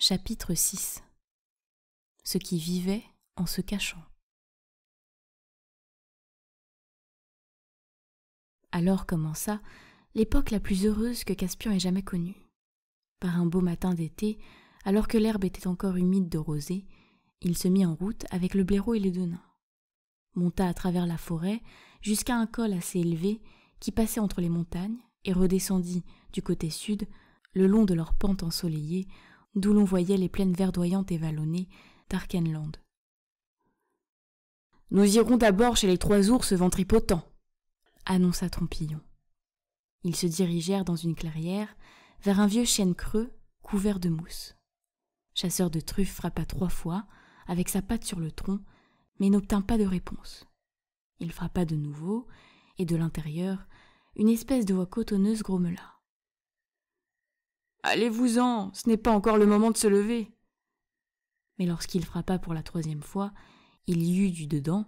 Chapitre 6 Ce qui vivait en se cachant. Alors commença l'époque la plus heureuse que Caspian ait jamais connue. Par un beau matin d'été, alors que l'herbe était encore humide de rosée, il se mit en route avec le blaireau et les deux nains. Monta à travers la forêt jusqu'à un col assez élevé qui passait entre les montagnes et redescendit du côté sud le long de leur pente ensoleillée d'où l'on voyait les plaines verdoyantes et vallonnées d'Arkenland. Nous irons d'abord chez les trois ours ventripotents, annonça Trompillon. Ils se dirigèrent dans une clairière vers un vieux chêne creux couvert de mousse. Chasseur de truffes frappa trois fois avec sa patte sur le tronc, mais n'obtint pas de réponse. Il frappa de nouveau, et de l'intérieur, une espèce de voix cotonneuse grommela. Allez-vous-en, ce n'est pas encore le moment de se lever. Mais lorsqu'il frappa pour la troisième fois, il y eut du dedans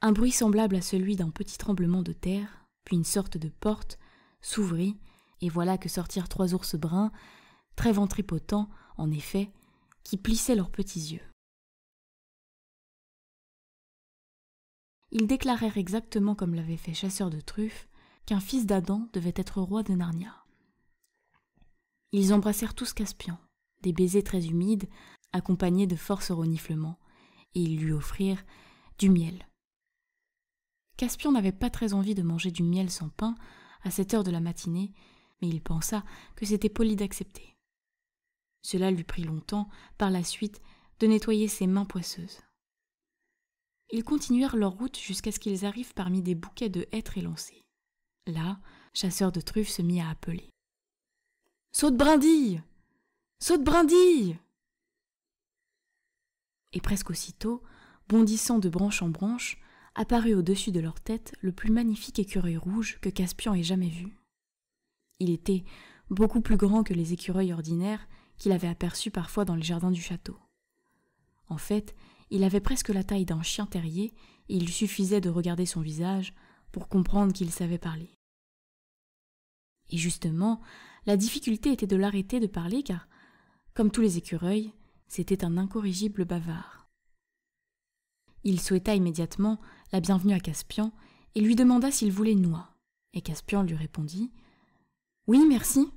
un bruit semblable à celui d'un petit tremblement de terre, puis une sorte de porte s'ouvrit, et voilà que sortirent trois ours bruns, très ventripotents, en effet, qui plissaient leurs petits yeux. Ils déclarèrent exactement comme l'avait fait Chasseur de Truffes qu'un fils d'Adam devait être roi de Narnia. Ils embrassèrent tous Caspian, des baisers très humides, accompagnés de forts reniflements, et ils lui offrirent du miel. Caspian n'avait pas très envie de manger du miel sans pain à cette heure de la matinée, mais il pensa que c'était poli d'accepter. Cela lui prit longtemps, par la suite, de nettoyer ses mains poisseuses. Ils continuèrent leur route jusqu'à ce qu'ils arrivent parmi des bouquets de hêtres élancés. Là, Chasseur de Truffes se mit à appeler. Saut de brindille Saut de brindille Et presque aussitôt, bondissant de branche en branche, apparut au-dessus de leur tête le plus magnifique écureuil rouge que Caspian ait jamais vu. Il était beaucoup plus grand que les écureuils ordinaires qu'il avait aperçus parfois dans les jardins du château. En fait, il avait presque la taille d'un chien terrier et il suffisait de regarder son visage pour comprendre qu'il savait parler. Et justement, la difficulté était de l'arrêter de parler car, comme tous les écureuils, c'était un incorrigible bavard. Il souhaita immédiatement la bienvenue à Caspian et lui demanda s'il voulait noix, et Caspian lui répondit Oui, merci.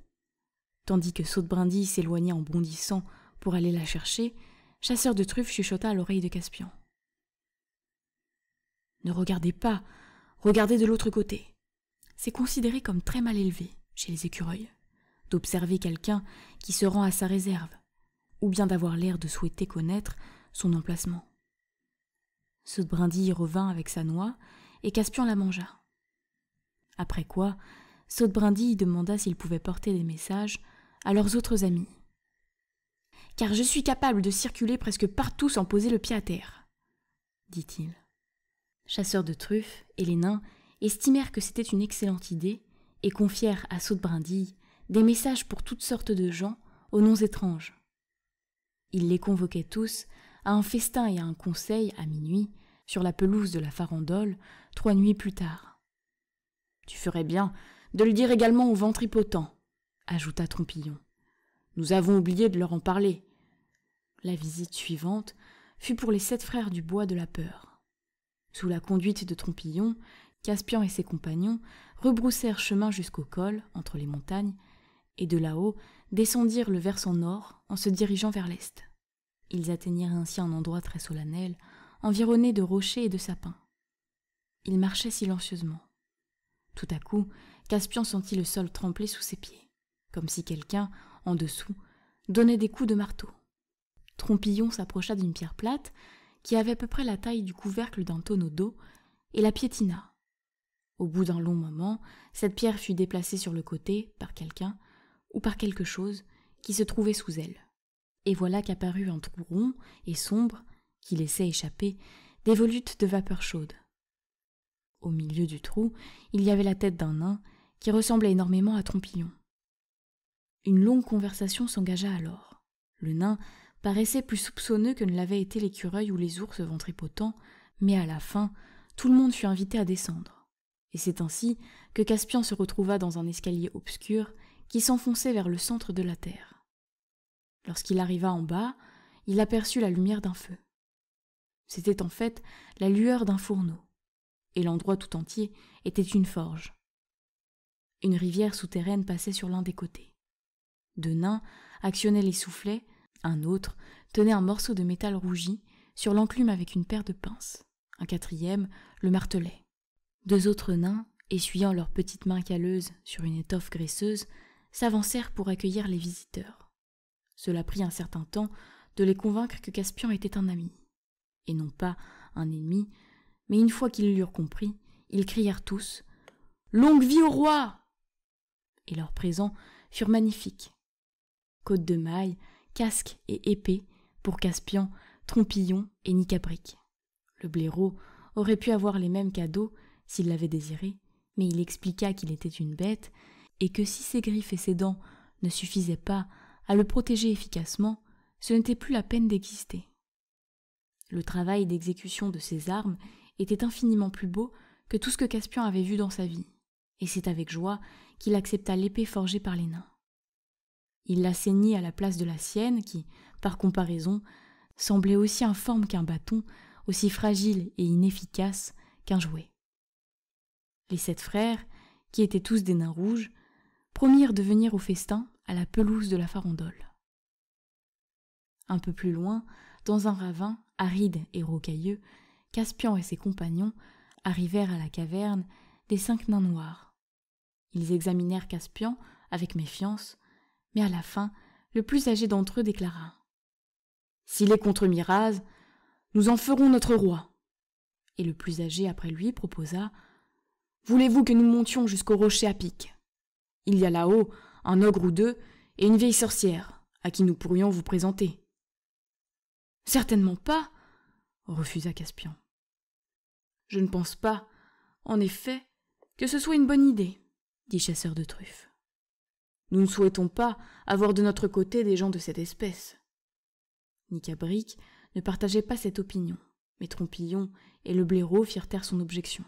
Tandis que Saute-Brindille s'éloignait en bondissant pour aller la chercher, Chasseur de truffes chuchota à l'oreille de Caspian. Ne regardez pas, regardez de l'autre côté. C'est considéré comme très mal élevé chez les écureuils observer quelqu'un qui se rend à sa réserve, ou bien d'avoir l'air de souhaiter connaître son emplacement. Cette brindille revint avec sa noix, et Caspian la mangea. Après quoi, saute demanda s'il pouvait porter des messages à leurs autres amis. Car je suis capable de circuler presque partout sans poser le pied à terre, dit-il. Chasseurs de truffes et les nains estimèrent que c'était une excellente idée et confièrent à saute des messages pour toutes sortes de gens aux noms étranges. Il les convoquait tous à un festin et à un conseil à minuit sur la pelouse de la farandole trois nuits plus tard. Tu ferais bien de le dire également au ventripotent, ajouta Trompillon. Nous avons oublié de leur en parler. La visite suivante fut pour les sept frères du bois de la peur. Sous la conduite de Trompillon, Caspian et ses compagnons rebroussèrent chemin jusqu'au col, entre les montagnes, et de là-haut descendirent le versant nord en se dirigeant vers l'est. Ils atteignirent ainsi un endroit très solennel, environné de rochers et de sapins. Ils marchaient silencieusement. Tout à coup, Caspian sentit le sol trembler sous ses pieds, comme si quelqu'un, en dessous, donnait des coups de marteau. Trompillon s'approcha d'une pierre plate, qui avait à peu près la taille du couvercle d'un tonneau d'eau, et la piétina. Au bout d'un long moment, cette pierre fut déplacée sur le côté par quelqu'un, ou par quelque chose qui se trouvait sous elle. Et voilà qu'apparut un trou rond et sombre qui laissait échapper des volutes de vapeur chaude. Au milieu du trou, il y avait la tête d'un nain qui ressemblait énormément à Trompillon. Une longue conversation s'engagea alors. Le nain paraissait plus soupçonneux que ne l'avaient été l'écureuil ou les ours ventripotants, mais à la fin, tout le monde fut invité à descendre. Et c'est ainsi que Caspian se retrouva dans un escalier obscur qui s'enfonçait vers le centre de la terre. Lorsqu'il arriva en bas, il aperçut la lumière d'un feu. C'était en fait la lueur d'un fourneau, et l'endroit tout entier était une forge. Une rivière souterraine passait sur l'un des côtés. Deux nains actionnaient les soufflets, un autre tenait un morceau de métal rougi sur l'enclume avec une paire de pinces, un quatrième le martelait. Deux autres nains, essuyant leurs petites mains calleuses sur une étoffe graisseuse, s'avancèrent pour accueillir les visiteurs. Cela prit un certain temps de les convaincre que Caspian était un ami, et non pas un ennemi, mais une fois qu'ils l'eurent compris, ils crièrent tous Longue vie au roi Et leurs présents furent magnifiques. Côte de maille, casque et épée pour Caspian, trompillon et nicabrique. Le blaireau aurait pu avoir les mêmes cadeaux s'il l'avait désiré, mais il expliqua qu'il était une bête et que si ses griffes et ses dents ne suffisaient pas à le protéger efficacement, ce n'était plus la peine d'exister. Le travail d'exécution de ses armes était infiniment plus beau que tout ce que Caspian avait vu dans sa vie, et c'est avec joie qu'il accepta l'épée forgée par les nains. Il la saignit à la place de la sienne, qui, par comparaison, semblait aussi informe qu'un bâton, aussi fragile et inefficace qu'un jouet. Les sept frères, qui étaient tous des nains rouges, promirent de venir au festin à la pelouse de la farandole. Un peu plus loin, dans un ravin aride et rocailleux, Caspian et ses compagnons arrivèrent à la caverne des cinq nains noirs. Ils examinèrent Caspian avec méfiance, mais à la fin, le plus âgé d'entre eux déclara S'il est contre Miraz, nous en ferons notre roi. Et le plus âgé après lui proposa Voulez-vous que nous montions jusqu'au rocher à pic il y a là-haut un ogre ou deux et une vieille sorcière, à qui nous pourrions vous présenter. Certainement pas, refusa Caspian. Je ne pense pas, en effet, que ce soit une bonne idée, dit Chasseur de Truffes. Nous ne souhaitons pas avoir de notre côté des gens de cette espèce. Nicabric ne partageait pas cette opinion, mais Trompillon et le blaireau firent taire son objection.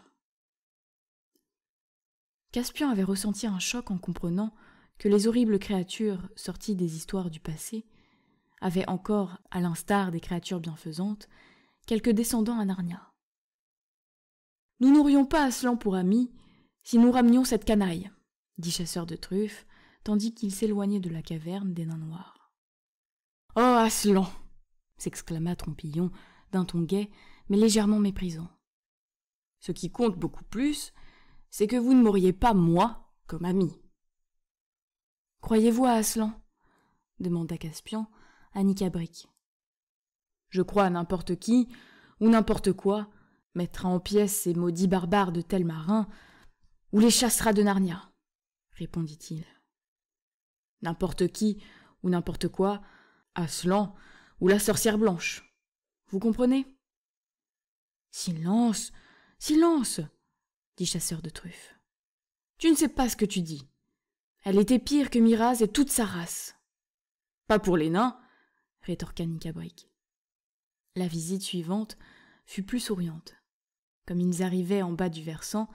Caspian avait ressenti un choc en comprenant que les horribles créatures sorties des histoires du passé avaient encore, à l'instar des créatures bienfaisantes, quelques descendants à Narnia. Nous n'aurions pas Aslan pour ami si nous ramenions cette canaille, dit Chasseur de Truffes, tandis qu'il s'éloignait de la caverne des nains noirs. Oh, Aslan s'exclama Trompillon d'un ton gai, mais légèrement méprisant. Ce qui compte beaucoup plus, c'est que vous ne m'auriez pas, moi, comme ami. Croyez-vous à Aslan demanda Caspian à Nicabric. Je crois à n'importe qui, ou n'importe quoi, mettra en pièces ces maudits barbares de tel marin, ou les chassera de Narnia, répondit-il. N'importe qui, ou n'importe quoi, Aslan, ou la sorcière blanche. Vous comprenez Silence Silence dit Chasseur de Truffes. Tu ne sais pas ce que tu dis. Elle était pire que Miraz et toute sa race. Pas pour les nains, rétorqua Nicabric. La visite suivante fut plus souriante. Comme ils arrivaient en bas du versant,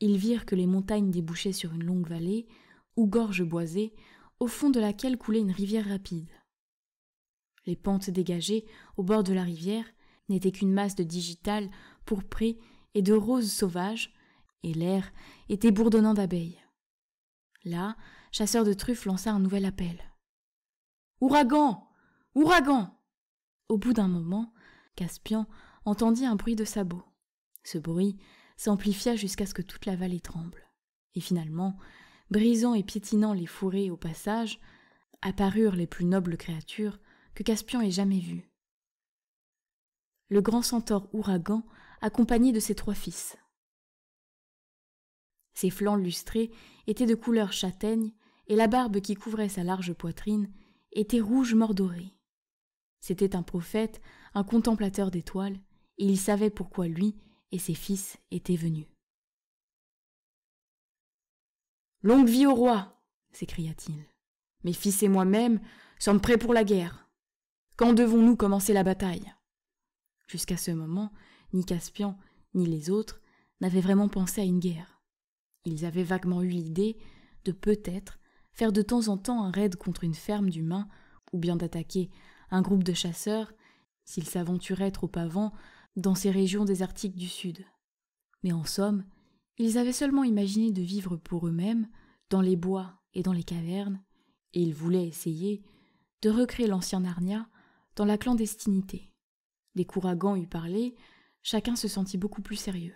ils virent que les montagnes débouchaient sur une longue vallée ou gorge boisée, au fond de laquelle coulait une rivière rapide. Les pentes dégagées au bord de la rivière n'étaient qu'une masse de digitales pourprées et de roses sauvages et l'air était bourdonnant d'abeilles. Là, Chasseur de Truffes lança un nouvel appel. Ouragan Ouragan Au bout d'un moment, Caspian entendit un bruit de sabots. Ce bruit s'amplifia jusqu'à ce que toute la vallée tremble. Et finalement, brisant et piétinant les fourrés au passage, apparurent les plus nobles créatures que Caspian ait jamais vues. Le grand centaure Ouragan, accompagné de ses trois fils, ses flancs lustrés étaient de couleur châtaigne et la barbe qui couvrait sa large poitrine était rouge mordorée. C'était un prophète, un contemplateur d'étoiles, et il savait pourquoi lui et ses fils étaient venus. Longue vie au roi s'écria-t-il. Mes fils et moi-même sommes prêts pour la guerre. Quand devons-nous commencer la bataille Jusqu'à ce moment, ni Caspian, ni les autres n'avaient vraiment pensé à une guerre. Ils avaient vaguement eu l'idée de peut-être faire de temps en temps un raid contre une ferme d'humains ou bien d'attaquer un groupe de chasseurs s'ils s'aventuraient trop avant dans ces régions désertiques du sud. Mais en somme, ils avaient seulement imaginé de vivre pour eux-mêmes dans les bois et dans les cavernes, et ils voulaient essayer de recréer l'ancien Narnia dans la clandestinité. Des couragans eurent parlé, chacun se sentit beaucoup plus sérieux.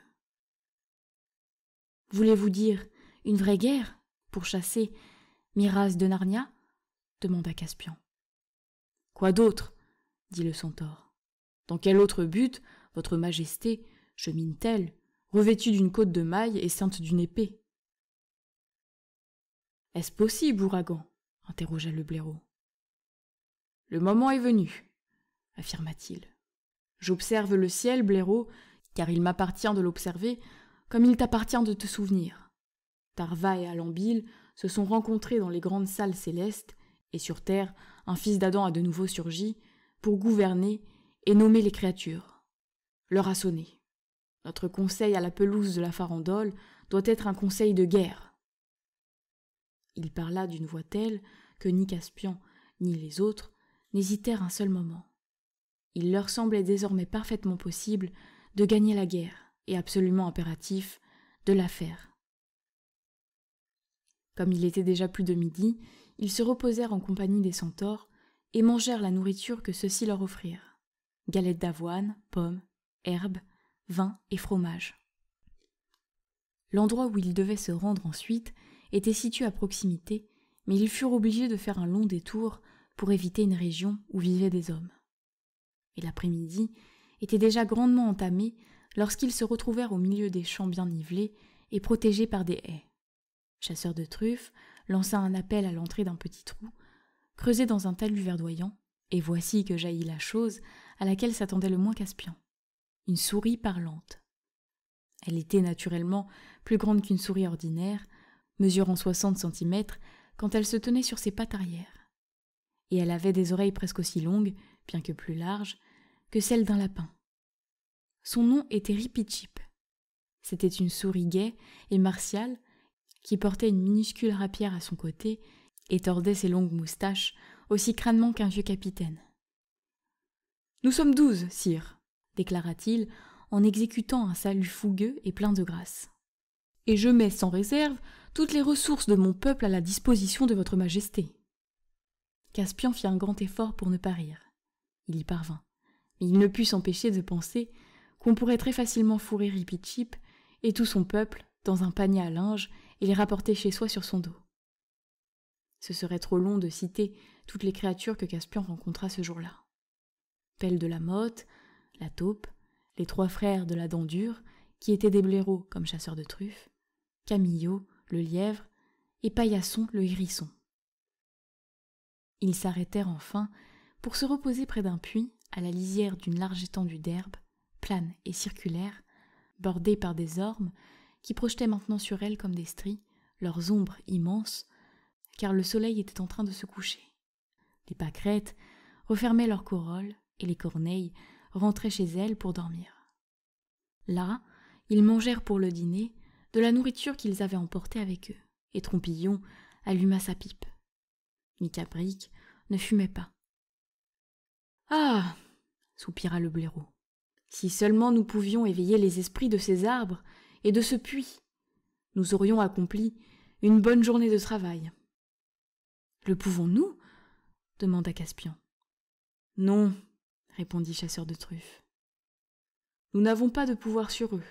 Voulez-vous dire une vraie guerre pour chasser Miras de Narnia demanda Caspian. Quoi d'autre dit le centaure. Dans quel autre but votre majesté chemine-t-elle, revêtue d'une côte de maille et ceinte d'une épée Est-ce possible, ouragan interrogea le blaireau. Le moment est venu, affirma-t-il. J'observe le ciel, blaireau, car il m'appartient de l'observer comme il t'appartient de te souvenir. Tarva et Alambile se sont rencontrés dans les grandes salles célestes, et sur terre, un fils d'Adam a de nouveau surgi, pour gouverner et nommer les créatures. L'heure a sonné. Notre conseil à la pelouse de la farandole doit être un conseil de guerre. Il parla d'une voix telle que ni Caspian ni les autres n'hésitèrent un seul moment. Il leur semblait désormais parfaitement possible de gagner la guerre et absolument impératif de la faire. Comme il était déjà plus de midi, ils se reposèrent en compagnie des centaures et mangèrent la nourriture que ceux-ci leur offrirent galettes d'avoine, pommes, herbes, vin et fromage. L'endroit où ils devaient se rendre ensuite était situé à proximité, mais ils furent obligés de faire un long détour pour éviter une région où vivaient des hommes. Et l'après-midi était déjà grandement entamé lorsqu'ils se retrouvèrent au milieu des champs bien nivelés et protégés par des haies. Chasseur de truffes lança un appel à l'entrée d'un petit trou, creusé dans un talus verdoyant, et voici que jaillit la chose à laquelle s'attendait le moins Caspian. Une souris parlante. Elle était naturellement plus grande qu'une souris ordinaire, mesurant soixante centimètres quand elle se tenait sur ses pattes arrière. Et elle avait des oreilles presque aussi longues, bien que plus larges, que celles d'un lapin. Son nom était Ripichip. C'était une souris gaie et martiale qui portait une minuscule rapière à son côté et tordait ses longues moustaches aussi crânement qu'un vieux capitaine. Nous sommes douze, sire, déclara-t-il en exécutant un salut fougueux et plein de grâce. Et je mets sans réserve toutes les ressources de mon peuple à la disposition de votre majesté. Caspian fit un grand effort pour ne pas rire. Il y parvint, mais il ne put s'empêcher de penser qu'on pourrait très facilement fourrer hippie-chip et tout son peuple dans un panier à linge et les rapporter chez soi sur son dos. Ce serait trop long de citer toutes les créatures que Caspian rencontra ce jour-là. Pelle de la Motte, la Taupe, les trois frères de la Dent qui étaient des blaireaux comme chasseurs de truffes, Camillo, le lièvre, et Paillasson, le hérisson. Ils s'arrêtèrent enfin pour se reposer près d'un puits à la lisière d'une large étendue d'herbe plane et circulaire, bordée par des ormes, qui projetaient maintenant sur elles comme des stries, leurs ombres immenses, car le soleil était en train de se coucher. Les pâquerettes refermaient leurs corolles, et les corneilles rentraient chez elles pour dormir. Là, ils mangèrent pour le dîner de la nourriture qu'ils avaient emportée avec eux, et Trompillon alluma sa pipe. Micabric ne fumait pas. Ah soupira le blaireau. Si seulement nous pouvions éveiller les esprits de ces arbres et de ce puits, nous aurions accompli une bonne journée de travail. Le pouvons-nous demanda Caspian. Non, répondit Chasseur de Truffes. Nous n'avons pas de pouvoir sur eux.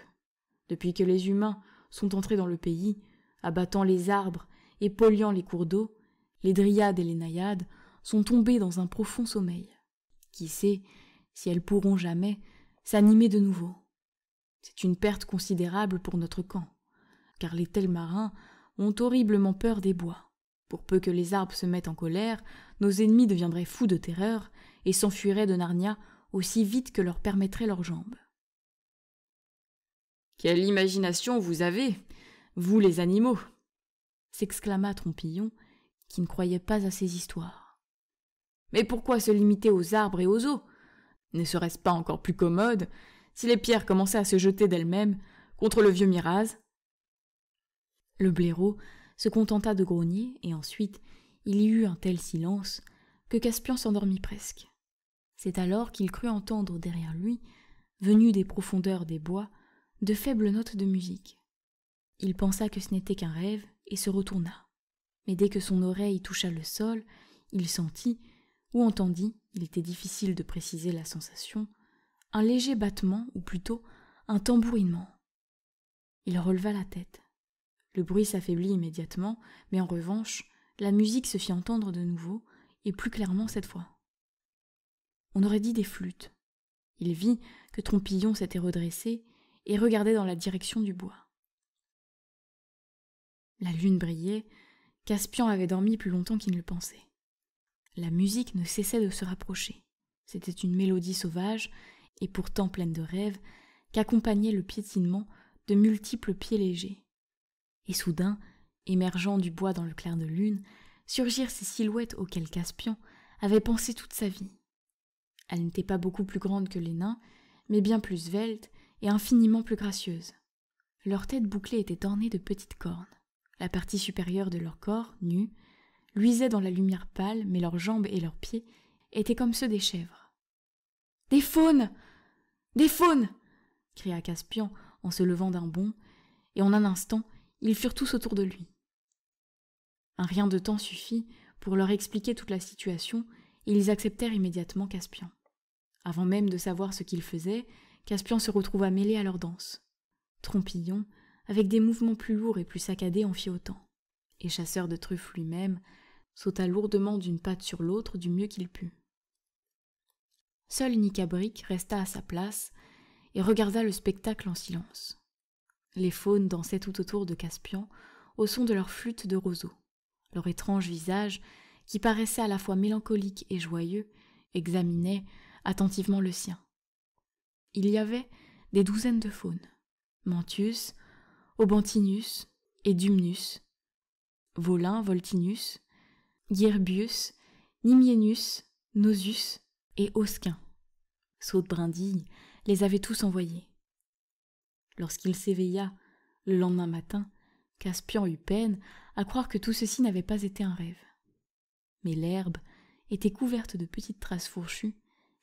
Depuis que les humains sont entrés dans le pays, abattant les arbres et polluant les cours d'eau, les dryades et les naïades sont tombées dans un profond sommeil. Qui sait si elles pourront jamais s'animer de nouveau. C'est une perte considérable pour notre camp, car les tels marins ont horriblement peur des bois. Pour peu que les arbres se mettent en colère, nos ennemis deviendraient fous de terreur et s'enfuiraient de Narnia aussi vite que leur permettraient leurs jambes. Quelle imagination vous avez, vous les animaux s'exclama Trompillon, qui ne croyait pas à ces histoires. Mais pourquoi se limiter aux arbres et aux eaux ne serait-ce pas encore plus commode si les pierres commençaient à se jeter d'elles-mêmes contre le vieux Miraz Le blaireau se contenta de grogner, et ensuite il y eut un tel silence que Caspian s'endormit presque. C'est alors qu'il crut entendre derrière lui, venu des profondeurs des bois, de faibles notes de musique. Il pensa que ce n'était qu'un rêve et se retourna. Mais dès que son oreille toucha le sol, il sentit, où entendit, il était difficile de préciser la sensation, un léger battement, ou plutôt un tambourinement. Il releva la tête. Le bruit s'affaiblit immédiatement, mais en revanche, la musique se fit entendre de nouveau, et plus clairement cette fois. On aurait dit des flûtes. Il vit que Trompillon s'était redressé et regardait dans la direction du bois. La lune brillait, Caspian avait dormi plus longtemps qu'il ne le pensait. La musique ne cessait de se rapprocher. C'était une mélodie sauvage, et pourtant pleine de rêves, qu'accompagnait le piétinement de multiples pieds légers. Et soudain, émergeant du bois dans le clair de lune, surgirent ces silhouettes auxquelles Caspian avait pensé toute sa vie. Elles n'étaient pas beaucoup plus grandes que les nains, mais bien plus svelte et infiniment plus gracieuses. Leur tête bouclée était ornée de petites cornes. La partie supérieure de leur corps, nue, luisaient dans la lumière pâle, mais leurs jambes et leurs pieds étaient comme ceux des chèvres. Des faunes Des faunes cria Caspian en se levant d'un bond, et en un instant, ils furent tous autour de lui. Un rien de temps suffit pour leur expliquer toute la situation, et ils acceptèrent immédiatement Caspian. Avant même de savoir ce qu'ils faisaient, Caspian se retrouva mêlé à leur danse. Trompillon, avec des mouvements plus lourds et plus saccadés, en fit autant. Et chasseur de truffes lui-même, sauta lourdement d'une patte sur l'autre du mieux qu'il put. Seul Nicabric resta à sa place et regarda le spectacle en silence. Les faunes dansaient tout autour de Caspian au son de leur flûte de roseaux. Leur étrange visage, qui paraissait à la fois mélancolique et joyeux, examinait attentivement le sien. Il y avait des douzaines de faunes. Mantius, Obantinus et Dumnus, Volin, Voltinus, Hierbius, Nimienus, Nosus et Osquin, de brindilles les avaient tous envoyés. Lorsqu'il s'éveilla le lendemain matin, Caspian eut peine à croire que tout ceci n'avait pas été un rêve. Mais l'herbe était couverte de petites traces fourchues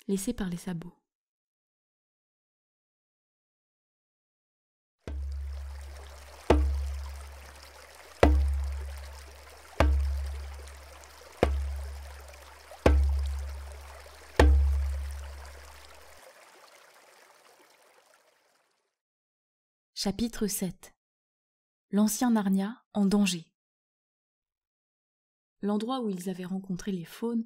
laissées par les sabots. Chapitre 7 L'ancien Narnia en danger. L'endroit où ils avaient rencontré les faunes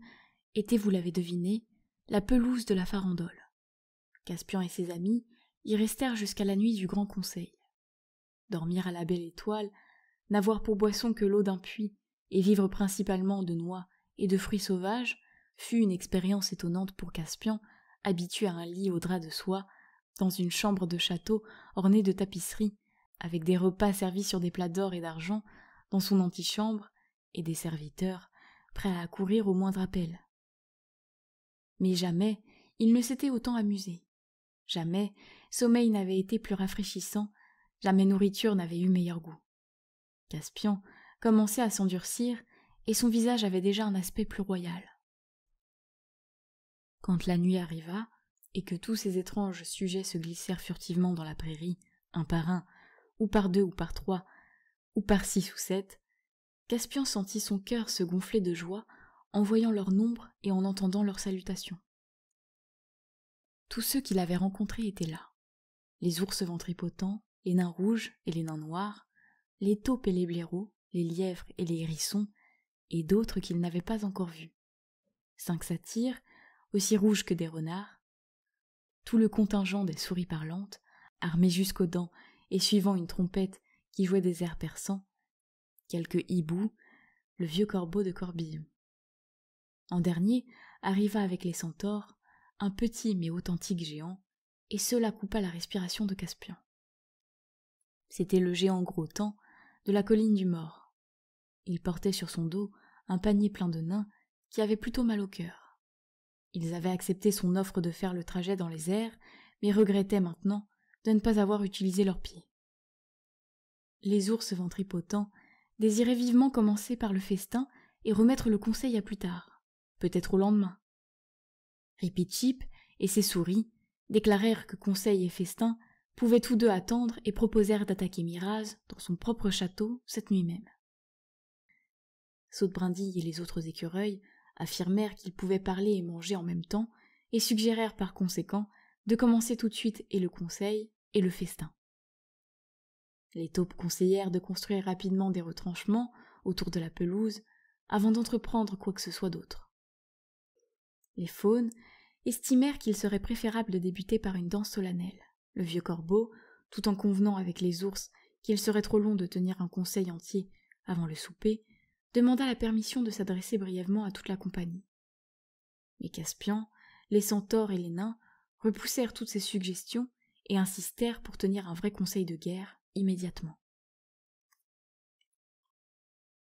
était, vous l'avez deviné, la pelouse de la farandole. Caspian et ses amis y restèrent jusqu'à la nuit du grand conseil. Dormir à la belle étoile, n'avoir pour boisson que l'eau d'un puits et vivre principalement de noix et de fruits sauvages fut une expérience étonnante pour Caspian, habitué à un lit au drap de soie dans une chambre de château ornée de tapisseries, avec des repas servis sur des plats d'or et d'argent, dans son antichambre, et des serviteurs, prêts à accourir au moindre appel. Mais jamais il ne s'était autant amusé. Jamais sommeil n'avait été plus rafraîchissant, jamais nourriture n'avait eu meilleur goût. Caspian commençait à s'endurcir, et son visage avait déjà un aspect plus royal. Quand la nuit arriva, et que tous ces étranges sujets se glissèrent furtivement dans la prairie, un par un, ou par deux ou par trois, ou par six ou sept, Caspian sentit son cœur se gonfler de joie en voyant leur nombre et en entendant leurs salutations. Tous ceux qu'il avait rencontrés étaient là. Les ours ventripotents, les nains rouges et les nains noirs, les taupes et les blaireaux, les lièvres et les hérissons, et d'autres qu'il n'avait pas encore vus. Cinq satyres, aussi rouges que des renards, tout le contingent des souris parlantes, armés jusqu'aux dents et suivant une trompette qui jouait des airs perçants, quelques hiboux, le vieux corbeau de Corbillon. En dernier arriva avec les centaures un petit mais authentique géant, et cela coupa la respiration de Caspian. C'était le géant temps de la colline du Mort. Il portait sur son dos un panier plein de nains qui avaient plutôt mal au cœur. Ils avaient accepté son offre de faire le trajet dans les airs, mais regrettaient maintenant de ne pas avoir utilisé leurs pieds. Les ours ventripotents désiraient vivement commencer par le festin et remettre le conseil à plus tard, peut-être au lendemain. Ripitchip et ses souris déclarèrent que conseil et festin pouvaient tous deux attendre et proposèrent d'attaquer Miraz dans son propre château cette nuit même. de et les autres écureuils affirmèrent qu'ils pouvaient parler et manger en même temps, et suggérèrent par conséquent de commencer tout de suite et le conseil et le festin. Les taupes conseillèrent de construire rapidement des retranchements autour de la pelouse avant d'entreprendre quoi que ce soit d'autre. Les faunes estimèrent qu'il serait préférable de débuter par une danse solennelle. Le vieux corbeau, tout en convenant avec les ours qu'il serait trop long de tenir un conseil entier avant le souper, demanda la permission de s'adresser brièvement à toute la compagnie. Mais Caspian, les centaures et les nains repoussèrent toutes ces suggestions et insistèrent pour tenir un vrai conseil de guerre immédiatement.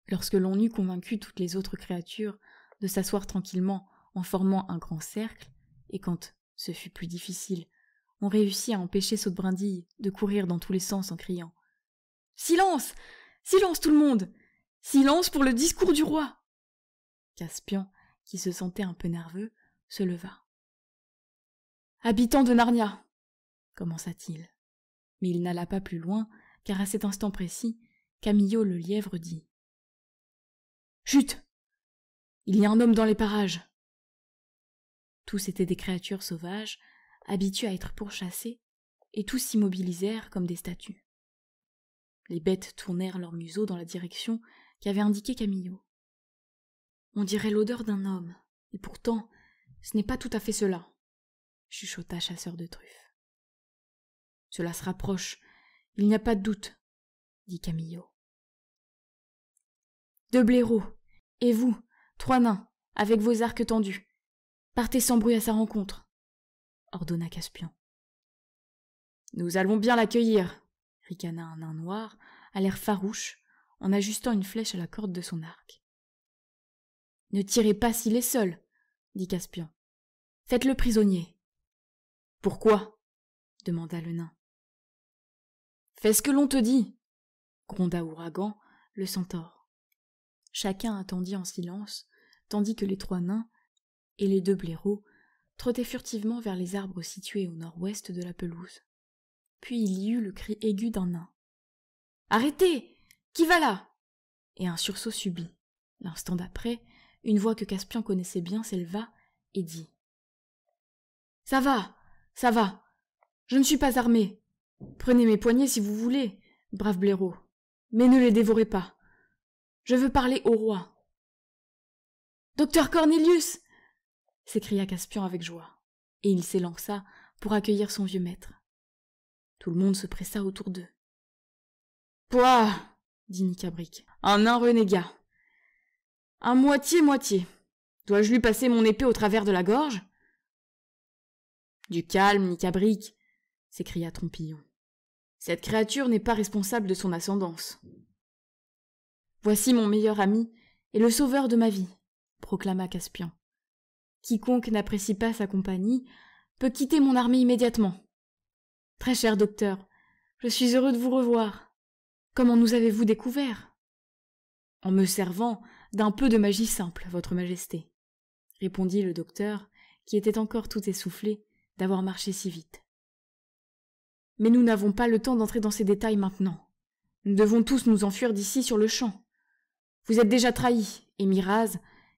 Lorsque l'on eut convaincu toutes les autres créatures de s'asseoir tranquillement en formant un grand cercle, et quand ce fut plus difficile, on réussit à empêcher Saute-Brindille de courir dans tous les sens en criant Silence Silence tout le monde Silence pour le discours du roi. Caspian, qui se sentait un peu nerveux, se leva. Habitant de Narnia, commença-t-il. Mais il n'alla pas plus loin, car à cet instant précis, Camillo le lièvre dit Chut Il y a un homme dans les parages Tous étaient des créatures sauvages, habituées à être pourchassées, et tous s'immobilisèrent comme des statues. Les bêtes tournèrent leurs museaux dans la direction qu'avait indiqué Camillo. On dirait l'odeur d'un homme, et pourtant, ce n'est pas tout à fait cela, chuchota chasseur de truffes. Cela se rapproche, il n'y a pas de doute, dit Camillo. Deux blaireaux, et vous, trois nains, avec vos arcs tendus. Partez sans bruit à sa rencontre, ordonna Caspian. Nous allons bien l'accueillir, ricana un nain noir, à l'air farouche, en ajustant une flèche à la corde de son arc. Ne tirez pas s'il est seul, dit Caspian. Faites-le prisonnier. Pourquoi demanda le nain. Fais ce que l'on te dit, gronda Ouragan, le centaure. Chacun attendit en silence, tandis que les trois nains et les deux blaireaux trottaient furtivement vers les arbres situés au nord-ouest de la pelouse. Puis il y eut le cri aigu d'un nain. Arrêtez qui va là Et un sursaut subit. L'instant d'après, une voix que Caspian connaissait bien s'éleva et dit Ça va, ça va. Je ne suis pas armé. Prenez mes poignets si vous voulez, brave blaireau, mais ne les dévorez pas. Je veux parler au roi. Docteur Cornelius s'écria Caspian avec joie, et il s'élança pour accueillir son vieux maître. Tout le monde se pressa autour d'eux. Pouah dit Nicabric. Un nain renégat. Un moitié-moitié. Dois-je lui passer mon épée au travers de la gorge Du calme, Nicabric, s'écria Trompillon. Cette créature n'est pas responsable de son ascendance. Voici mon meilleur ami et le sauveur de ma vie, proclama Caspian. Quiconque n'apprécie pas sa compagnie peut quitter mon armée immédiatement. Très cher docteur, je suis heureux de vous revoir. Comment nous avez-vous découvert En me servant d'un peu de magie simple, Votre Majesté, répondit le docteur, qui était encore tout essoufflé d'avoir marché si vite. Mais nous n'avons pas le temps d'entrer dans ces détails maintenant. Nous devons tous nous enfuir d'ici sur le champ. Vous êtes déjà trahi, et Miraz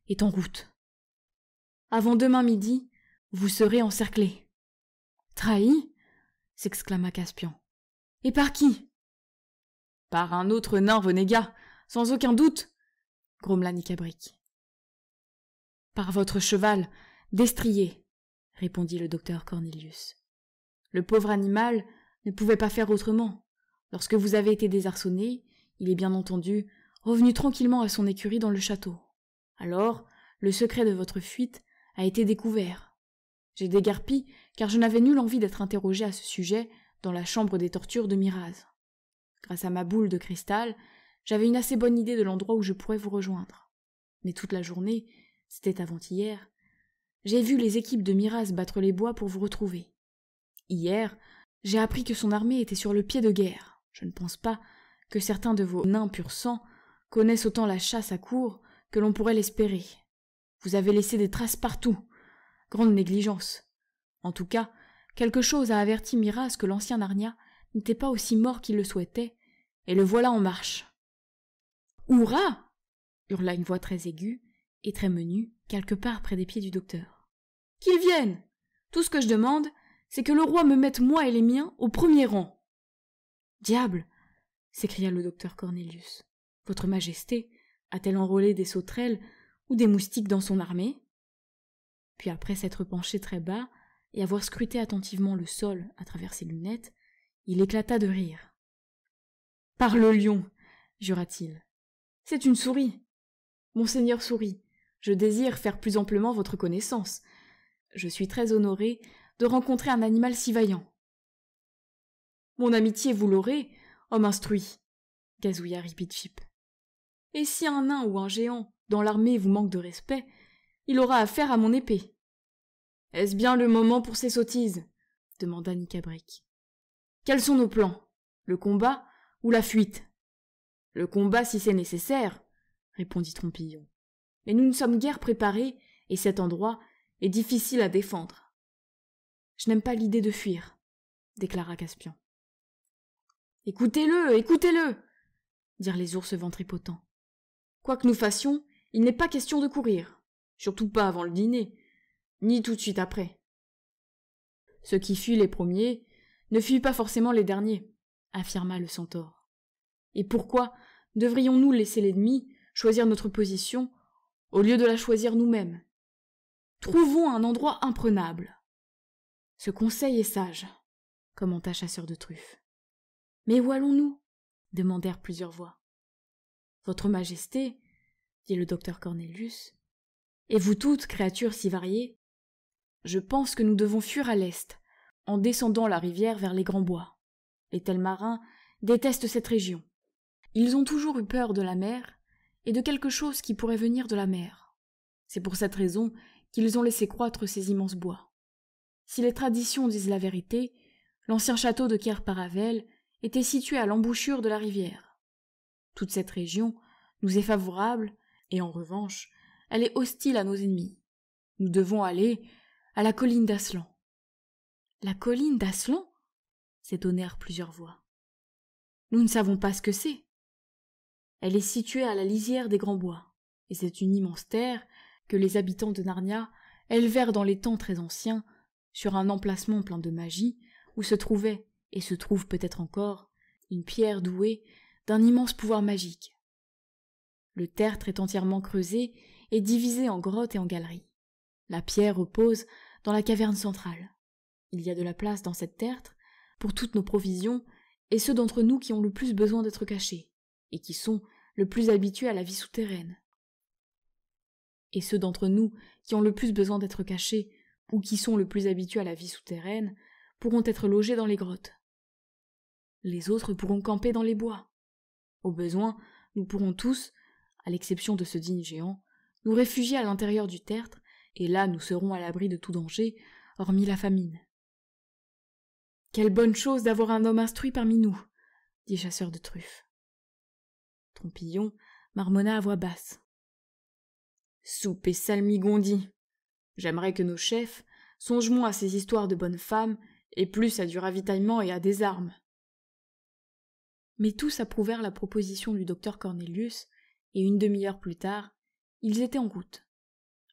est en route. Avant demain midi, vous serez encerclés. Trahi s'exclama Caspian. Et par qui par un autre nain renégat, sans aucun doute, grommela Nicabric. Par votre cheval, destrier, répondit le docteur Cornelius. Le pauvre animal ne pouvait pas faire autrement. Lorsque vous avez été désarçonné, il est bien entendu revenu tranquillement à son écurie dans le château. Alors, le secret de votre fuite a été découvert. J'ai dégarpi, car je n'avais nulle envie d'être interrogé à ce sujet dans la chambre des tortures de Miraz. Grâce à ma boule de cristal, j'avais une assez bonne idée de l'endroit où je pourrais vous rejoindre. Mais toute la journée, c'était avant-hier, j'ai vu les équipes de Miras battre les bois pour vous retrouver. Hier, j'ai appris que son armée était sur le pied de guerre. Je ne pense pas que certains de vos nains purs sang connaissent autant la chasse à court que l'on pourrait l'espérer. Vous avez laissé des traces partout. Grande négligence. En tout cas, quelque chose a averti Miras que l'ancien Narnia n'était pas aussi mort qu'il le souhaitait, et le voilà en marche. Hurrah hurla une voix très aiguë et très menue, quelque part près des pieds du docteur. Qu'il vienne Tout ce que je demande, c'est que le roi me mette moi et les miens au premier rang. Diable s'écria le docteur Cornelius. Votre Majesté a-t-elle enrôlé des sauterelles ou des moustiques dans son armée Puis après s'être penché très bas et avoir scruté attentivement le sol à travers ses lunettes, il éclata de rire. Par le lion, jura-t-il. C'est une souris. Monseigneur sourit. Je désire faire plus amplement votre connaissance. Je suis très honoré de rencontrer un animal si vaillant. Mon amitié, vous l'aurez, homme instruit, gazouilla Ripitchip. Et si un nain ou un géant dans l'armée vous manque de respect, il aura affaire à mon épée. Est-ce bien le moment pour ces sottises demanda Nicabric. Quels sont nos plans Le combat ou la fuite Le combat si c'est nécessaire, répondit Trompillon. Mais nous ne sommes guère préparés, et cet endroit est difficile à défendre. Je n'aime pas l'idée de fuir, déclara Caspian. Écoutez-le, écoutez-le dirent les ours ventripotents. Quoi que nous fassions, il n'est pas question de courir, surtout pas avant le dîner, ni tout de suite après. Ce qui fuient les premiers ne fuyons pas forcément les derniers, affirma le centaure. Et pourquoi devrions-nous laisser l'ennemi choisir notre position au lieu de la choisir nous-mêmes Trouvons un endroit imprenable. Ce conseil est sage, commenta chasseur de truffes. Mais où allons-nous demandèrent plusieurs voix. Votre Majesté, dit le docteur Cornelius, et vous toutes, créatures si variées, je pense que nous devons fuir à l'est, en descendant la rivière vers les grands bois. Les tels marins détestent cette région. Ils ont toujours eu peur de la mer et de quelque chose qui pourrait venir de la mer. C'est pour cette raison qu'ils ont laissé croître ces immenses bois. Si les traditions disent la vérité, l'ancien château de Kerparavel était situé à l'embouchure de la rivière. Toute cette région nous est favorable, et en revanche, elle est hostile à nos ennemis. Nous devons aller à la colline d'Aslan. La colline d'Aslan s'étonnèrent plusieurs voix. Nous ne savons pas ce que c'est. Elle est située à la lisière des grands bois, et c'est une immense terre que les habitants de Narnia élevèrent dans les temps très anciens, sur un emplacement plein de magie, où se trouvait, et se trouve peut-être encore, une pierre douée d'un immense pouvoir magique. Le tertre est entièrement creusé et divisé en grottes et en galeries. La pierre repose dans la caverne centrale il y a de la place dans cette tertre pour toutes nos provisions et ceux d'entre nous qui ont le plus besoin d'être cachés, et qui sont le plus habitués à la vie souterraine. Et ceux d'entre nous qui ont le plus besoin d'être cachés, ou qui sont le plus habitués à la vie souterraine, pourront être logés dans les grottes. Les autres pourront camper dans les bois. Au besoin, nous pourrons tous, à l'exception de ce digne géant, nous réfugier à l'intérieur du tertre, et là nous serons à l'abri de tout danger, hormis la famine. Quelle bonne chose d'avoir un homme instruit parmi nous, dit Chasseur de Truffes. Trompillon marmonna à voix basse. Soupe et salmigondi. J'aimerais que nos chefs songent moins à ces histoires de bonnes femmes et plus à du ravitaillement et à des armes. Mais tous approuvèrent la proposition du docteur Cornelius, et une demi-heure plus tard, ils étaient en route.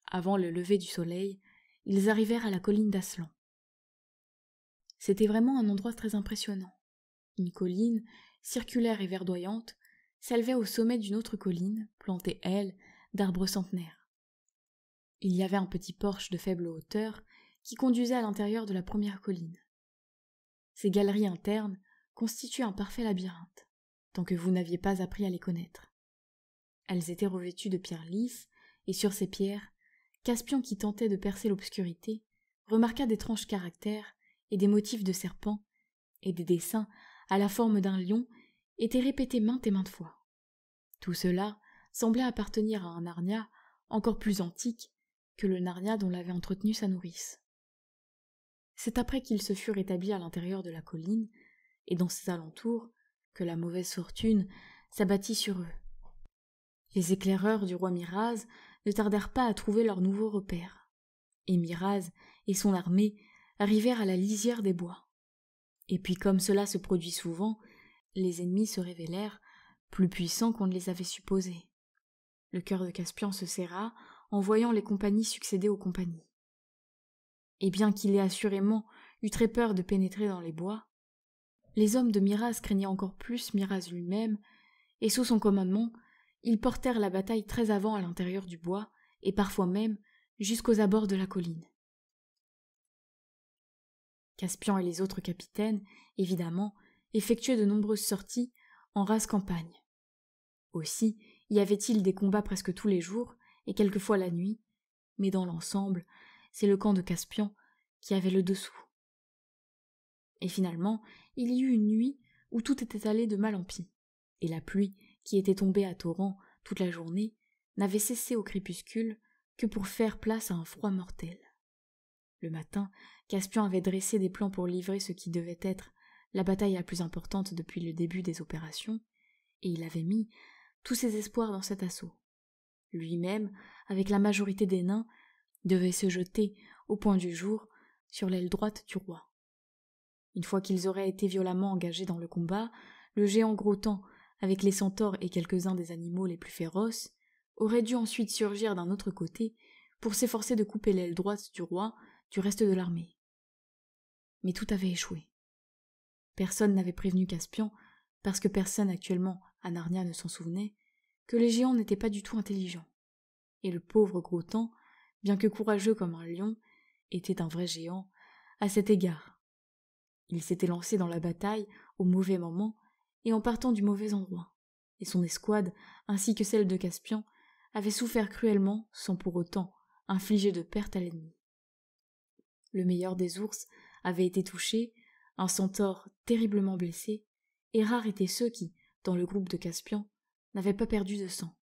Avant le lever du soleil, ils arrivèrent à la colline d'Aslan. C'était vraiment un endroit très impressionnant. Une colline, circulaire et verdoyante, s'élevait au sommet d'une autre colline, plantée, elle, d'arbres centenaires. Il y avait un petit porche de faible hauteur qui conduisait à l'intérieur de la première colline. Ces galeries internes constituaient un parfait labyrinthe, tant que vous n'aviez pas appris à les connaître. Elles étaient revêtues de pierres lisses, et sur ces pierres, Caspian qui tentait de percer l'obscurité remarqua d'étranges caractères et des motifs de serpents, et des dessins à la forme d'un lion étaient répétés maintes et maintes fois. Tout cela semblait appartenir à un Narnia encore plus antique que le Narnia dont l'avait entretenu sa nourrice. C'est après qu'ils se furent établis à l'intérieur de la colline et dans ses alentours que la mauvaise fortune s'abattit sur eux. Les éclaireurs du roi Miraz ne tardèrent pas à trouver leur nouveau repère. Et Miraz et son armée arrivèrent à la lisière des bois. Et puis comme cela se produit souvent, les ennemis se révélèrent plus puissants qu'on ne les avait supposés. Le cœur de Caspian se serra en voyant les compagnies succéder aux compagnies. Et bien qu'il ait assurément eu très peur de pénétrer dans les bois, les hommes de Miraz craignaient encore plus Miraz lui-même, et sous son commandement, ils portèrent la bataille très avant à l'intérieur du bois, et parfois même jusqu'aux abords de la colline. Caspian et les autres capitaines, évidemment, effectuaient de nombreuses sorties en rase campagne. Aussi y avait-il des combats presque tous les jours et quelquefois la nuit, mais dans l'ensemble, c'est le camp de Caspian qui avait le dessous. Et finalement, il y eut une nuit où tout était allé de mal en pis, et la pluie, qui était tombée à torrents toute la journée, n'avait cessé au crépuscule que pour faire place à un froid mortel. Le matin, Caspian avait dressé des plans pour livrer ce qui devait être la bataille la plus importante depuis le début des opérations, et il avait mis tous ses espoirs dans cet assaut. Lui-même, avec la majorité des nains, devait se jeter, au point du jour, sur l'aile droite du roi. Une fois qu'ils auraient été violemment engagés dans le combat, le géant grotan, avec les centaures et quelques-uns des animaux les plus féroces, aurait dû ensuite surgir d'un autre côté pour s'efforcer de couper l'aile droite du roi du reste de l'armée. Mais tout avait échoué. Personne n'avait prévenu Caspian, parce que personne actuellement à Narnia ne s'en souvenait, que les géants n'étaient pas du tout intelligents. Et le pauvre Grotan, bien que courageux comme un lion, était un vrai géant à cet égard. Il s'était lancé dans la bataille au mauvais moment et en partant du mauvais endroit, et son escouade, ainsi que celle de Caspian, avait souffert cruellement sans pour autant infliger de pertes à l'ennemi le meilleur des ours, avait été touché, un centaure terriblement blessé, et rares étaient ceux qui, dans le groupe de Caspian, n'avaient pas perdu de sang.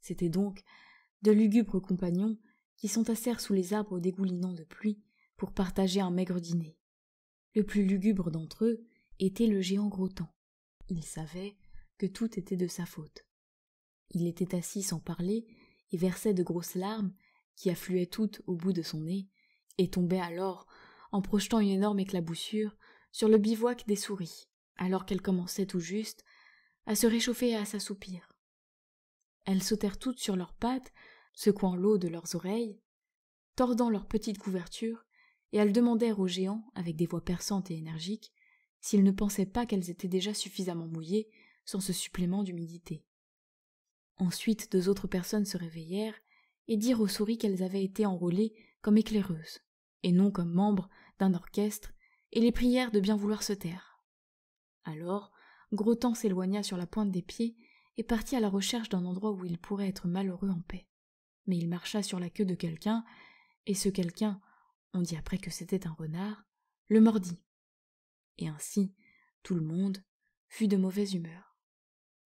C'étaient donc de lugubres compagnons qui s'entassèrent sous les arbres dégoulinants de pluie pour partager un maigre dîner. Le plus lugubre d'entre eux était le géant Grotan. Il savait que tout était de sa faute. Il était assis sans parler et versait de grosses larmes qui affluaient toutes au bout de son nez, et tombaient alors, en projetant une énorme éclaboussure, sur le bivouac des souris, alors qu'elles commençaient tout juste à se réchauffer et à s'assoupir. Elles sautèrent toutes sur leurs pattes, secouant l'eau de leurs oreilles, tordant leurs petites couvertures, et elles demandèrent aux géants, avec des voix perçantes et énergiques, s'ils ne pensaient pas qu'elles étaient déjà suffisamment mouillées sans ce supplément d'humidité. Ensuite, deux autres personnes se réveillèrent et dirent aux souris qu'elles avaient été enrôlées comme éclaireuses et non comme membre d'un orchestre, et les prières de bien vouloir se taire. Alors, Grotan s'éloigna sur la pointe des pieds et partit à la recherche d'un endroit où il pourrait être malheureux en paix. Mais il marcha sur la queue de quelqu'un, et ce quelqu'un, on dit après que c'était un renard, le mordit. Et ainsi, tout le monde fut de mauvaise humeur.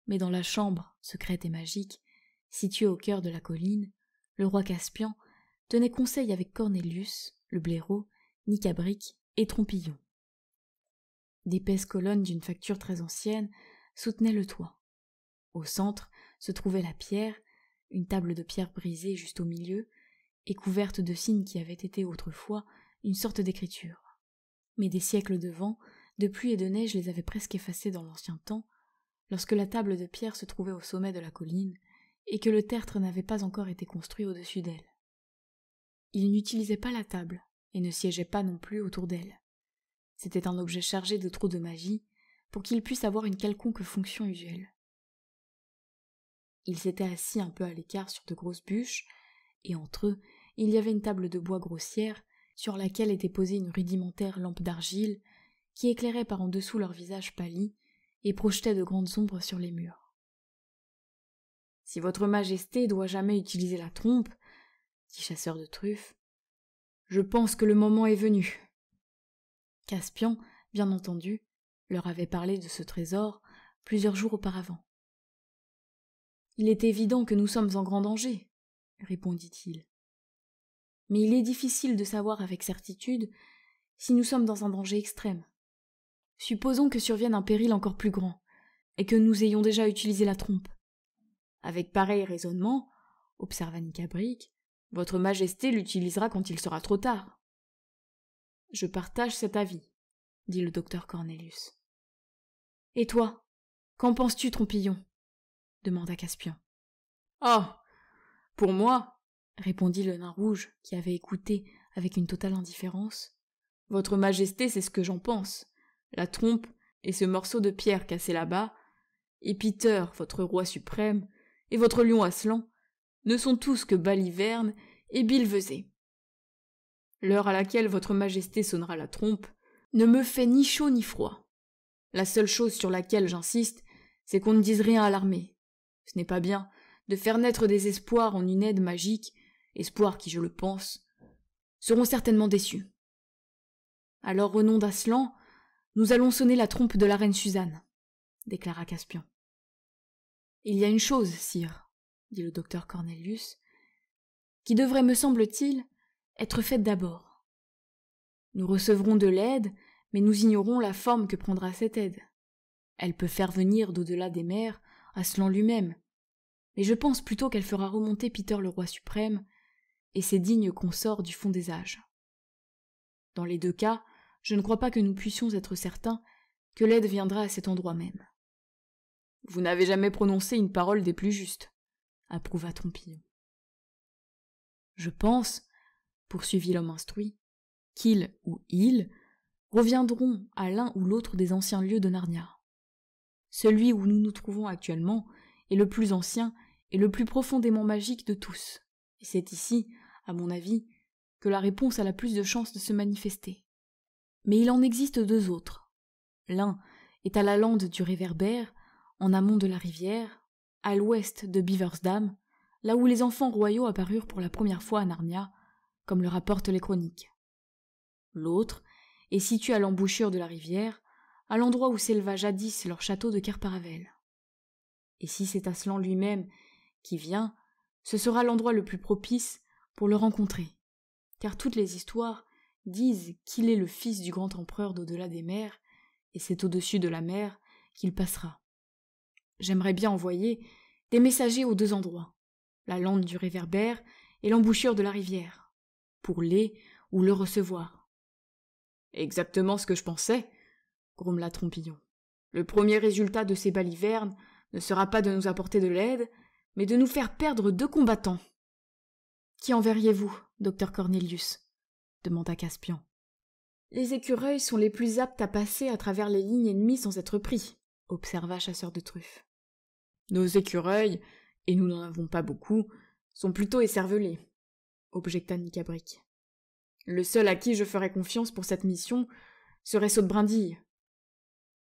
Mais dans la chambre, secrète et magique, située au cœur de la colline, le roi Caspian tenait conseil avec Cornelius le blaireau, Nicabric et Trompillon. D'épaisses colonnes d'une facture très ancienne soutenaient le toit. Au centre se trouvait la pierre, une table de pierre brisée juste au milieu, et couverte de signes qui avaient été autrefois une sorte d'écriture. Mais des siècles de vent, de pluie et de neige les avaient presque effacés dans l'ancien temps, lorsque la table de pierre se trouvait au sommet de la colline, et que le tertre n'avait pas encore été construit au-dessus d'elle. Il n'utilisait pas la table et ne siégeait pas non plus autour d'elle. C'était un objet chargé de trop de magie pour qu'il puisse avoir une quelconque fonction usuelle. Ils s'étaient assis un peu à l'écart sur de grosses bûches, et entre eux, il y avait une table de bois grossière sur laquelle était posée une rudimentaire lampe d'argile qui éclairait par en dessous leur visage pâli et projetait de grandes ombres sur les murs. Si votre majesté doit jamais utiliser la trompe, dit chasseur de truffes. Je pense que le moment est venu. Caspian, bien entendu, leur avait parlé de ce trésor plusieurs jours auparavant. Il est évident que nous sommes en grand danger, répondit-il. Mais il est difficile de savoir avec certitude si nous sommes dans un danger extrême. Supposons que survienne un péril encore plus grand, et que nous ayons déjà utilisé la trompe. Avec pareil raisonnement, observa votre Majesté l'utilisera quand il sera trop tard. Je partage cet avis, dit le docteur Cornelius. Et toi, qu'en penses-tu, Trompillon demanda Caspian. Ah Pour moi répondit le nain rouge, qui avait écouté avec une totale indifférence. Votre Majesté, c'est ce que j'en pense. La trompe et ce morceau de pierre cassé là-bas, et Peter, votre roi suprême, et votre lion ne sont tous que Baliverne et Bilvezé. L'heure à laquelle votre majesté sonnera la trompe ne me fait ni chaud ni froid. La seule chose sur laquelle j'insiste, c'est qu'on ne dise rien à l'armée. Ce n'est pas bien de faire naître des espoirs en une aide magique, espoirs qui, je le pense, seront certainement déçus. Alors, au nom d'Aslan, nous allons sonner la trompe de la reine Suzanne, déclara Caspian. Il y a une chose, sire, dit le docteur Cornelius, qui devrait, me semble-t-il, être faite d'abord. Nous recevrons de l'aide, mais nous ignorons la forme que prendra cette aide. Elle peut faire venir d'au-delà des mers Aslan lui-même, mais je pense plutôt qu'elle fera remonter Peter le roi suprême et ses dignes consorts du fond des âges. Dans les deux cas, je ne crois pas que nous puissions être certains que l'aide viendra à cet endroit même. Vous n'avez jamais prononcé une parole des plus justes, approuva Trompillon. Je pense, poursuivit l'homme instruit, qu'ils ou ils reviendront à l'un ou l'autre des anciens lieux de Narnia. Celui où nous nous trouvons actuellement est le plus ancien et le plus profondément magique de tous. Et c'est ici, à mon avis, que la réponse a la plus de chances de se manifester. Mais il en existe deux autres. L'un est à la lande du réverbère, en amont de la rivière, à l'ouest de Beaversdam, là où les enfants royaux apparurent pour la première fois à Narnia, comme le rapportent les chroniques. L'autre est situé à l'embouchure de la rivière, à l'endroit où s'éleva jadis leur château de Kerparavel. Et si c'est Aslan lui-même qui vient, ce sera l'endroit le plus propice pour le rencontrer, car toutes les histoires disent qu'il est le fils du grand empereur d'au-delà des mers, et c'est au-dessus de la mer qu'il passera. J'aimerais bien envoyer des messagers aux deux endroits, la lande du réverbère et l'embouchure de la rivière, pour les ou le recevoir. Exactement ce que je pensais, grommela Trompillon. Le premier résultat de ces balivernes ne sera pas de nous apporter de l'aide, mais de nous faire perdre deux combattants. Qui enverriez-vous, docteur Cornelius demanda Caspian. Les écureuils sont les plus aptes à passer à travers les lignes ennemies sans être pris, observa Chasseur de Truffes. Nos écureuils, et nous n'en avons pas beaucoup, sont plutôt écervelés, objecta Nicabric. Le seul à qui je ferais confiance pour cette mission serait Saut de Brindille.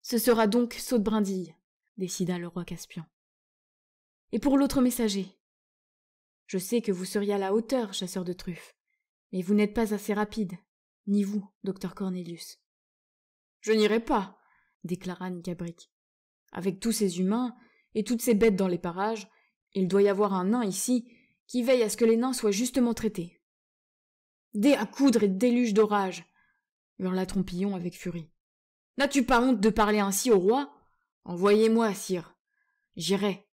Ce sera donc Saut de Brindille, décida le roi Caspian. Et pour l'autre messager Je sais que vous seriez à la hauteur, chasseur de truffes, mais vous n'êtes pas assez rapide, ni vous, docteur Cornelius. Je n'irai pas, déclara Nicabric. Avec tous ces humains, et toutes ces bêtes dans les parages, il doit y avoir un nain ici qui veille à ce que les nains soient justement traités. Des à coudre et déluge d'orage hurla Trompillon avec furie. N'as-tu pas honte de parler ainsi au roi Envoyez-moi, sire. J'irai.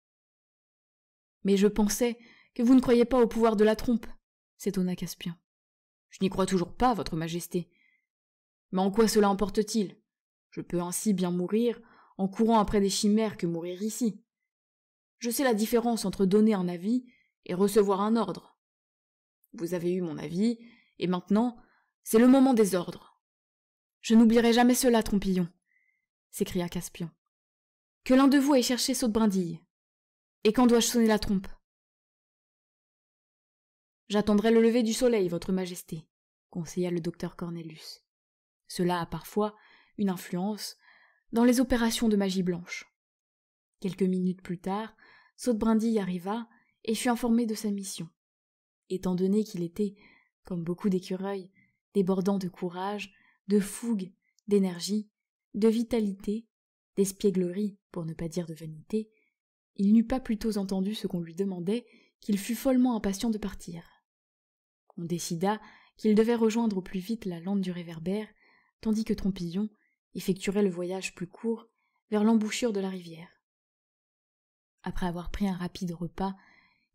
Mais je pensais que vous ne croyez pas au pouvoir de la trompe, s'étonna Caspien. Je n'y crois toujours pas, votre majesté. Mais en quoi cela emporte-t-il Je peux ainsi bien mourir en courant après des chimères que mourir ici. Je sais la différence entre donner un avis et recevoir un ordre. Vous avez eu mon avis, et maintenant, c'est le moment des ordres. Je n'oublierai jamais cela, Trompillon, s'écria Caspian. Que l'un de vous aille chercher de brindille Et quand dois-je sonner la trompe J'attendrai le lever du soleil, Votre Majesté, conseilla le docteur Cornelius. Cela a parfois une influence dans les opérations de magie blanche. Quelques minutes plus tard, Sautebrindy arriva et fut informé de sa mission. Étant donné qu'il était, comme beaucoup d'écureuils, débordant de courage, de fougue, d'énergie, de vitalité, d'espièglerie, pour ne pas dire de vanité, il n'eut pas plutôt entendu ce qu'on lui demandait qu'il fut follement impatient de partir. On décida qu'il devait rejoindre au plus vite la lande du réverbère, tandis que Trompillon effectuerait le voyage plus court vers l'embouchure de la rivière. Après avoir pris un rapide repas,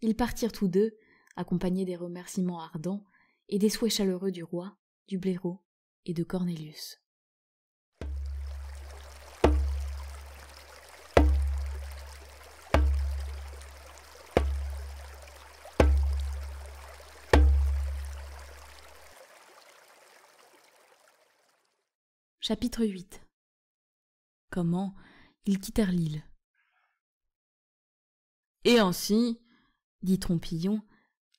ils partirent tous deux, accompagnés des remerciements ardents et des souhaits chaleureux du roi, du blaireau et de Cornelius. Chapitre 8 Comment ils quittèrent l'île et ainsi, dit Trompillon,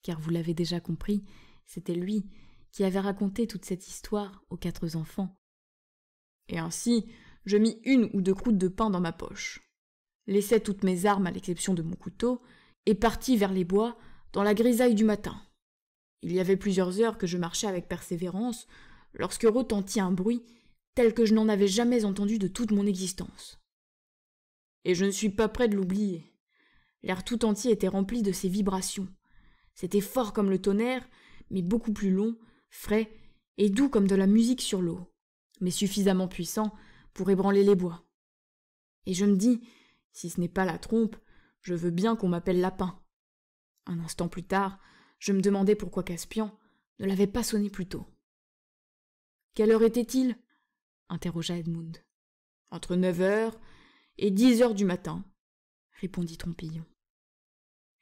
car vous l'avez déjà compris, c'était lui qui avait raconté toute cette histoire aux quatre enfants. Et ainsi, je mis une ou deux croûtes de pain dans ma poche, laissai toutes mes armes à l'exception de mon couteau, et partis vers les bois dans la grisaille du matin. Il y avait plusieurs heures que je marchais avec persévérance lorsque retentit un bruit tel que je n'en avais jamais entendu de toute mon existence. Et je ne suis pas près de l'oublier. L'air tout entier était rempli de ces vibrations. C'était fort comme le tonnerre, mais beaucoup plus long, frais et doux comme de la musique sur l'eau, mais suffisamment puissant pour ébranler les bois. Et je me dis, si ce n'est pas la trompe, je veux bien qu'on m'appelle Lapin. Un instant plus tard, je me demandais pourquoi Caspian ne l'avait pas sonné plus tôt. Quelle heure était-il interrogea Edmund. Entre neuf heures et dix heures du matin, répondit Trompillon.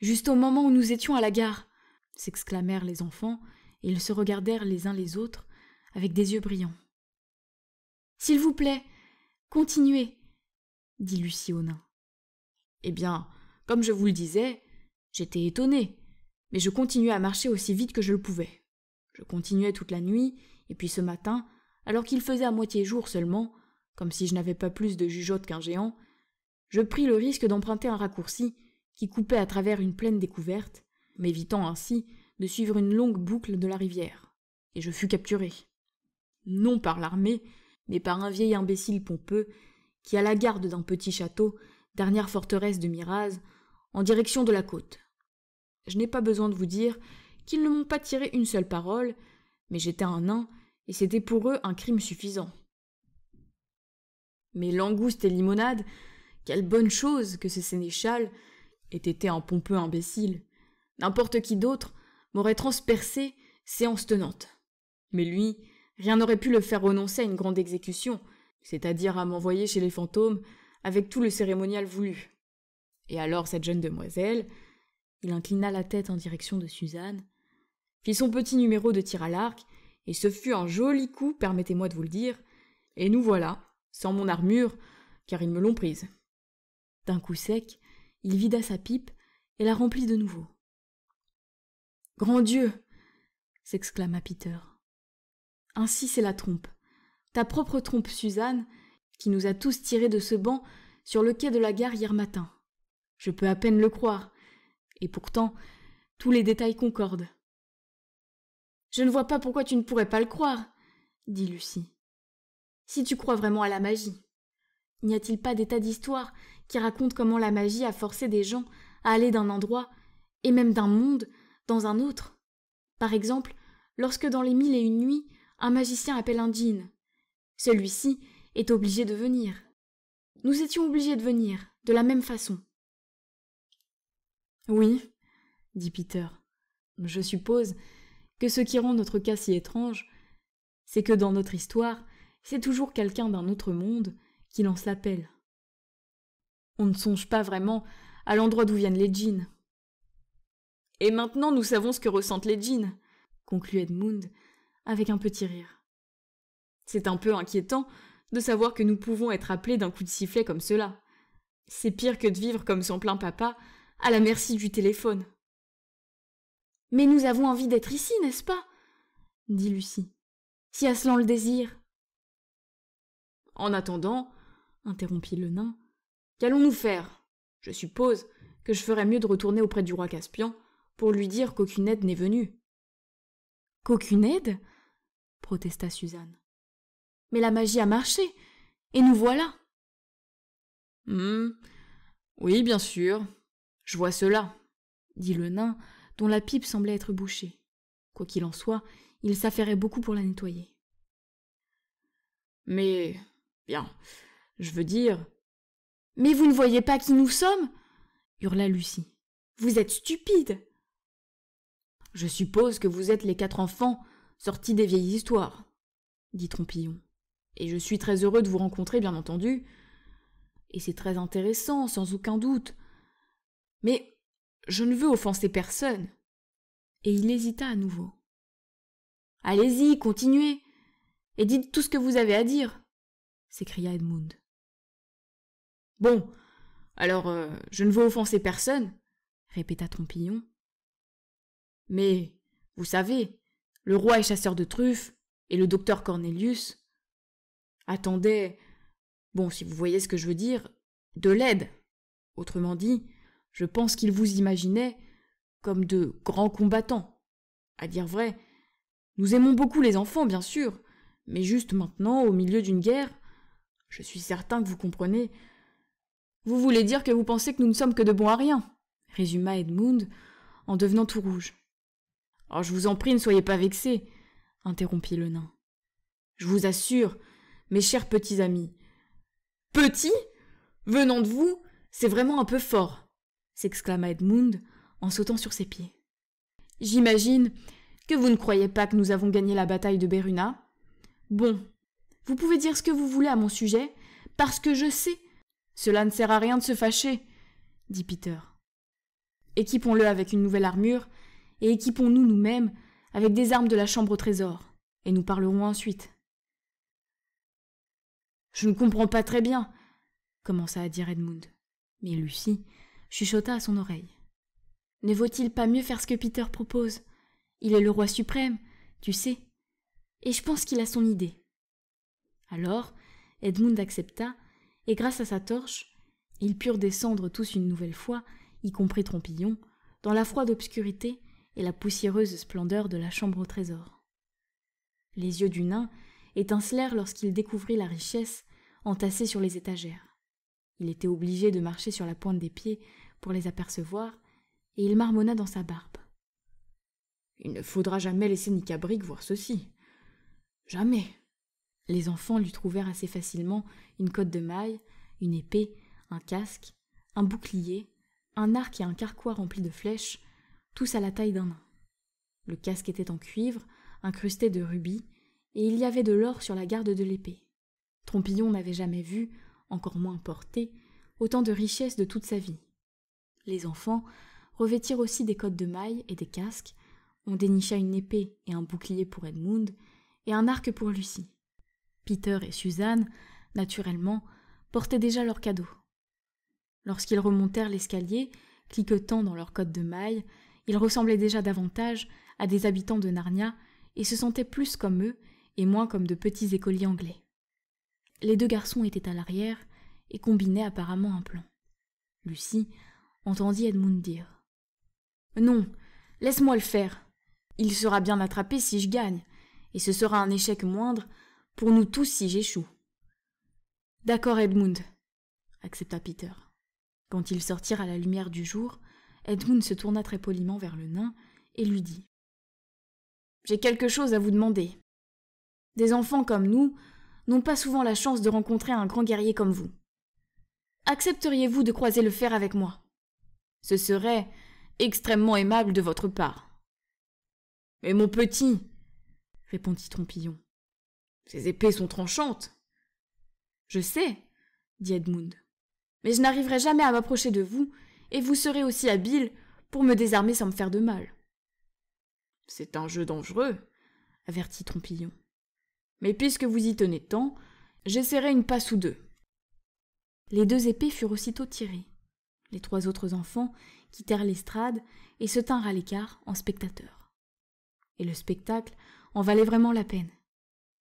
Juste au moment où nous étions à la gare s'exclamèrent les enfants, et ils se regardèrent les uns les autres avec des yeux brillants. S'il vous plaît, continuez, dit Lucie au nain. Eh bien, comme je vous le disais, j'étais étonné, mais je continuais à marcher aussi vite que je le pouvais. Je continuais toute la nuit, et puis ce matin, alors qu'il faisait à moitié jour seulement, comme si je n'avais pas plus de jugeote qu'un géant, je pris le risque d'emprunter un raccourci qui coupait à travers une plaine découverte, m'évitant ainsi de suivre une longue boucle de la rivière. Et je fus capturé. Non par l'armée, mais par un vieil imbécile pompeux qui, a la garde d'un petit château, dernière forteresse de Miraz, en direction de la côte. Je n'ai pas besoin de vous dire qu'ils ne m'ont pas tiré une seule parole, mais j'étais un nain, et c'était pour eux un crime suffisant. Mais langoustes et limonade, quelle bonne chose que ce sénéchal, et un pompeux imbécile. N'importe qui d'autre m'aurait transpercé séance tenante. Mais lui, rien n'aurait pu le faire renoncer à une grande exécution, c'est-à-dire à, à m'envoyer chez les fantômes avec tout le cérémonial voulu. Et alors cette jeune demoiselle, il inclina la tête en direction de Suzanne, fit son petit numéro de tir à l'arc, et ce fut un joli coup, permettez-moi de vous le dire, et nous voilà, sans mon armure, car ils me l'ont prise. D'un coup sec, il vida sa pipe et la remplit de nouveau. Grand Dieu s'exclama Peter. Ainsi c'est la trompe. Ta propre trompe, Suzanne, qui nous a tous tirés de ce banc sur le quai de la gare hier matin. Je peux à peine le croire. Et pourtant, tous les détails concordent. Je ne vois pas pourquoi tu ne pourrais pas le croire, dit Lucie. Si tu crois vraiment à la magie, n'y a-t-il pas des tas d'histoires qui raconte comment la magie a forcé des gens à aller d'un endroit, et même d'un monde, dans un autre. Par exemple, lorsque dans les mille et une nuits, un magicien appelle un djinn. Celui-ci est obligé de venir. Nous étions obligés de venir, de la même façon. Oui, dit Peter. Je suppose que ce qui rend notre cas si étrange, c'est que dans notre histoire, c'est toujours quelqu'un d'un autre monde qui lance l'appel. On ne songe pas vraiment à l'endroit d'où viennent les djinns. Et maintenant nous savons ce que ressentent les djinns, conclut Edmund avec un petit rire. C'est un peu inquiétant de savoir que nous pouvons être appelés d'un coup de sifflet comme cela. C'est pire que de vivre comme son plein papa, à la merci du téléphone. Mais nous avons envie d'être ici, n'est-ce pas dit Lucie. Si Aslan le désire. En attendant, interrompit le nain, Qu'allons-nous faire Je suppose que je ferais mieux de retourner auprès du roi Caspian pour lui dire qu'aucune aide n'est venue. Qu'aucune aide protesta Suzanne. Mais la magie a marché, et nous voilà. Hum, Oui, bien sûr. Je vois cela, dit le nain, dont la pipe semblait être bouchée. Quoi qu'il en soit, il s'affairait beaucoup pour la nettoyer. Mais bien, je veux dire, mais vous ne voyez pas qui nous sommes hurla Lucie. Vous êtes stupide. Je suppose que vous êtes les quatre enfants sortis des vieilles histoires, dit Trompillon. Et je suis très heureux de vous rencontrer, bien entendu. Et c'est très intéressant, sans aucun doute. Mais je ne veux offenser personne. Et il hésita à nouveau. Allez-y, continuez, et dites tout ce que vous avez à dire, s'écria Edmund. Bon, alors euh, je ne veux offenser personne, répéta Trompillon. Mais, vous savez, le roi est chasseur de truffes, et le docteur Cornelius. attendait. bon, si vous voyez ce que je veux dire, de l'aide. Autrement dit, je pense qu'ils vous imaginait comme de grands combattants. À dire vrai, nous aimons beaucoup les enfants, bien sûr, mais juste maintenant, au milieu d'une guerre, je suis certain que vous comprenez vous voulez dire que vous pensez que nous ne sommes que de bons à rien résuma Edmund en devenant tout rouge. Oh, je vous en prie, ne soyez pas vexé, interrompit le nain. Je vous assure, mes chers petits amis. Petits Venant de vous, c'est vraiment un peu fort, s'exclama Edmund en sautant sur ses pieds. J'imagine que vous ne croyez pas que nous avons gagné la bataille de Beruna. Bon, vous pouvez dire ce que vous voulez à mon sujet, parce que je sais cela ne sert à rien de se fâcher, dit Peter. Équipons-le avec une nouvelle armure, et équipons-nous nous-mêmes avec des armes de la chambre au trésor, et nous parlerons ensuite. Je ne comprends pas très bien, commença à dire Edmund. Mais Lucie chuchota à son oreille. Ne vaut-il pas mieux faire ce que Peter propose Il est le roi suprême, tu sais, et je pense qu'il a son idée. Alors, Edmund accepta et grâce à sa torche, ils purent descendre tous une nouvelle fois, y compris Trompillon, dans la froide obscurité et la poussiéreuse splendeur de la chambre au trésor. Les yeux du nain étincelèrent lorsqu'il découvrit la richesse entassée sur les étagères. Il était obligé de marcher sur la pointe des pieds pour les apercevoir, et il marmonna dans sa barbe. Il ne faudra jamais laisser Nicabrique voir ceci. Jamais. Les enfants lui trouvèrent assez facilement une cotte de maille, une épée, un casque, un bouclier, un arc et un carquois rempli de flèches, tous à la taille d'un nain. Le casque était en cuivre, incrusté de rubis, et il y avait de l'or sur la garde de l'épée. Trompillon n'avait jamais vu, encore moins porté, autant de richesses de toute sa vie. Les enfants revêtirent aussi des cottes de maille et des casques, on dénicha une épée et un bouclier pour Edmund, et un arc pour Lucie. Peter et Suzanne, naturellement, portaient déjà leurs cadeaux. Lorsqu'ils remontèrent l'escalier, cliquetant dans leurs cottes de mailles, ils ressemblaient déjà davantage à des habitants de Narnia et se sentaient plus comme eux et moins comme de petits écoliers anglais. Les deux garçons étaient à l'arrière et combinaient apparemment un plan. Lucie entendit Edmund dire Non, laisse-moi le faire. Il sera bien attrapé si je gagne, et ce sera un échec moindre pour nous tous si j'échoue. D'accord, Edmund, accepta Peter. Quand ils sortirent à la lumière du jour, Edmund se tourna très poliment vers le nain et lui dit J'ai quelque chose à vous demander. Des enfants comme nous n'ont pas souvent la chance de rencontrer un grand guerrier comme vous. Accepteriez-vous de croiser le fer avec moi Ce serait extrêmement aimable de votre part. Mais mon petit, répondit Trompillon, ces épées sont tranchantes. Je sais, dit Edmund, mais je n'arriverai jamais à m'approcher de vous, et vous serez aussi habile pour me désarmer sans me faire de mal. C'est un jeu dangereux, avertit Trompillon. Mais puisque vous y tenez tant, j'essaierai une passe ou deux. Les deux épées furent aussitôt tirées. Les trois autres enfants quittèrent l'estrade et se tinrent à l'écart en spectateurs. Et le spectacle en valait vraiment la peine.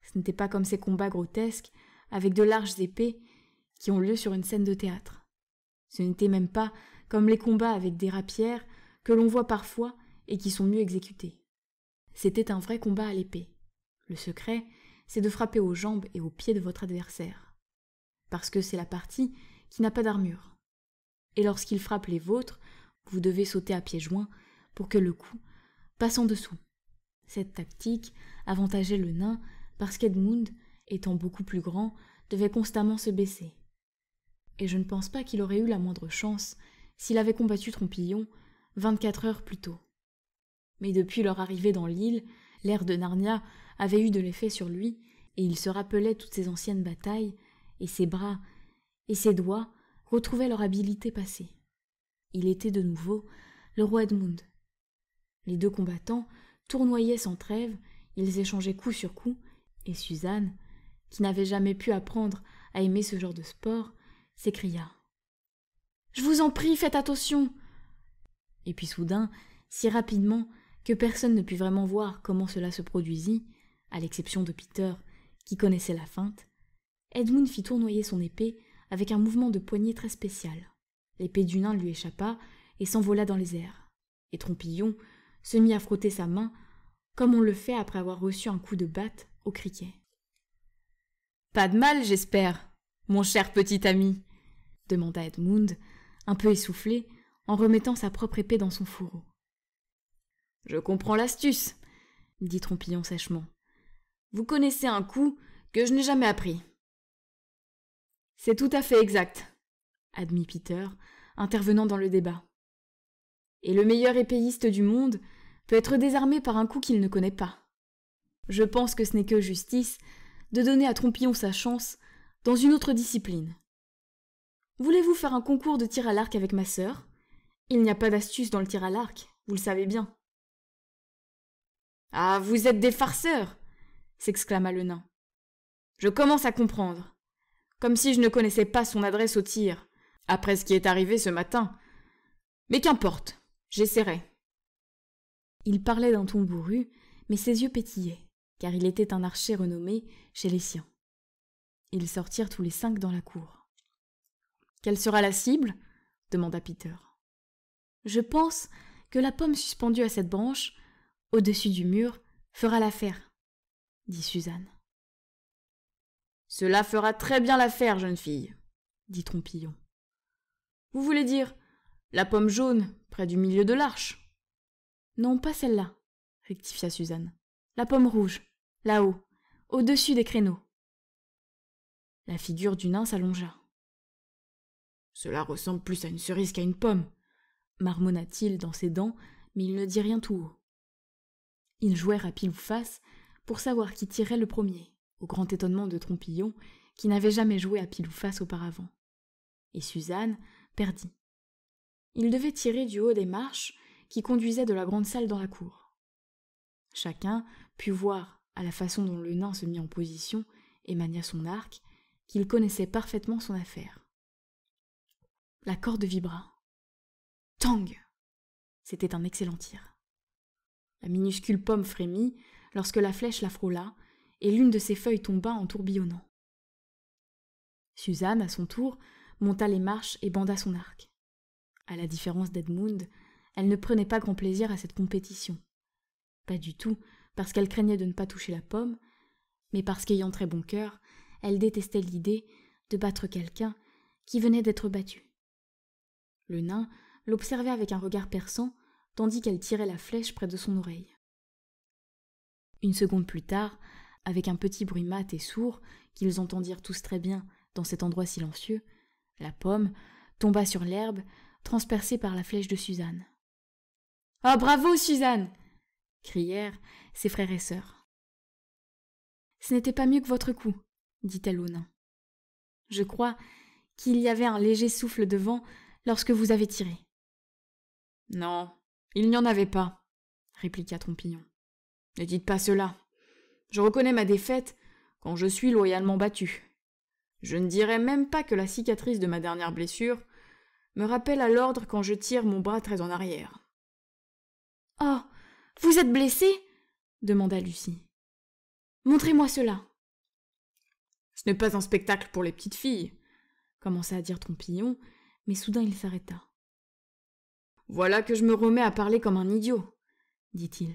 Ce n'était pas comme ces combats grotesques, avec de larges épées, qui ont lieu sur une scène de théâtre. Ce n'était même pas comme les combats avec des rapières que l'on voit parfois et qui sont mieux exécutés. C'était un vrai combat à l'épée. Le secret, c'est de frapper aux jambes et aux pieds de votre adversaire. Parce que c'est la partie qui n'a pas d'armure. Et lorsqu'il frappe les vôtres, vous devez sauter à pieds joints pour que le coup passe en dessous. Cette tactique avantageait le nain parce qu'Edmund, étant beaucoup plus grand, devait constamment se baisser. Et je ne pense pas qu'il aurait eu la moindre chance s'il avait combattu Trompillon vingt-quatre heures plus tôt. Mais depuis leur arrivée dans l'île, l'air de Narnia avait eu de l'effet sur lui, et il se rappelait toutes ses anciennes batailles, et ses bras et ses doigts retrouvaient leur habileté passée. Il était de nouveau le roi Edmund. Les deux combattants tournoyaient sans trêve, ils échangeaient coup sur coup, et Suzanne, qui n'avait jamais pu apprendre à aimer ce genre de sport, s'écria. Je vous en prie, faites attention. Et puis soudain, si rapidement que personne ne put vraiment voir comment cela se produisit, à l'exception de Peter, qui connaissait la feinte, Edmund fit tournoyer son épée avec un mouvement de poignet très spécial. L'épée du nain lui échappa et s'envola dans les airs. Et Trompillon se mit à frotter sa main, comme on le fait après avoir reçu un coup de batte au criquet. Pas de mal, j'espère, mon cher petit ami, demanda Edmund, un peu essoufflé, en remettant sa propre épée dans son fourreau. Je comprends l'astuce, dit Trompillon sèchement. Vous connaissez un coup que je n'ai jamais appris. C'est tout à fait exact, admit Peter, intervenant dans le débat. Et le meilleur épéiste du monde peut être désarmé par un coup qu'il ne connaît pas je pense que ce n'est que justice, de donner à Trompillon sa chance dans une autre discipline. Voulez-vous faire un concours de tir à l'arc avec ma sœur Il n'y a pas d'astuce dans le tir à l'arc, vous le savez bien. Ah, vous êtes des farceurs s'exclama le nain. Je commence à comprendre. Comme si je ne connaissais pas son adresse au tir, après ce qui est arrivé ce matin. Mais qu'importe, j'essaierai. Il parlait d'un ton bourru, mais ses yeux pétillaient car il était un archer renommé chez les siens. Ils sortirent tous les cinq dans la cour. Quelle sera la cible demanda Peter. Je pense que la pomme suspendue à cette branche, au-dessus du mur, fera l'affaire, dit Suzanne. Cela fera très bien l'affaire, jeune fille, dit Trompillon. Vous voulez dire la pomme jaune près du milieu de l'arche Non, pas celle-là, rectifia Suzanne. La pomme rouge là-haut, au-dessus des créneaux. La figure du nain s'allongea. Cela ressemble plus à une cerise qu'à une pomme, marmonna-t-il dans ses dents, mais il ne dit rien tout haut. Ils jouèrent à pile ou face pour savoir qui tirait le premier, au grand étonnement de Trompillon, qui n'avait jamais joué à pile ou face auparavant. Et Suzanne perdit. Il devait tirer du haut des marches qui conduisaient de la grande salle dans la cour. Chacun put voir à la façon dont le nain se mit en position et mania son arc, qu'il connaissait parfaitement son affaire. La corde vibra. Tang C'était un excellent tir. La minuscule pomme frémit lorsque la flèche la frôla, et l'une de ses feuilles tomba en tourbillonnant. Suzanne, à son tour, monta les marches et banda son arc. À la différence d'Edmund, elle ne prenait pas grand plaisir à cette compétition. Pas du tout, parce qu'elle craignait de ne pas toucher la pomme, mais parce qu'ayant très bon cœur, elle détestait l'idée de battre quelqu'un qui venait d'être battu. Le nain l'observait avec un regard perçant, tandis qu'elle tirait la flèche près de son oreille. Une seconde plus tard, avec un petit bruit mat et sourd, qu'ils entendirent tous très bien dans cet endroit silencieux, la pomme tomba sur l'herbe, transpercée par la flèche de Suzanne. Ah bravo, Suzanne crièrent ses frères et sœurs. Ce n'était pas mieux que votre coup, dit-elle au nain. Je crois qu'il y avait un léger souffle de vent lorsque vous avez tiré. Non, il n'y en avait pas, répliqua Trompillon. Ne dites pas cela. Je reconnais ma défaite quand je suis loyalement battue. Je ne dirais même pas que la cicatrice de ma dernière blessure me rappelle à l'ordre quand je tire mon bras très en arrière. Ah vous êtes blessé demanda Lucie. Montrez-moi cela. Ce n'est pas un spectacle pour les petites filles, commença à dire Trompillon, mais soudain il s'arrêta. Voilà que je me remets à parler comme un idiot, dit-il.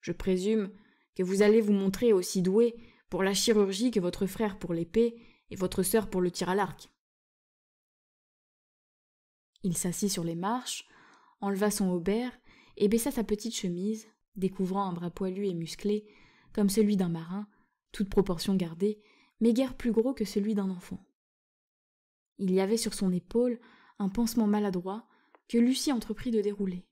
Je présume que vous allez vous montrer aussi doué pour la chirurgie que votre frère pour l'épée et votre sœur pour le tir à l'arc. Il s'assit sur les marches, enleva son aubert et eh baissa ben, sa petite chemise, découvrant un bras poilu et musclé, comme celui d'un marin, toute proportion gardée, mais guère plus gros que celui d'un enfant. Il y avait sur son épaule un pansement maladroit que Lucie entreprit de dérouler.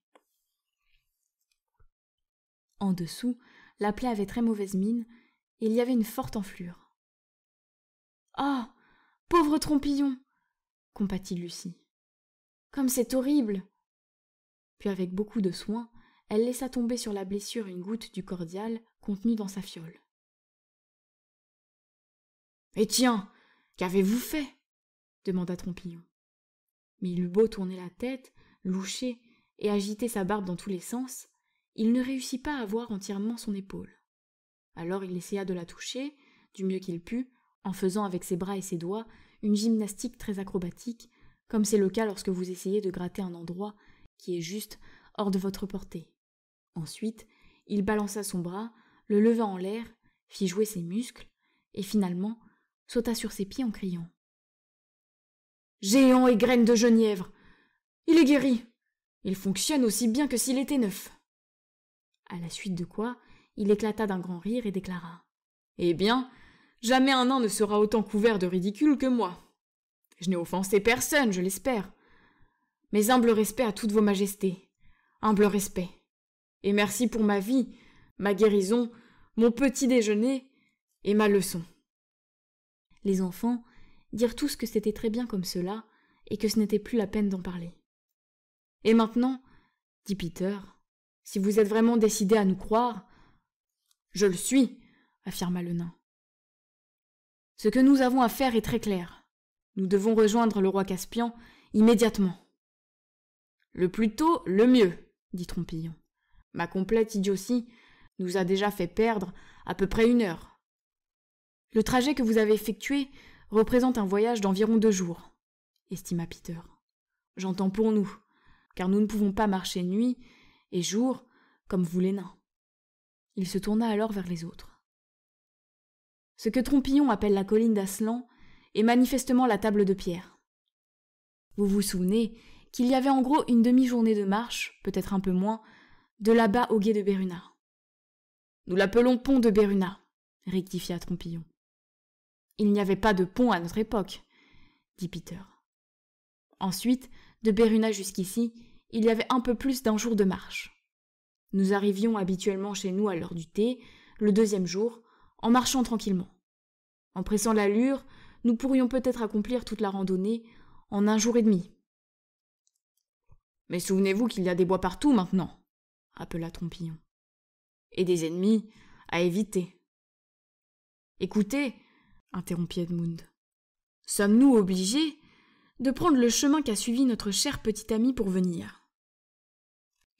En dessous, la plaie avait très mauvaise mine, et il y avait une forte enflure. Ah Pauvre trompillon compatit Lucie. Comme c'est horrible puis avec beaucoup de soin, elle laissa tomber sur la blessure une goutte du cordial contenue dans sa fiole. Et eh tiens, qu'avez-vous fait demanda Trompillon. Mais il eut beau tourner la tête, loucher et agiter sa barbe dans tous les sens, il ne réussit pas à voir entièrement son épaule. Alors il essaya de la toucher, du mieux qu'il put, en faisant avec ses bras et ses doigts une gymnastique très acrobatique, comme c'est le cas lorsque vous essayez de gratter un endroit qui est juste hors de votre portée. Ensuite, il balança son bras, le leva en l'air, fit jouer ses muscles, et finalement sauta sur ses pieds en criant. Géant et graine de genièvre. Il est guéri. Il fonctionne aussi bien que s'il était neuf. À la suite de quoi, il éclata d'un grand rire et déclara. Eh bien, jamais un nain ne sera autant couvert de ridicule que moi. Je n'ai offensé personne, je l'espère. Mes humbles respects à toutes vos majestés. humble respect, Et merci pour ma vie, ma guérison, mon petit déjeuner et ma leçon. Les enfants dirent tous que c'était très bien comme cela et que ce n'était plus la peine d'en parler. Et maintenant, dit Peter, si vous êtes vraiment décidé à nous croire. Je le suis, affirma le nain. Ce que nous avons à faire est très clair. Nous devons rejoindre le roi Caspian immédiatement. Le plus tôt, le mieux, dit Trompillon. Ma complète idiotie nous a déjà fait perdre à peu près une heure. Le trajet que vous avez effectué représente un voyage d'environ deux jours, estima Peter. J'entends pour nous, car nous ne pouvons pas marcher nuit et jour comme vous les nains. Il se tourna alors vers les autres. Ce que Trompillon appelle la colline d'Aslan est manifestement la table de pierre. Vous vous souvenez, qu'il y avait en gros une demi-journée de marche, peut-être un peu moins, de là-bas au gué de Béruna. Nous l'appelons pont de Béruna, rectifia Trompillon. Il n'y avait pas de pont à notre époque, dit Peter. Ensuite, de Béruna jusqu'ici, il y avait un peu plus d'un jour de marche. Nous arrivions habituellement chez nous à l'heure du thé, le deuxième jour, en marchant tranquillement. En pressant l'allure, nous pourrions peut-être accomplir toute la randonnée en un jour et demi, mais souvenez-vous qu'il y a des bois partout maintenant, appela Trompillon. Et des ennemis à éviter. Écoutez, interrompit Edmund, sommes-nous obligés de prendre le chemin qu'a suivi notre cher petit ami pour venir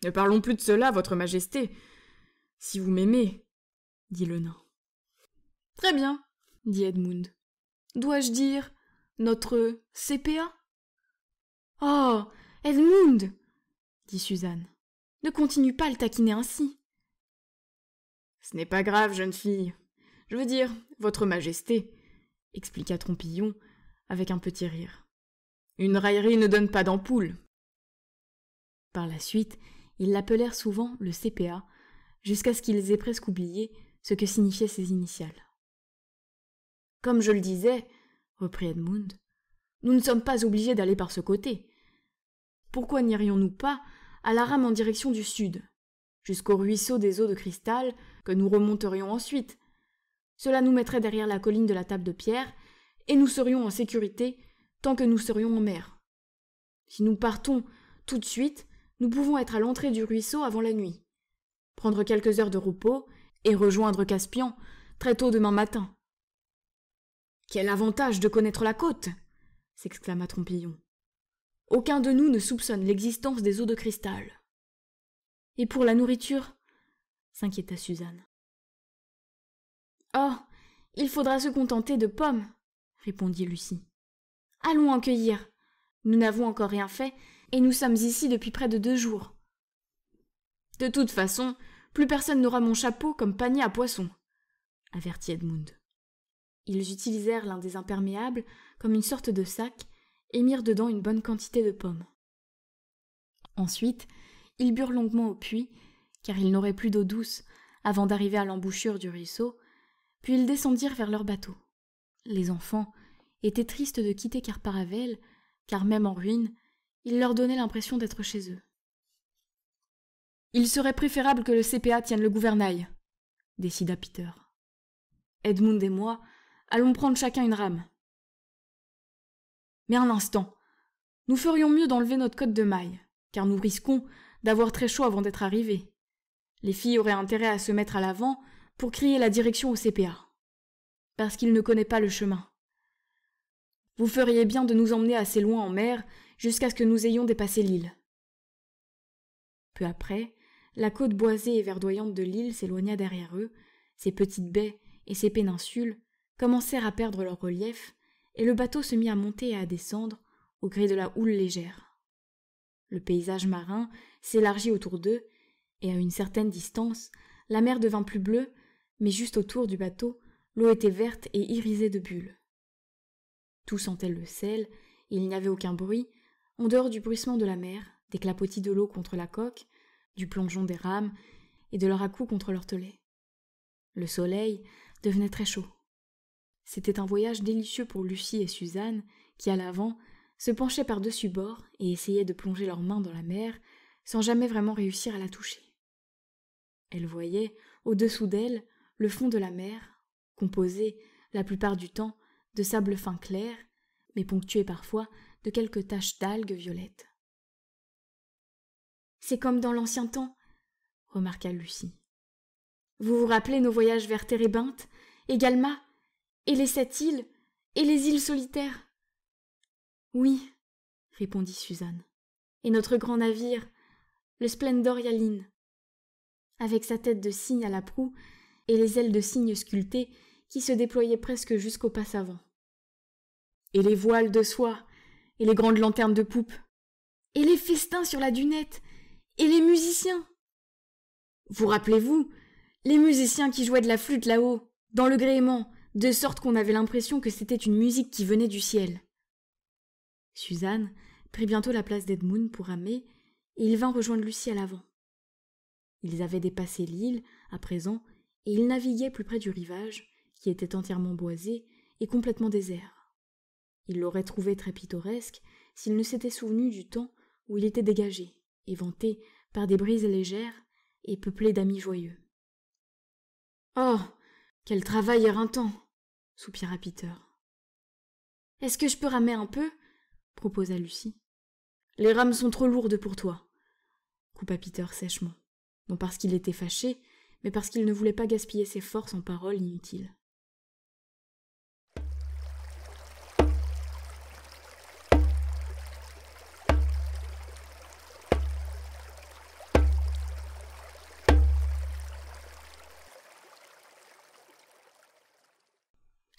Ne parlons plus de cela, Votre Majesté, si vous m'aimez, dit le nain. Très bien, dit Edmund. Dois-je dire notre CPA Oh, Edmund dit Suzanne. Ne continue pas à le taquiner ainsi. Ce n'est pas grave, jeune fille. Je veux dire, votre majesté, expliqua Trompillon avec un petit rire. Une raillerie ne donne pas d'ampoule. Par la suite, ils l'appelèrent souvent le CPA, jusqu'à ce qu'ils aient presque oublié ce que signifiaient ses initiales. Comme je le disais, reprit Edmund, nous ne sommes pas obligés d'aller par ce côté. Pourquoi n'irions-nous pas à la rame en direction du sud, jusqu'au ruisseau des eaux de cristal que nous remonterions ensuite. Cela nous mettrait derrière la colline de la table de pierre, et nous serions en sécurité tant que nous serions en mer. Si nous partons tout de suite, nous pouvons être à l'entrée du ruisseau avant la nuit, prendre quelques heures de repos et rejoindre Caspian très tôt demain matin. Quel avantage de connaître la côte s'exclama Trompillon. Aucun de nous ne soupçonne l'existence des eaux de cristal. Et pour la nourriture s'inquiéta Suzanne. Oh il faudra se contenter de pommes, répondit Lucie. Allons en cueillir. Nous n'avons encore rien fait, et nous sommes ici depuis près de deux jours. De toute façon, plus personne n'aura mon chapeau comme panier à poissons, avertit Edmund. Ils utilisèrent l'un des imperméables comme une sorte de sac, et mirent dedans une bonne quantité de pommes. Ensuite, ils burent longuement au puits, car ils n'auraient plus d'eau douce avant d'arriver à l'embouchure du ruisseau, puis ils descendirent vers leur bateau. Les enfants étaient tristes de quitter Carparavel, car même en ruine, il leur donnait l'impression d'être chez eux. Il serait préférable que le CPA tienne le gouvernail, décida Peter. Edmund et moi allons prendre chacun une rame. Mais un instant. Nous ferions mieux d'enlever notre côte de maille, car nous risquons d'avoir très chaud avant d'être arrivés. Les filles auraient intérêt à se mettre à l'avant pour crier la direction au CPA. Parce qu'il ne connaît pas le chemin. Vous feriez bien de nous emmener assez loin en mer jusqu'à ce que nous ayons dépassé l'île. Peu après, la côte boisée et verdoyante de l'île s'éloigna derrière eux, ses petites baies et ses péninsules commencèrent à perdre leur relief, et le bateau se mit à monter et à descendre au gré de la houle légère. Le paysage marin s'élargit autour d'eux, et à une certaine distance, la mer devint plus bleue, mais juste autour du bateau, l'eau était verte et irisée de bulles. Tout sentait le sel, il n'y avait aucun bruit, en dehors du bruissement de la mer, des clapotis de l'eau contre la coque, du plongeon des rames et de leur à contre leur telet. Le soleil devenait très chaud. C'était un voyage délicieux pour Lucie et Suzanne, qui à l'avant se penchaient par-dessus bord et essayaient de plonger leurs mains dans la mer, sans jamais vraiment réussir à la toucher. Elles voyaient, au-dessous d'elles, le fond de la mer, composé, la plupart du temps, de sable fin clair, mais ponctué parfois de quelques taches d'algues violettes. C'est comme dans l'ancien temps, remarqua Lucie. Vous vous rappelez nos voyages vers Térébinthe et Galma et les sept îles, et les îles solitaires. Oui, répondit Suzanne, et notre grand navire, le Splendorialine, Avec sa tête de cygne à la proue et les ailes de cygne sculptées qui se déployaient presque jusqu'au passe avant. Et les voiles de soie, et les grandes lanternes de poupe, et les festins sur la dunette, et les musiciens. Vous rappelez-vous, les musiciens qui jouaient de la flûte là-haut, dans le gréement, de sorte qu'on avait l'impression que c'était une musique qui venait du ciel. Suzanne prit bientôt la place d'Edmund pour ramer, et il vint rejoindre Lucie à l'avant. Ils avaient dépassé l'île, à présent, et ils naviguaient plus près du rivage, qui était entièrement boisé et complètement désert. Il l'aurait trouvé très pittoresque s'il ne s'était souvenu du temps où il était dégagé, éventé par des brises légères et peuplé d'amis joyeux. Oh quel travail éreintant soupira Peter. Est-ce que je peux ramer un peu proposa Lucie. Les rames sont trop lourdes pour toi, coupa Peter sèchement, non parce qu'il était fâché, mais parce qu'il ne voulait pas gaspiller ses forces en paroles inutiles.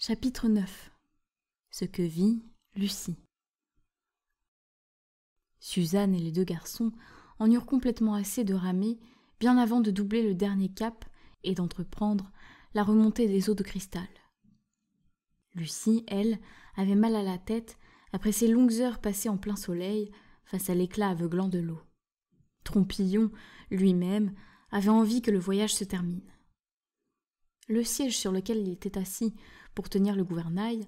Chapitre 9 Ce que vit Lucie Suzanne et les deux garçons en eurent complètement assez de ramer bien avant de doubler le dernier cap et d'entreprendre la remontée des eaux de cristal. Lucie, elle, avait mal à la tête après ces longues heures passées en plein soleil face à l'éclat aveuglant de l'eau. Trompillon, lui-même, avait envie que le voyage se termine. Le siège sur lequel il était assis pour tenir le gouvernail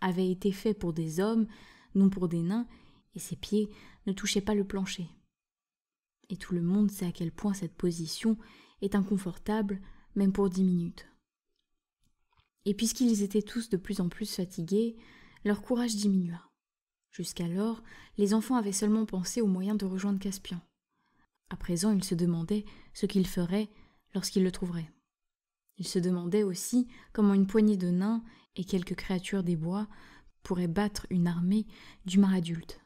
avait été fait pour des hommes, non pour des nains, et ses pieds ne touchaient pas le plancher. Et tout le monde sait à quel point cette position est inconfortable, même pour dix minutes. Et puisqu'ils étaient tous de plus en plus fatigués, leur courage diminua. Jusqu'alors, les enfants avaient seulement pensé aux moyens de rejoindre Caspian. À présent, ils se demandaient ce qu'ils feraient lorsqu'ils le trouveraient. Il se demandait aussi comment une poignée de nains et quelques créatures des bois pourraient battre une armée d'humains adulte.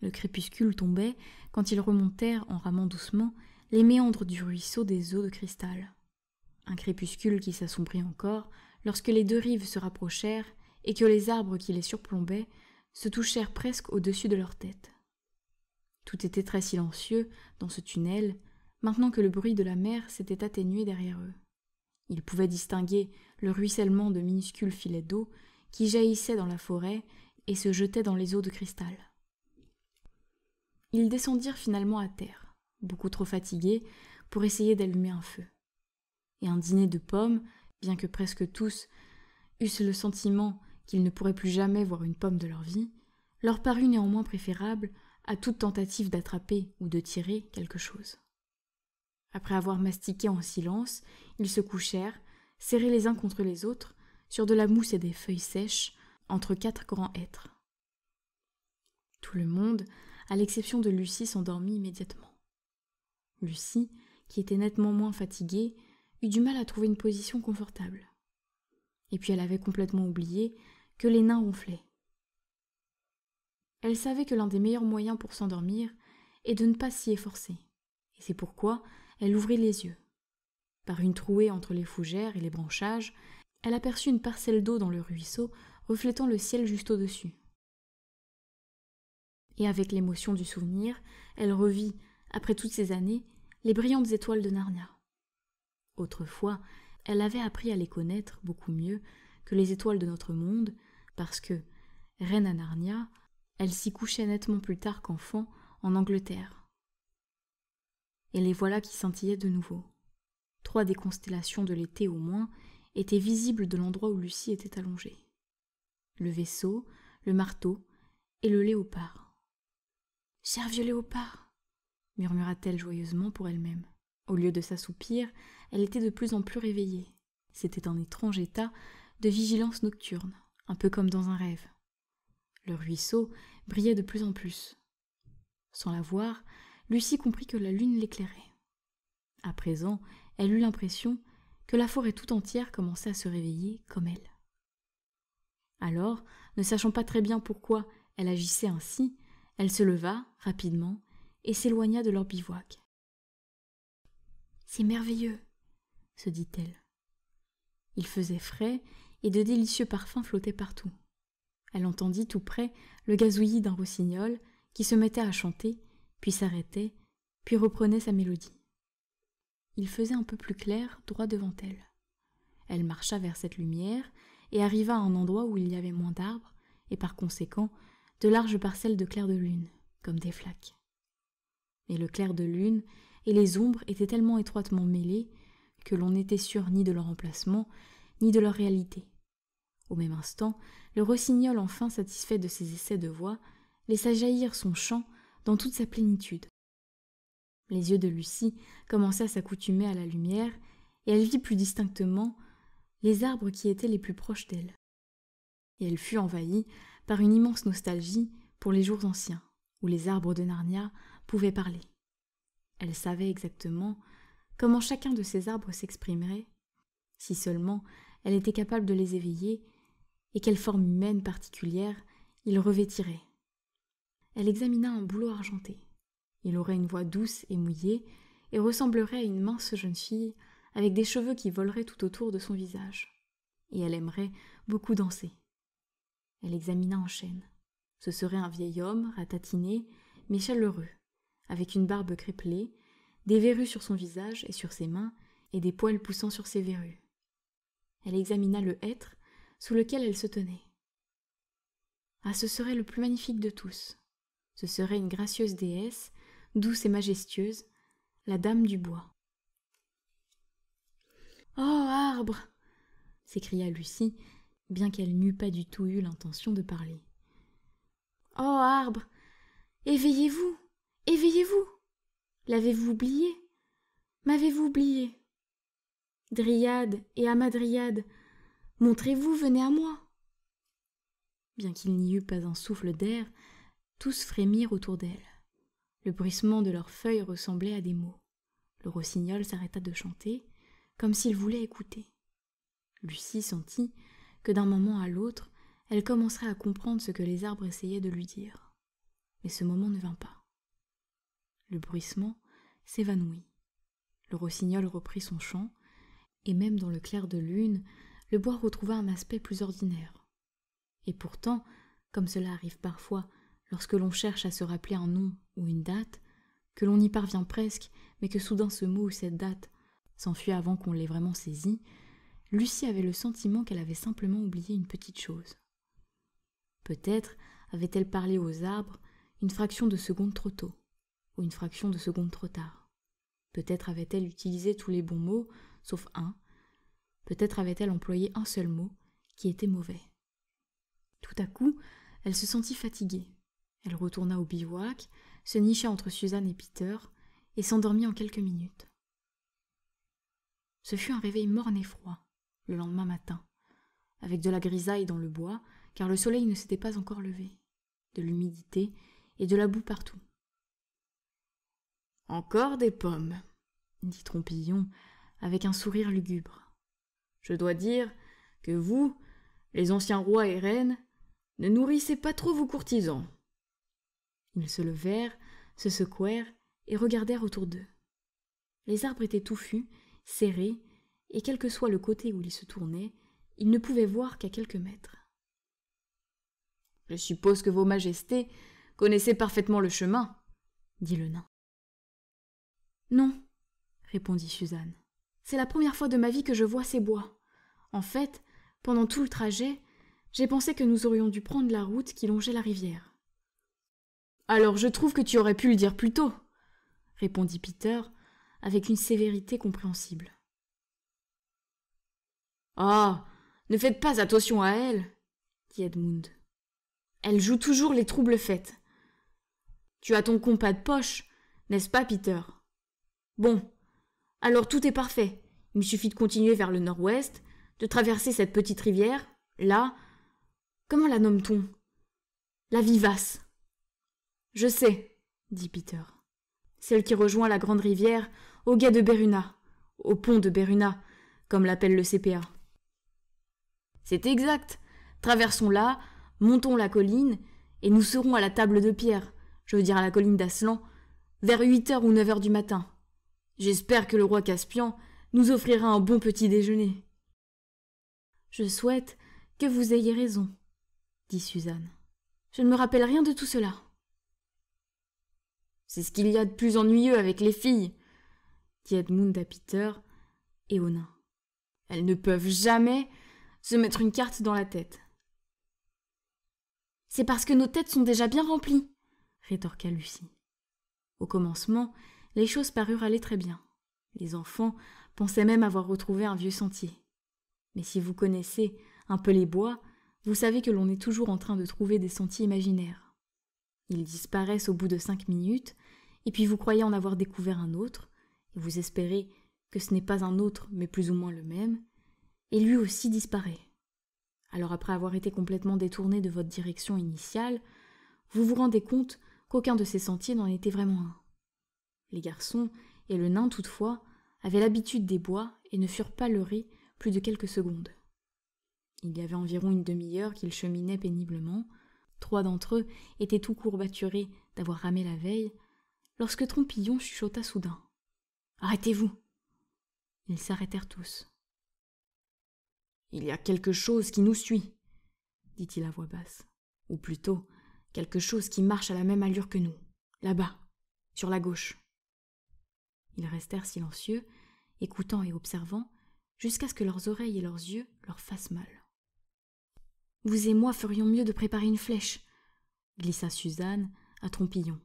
Le crépuscule tombait quand ils remontèrent en ramant doucement les méandres du ruisseau des eaux de cristal. Un crépuscule qui s'assombrit encore lorsque les deux rives se rapprochèrent et que les arbres qui les surplombaient se touchèrent presque au-dessus de leurs têtes. Tout était très silencieux dans ce tunnel maintenant que le bruit de la mer s'était atténué derrière eux. Ils pouvaient distinguer le ruissellement de minuscules filets d'eau qui jaillissaient dans la forêt et se jetaient dans les eaux de cristal. Ils descendirent finalement à terre, beaucoup trop fatigués, pour essayer d'allumer un feu. Et un dîner de pommes, bien que presque tous eussent le sentiment qu'ils ne pourraient plus jamais voir une pomme de leur vie, leur parut néanmoins préférable à toute tentative d'attraper ou de tirer quelque chose. Après avoir mastiqué en silence, ils se couchèrent, serrés les uns contre les autres, sur de la mousse et des feuilles sèches, entre quatre grands hêtres. Tout le monde, à l'exception de Lucie, s'endormit immédiatement. Lucie, qui était nettement moins fatiguée, eut du mal à trouver une position confortable. Et puis elle avait complètement oublié que les nains ronflaient. Elle savait que l'un des meilleurs moyens pour s'endormir est de ne pas s'y efforcer. Et c'est pourquoi elle ouvrit les yeux. Par une trouée entre les fougères et les branchages, elle aperçut une parcelle d'eau dans le ruisseau, reflétant le ciel juste au-dessus. Et avec l'émotion du souvenir, elle revit, après toutes ces années, les brillantes étoiles de Narnia. Autrefois, elle avait appris à les connaître beaucoup mieux que les étoiles de notre monde, parce que, reine à Narnia, elle s'y couchait nettement plus tard qu'enfant en Angleterre et les voilà qui scintillaient de nouveau. Trois des constellations de l'été au moins étaient visibles de l'endroit où Lucie était allongée. Le vaisseau, le marteau et le léopard. Cher vieux léopard murmura-t-elle joyeusement pour elle-même. Au lieu de s'assoupir, elle était de plus en plus réveillée. C'était un étrange état de vigilance nocturne, un peu comme dans un rêve. Le ruisseau brillait de plus en plus. Sans la voir, Lucie comprit que la lune l'éclairait. À présent, elle eut l'impression que la forêt tout entière commençait à se réveiller comme elle. Alors, ne sachant pas très bien pourquoi elle agissait ainsi, elle se leva rapidement et s'éloigna de leur bivouac. C'est merveilleux, se dit-elle. Il faisait frais et de délicieux parfums flottaient partout. Elle entendit tout près le gazouillis d'un rossignol qui se mettait à chanter puis s'arrêtait, puis reprenait sa mélodie. Il faisait un peu plus clair droit devant elle. Elle marcha vers cette lumière et arriva à un endroit où il y avait moins d'arbres et par conséquent de larges parcelles de clair de lune, comme des flaques. Mais le clair de lune et les ombres étaient tellement étroitement mêlés que l'on n'était sûr ni de leur emplacement ni de leur réalité. Au même instant, le rossignol, enfin satisfait de ses essais de voix, laissa jaillir son chant dans toute sa plénitude. Les yeux de Lucie commençaient à s'accoutumer à la lumière, et elle vit plus distinctement les arbres qui étaient les plus proches d'elle. Et elle fut envahie par une immense nostalgie pour les jours anciens, où les arbres de Narnia pouvaient parler. Elle savait exactement comment chacun de ces arbres s'exprimerait, si seulement elle était capable de les éveiller, et quelle forme humaine particulière ils revêtiraient. Elle examina un boulot argenté. Il aurait une voix douce et mouillée, et ressemblerait à une mince jeune fille, avec des cheveux qui voleraient tout autour de son visage. Et elle aimerait beaucoup danser. Elle examina en chaîne. Ce serait un vieil homme, ratatiné, mais chaleureux, avec une barbe créplée, des verrues sur son visage et sur ses mains, et des poils poussant sur ses verrues. Elle examina le hêtre sous lequel elle se tenait. Ah, ce serait le plus magnifique de tous ce serait une gracieuse déesse, douce et majestueuse, la dame du bois. Oh, arbre s'écria Lucie, bien qu'elle n'eût pas du tout eu l'intention de parler. Oh, arbre Éveillez-vous Éveillez-vous L'avez-vous oublié M'avez-vous oublié Dryade et Amadryade, montrez-vous, venez à moi Bien qu'il n'y eût pas un souffle d'air, tous frémirent autour d'elle. Le bruissement de leurs feuilles ressemblait à des mots. Le rossignol s'arrêta de chanter, comme s'il voulait écouter. Lucie sentit que d'un moment à l'autre, elle commencerait à comprendre ce que les arbres essayaient de lui dire. Mais ce moment ne vint pas. Le bruissement s'évanouit. Le rossignol reprit son chant, et même dans le clair de lune, le bois retrouva un aspect plus ordinaire. Et pourtant, comme cela arrive parfois lorsque l'on cherche à se rappeler un nom ou une date, que l'on y parvient presque, mais que soudain ce mot ou cette date s'enfuit avant qu'on l'ait vraiment saisi, Lucie avait le sentiment qu'elle avait simplement oublié une petite chose. Peut-être avait-elle parlé aux arbres une fraction de seconde trop tôt, ou une fraction de seconde trop tard. Peut-être avait-elle utilisé tous les bons mots, sauf un. Peut-être avait-elle employé un seul mot, qui était mauvais. Tout à coup, elle se sentit fatiguée. Elle retourna au bivouac, se nicha entre Suzanne et Peter, et s'endormit en quelques minutes. Ce fut un réveil morne et froid, le lendemain matin, avec de la grisaille dans le bois, car le soleil ne s'était pas encore levé, de l'humidité et de la boue partout. Encore des pommes, dit Trompillon, avec un sourire lugubre. Je dois dire que vous, les anciens rois et reines, ne nourrissez pas trop vos courtisans. Ils se levèrent, se secouèrent et regardèrent autour d'eux. Les arbres étaient touffus, serrés, et quel que soit le côté où ils se tournaient, ils ne pouvaient voir qu'à quelques mètres. Je suppose que vos majestés connaissaient parfaitement le chemin, dit le nain. Non, répondit Suzanne. C'est la première fois de ma vie que je vois ces bois. En fait, pendant tout le trajet, j'ai pensé que nous aurions dû prendre la route qui longeait la rivière. Alors je trouve que tu aurais pu le dire plus tôt, répondit Peter avec une sévérité compréhensible. Ah. ne faites pas attention à elle, dit Edmund. Elle joue toujours les troubles faites. Tu as ton compas de poche, n'est-ce pas, Peter Bon, alors tout est parfait. Il me suffit de continuer vers le nord-ouest, de traverser cette petite rivière, là. Comment la nomme-t-on La vivace. Je sais, dit Peter. Celle qui rejoint la grande rivière au guet de Beruna, au pont de Beruna, comme l'appelle le CPA. C'est exact. Traversons-la, montons la colline, et nous serons à la table de pierre, je veux dire à la colline d'Aslan, vers huit heures ou neuf heures du matin. J'espère que le roi Caspian nous offrira un bon petit déjeuner. Je souhaite que vous ayez raison, dit Suzanne. Je ne me rappelle rien de tout cela. C'est ce qu'il y a de plus ennuyeux avec les filles, dit Edmund à Peter et aux Elles ne peuvent jamais se mettre une carte dans la tête. C'est parce que nos têtes sont déjà bien remplies, rétorqua Lucie. Au commencement, les choses parurent aller très bien. Les enfants pensaient même avoir retrouvé un vieux sentier. Mais si vous connaissez un peu les bois, vous savez que l'on est toujours en train de trouver des sentiers imaginaires. Ils disparaissent au bout de cinq minutes, et puis vous croyez en avoir découvert un autre, et vous espérez que ce n'est pas un autre, mais plus ou moins le même, et lui aussi disparaît. Alors après avoir été complètement détourné de votre direction initiale, vous vous rendez compte qu'aucun de ces sentiers n'en était vraiment un. Les garçons et le nain toutefois avaient l'habitude des bois et ne furent pas leurrés plus de quelques secondes. Il y avait environ une demi-heure qu'ils cheminaient péniblement. Trois d'entre eux étaient tout courbaturés d'avoir ramé la veille, lorsque Trompillon chuchota soudain. Arrêtez-vous. Ils s'arrêtèrent tous. Il y a quelque chose qui nous suit, dit-il à voix basse, ou plutôt quelque chose qui marche à la même allure que nous, là-bas, sur la gauche. Ils restèrent silencieux, écoutant et observant, jusqu'à ce que leurs oreilles et leurs yeux leur fassent mal. Vous et moi ferions mieux de préparer une flèche, glissa Suzanne à Trompillon.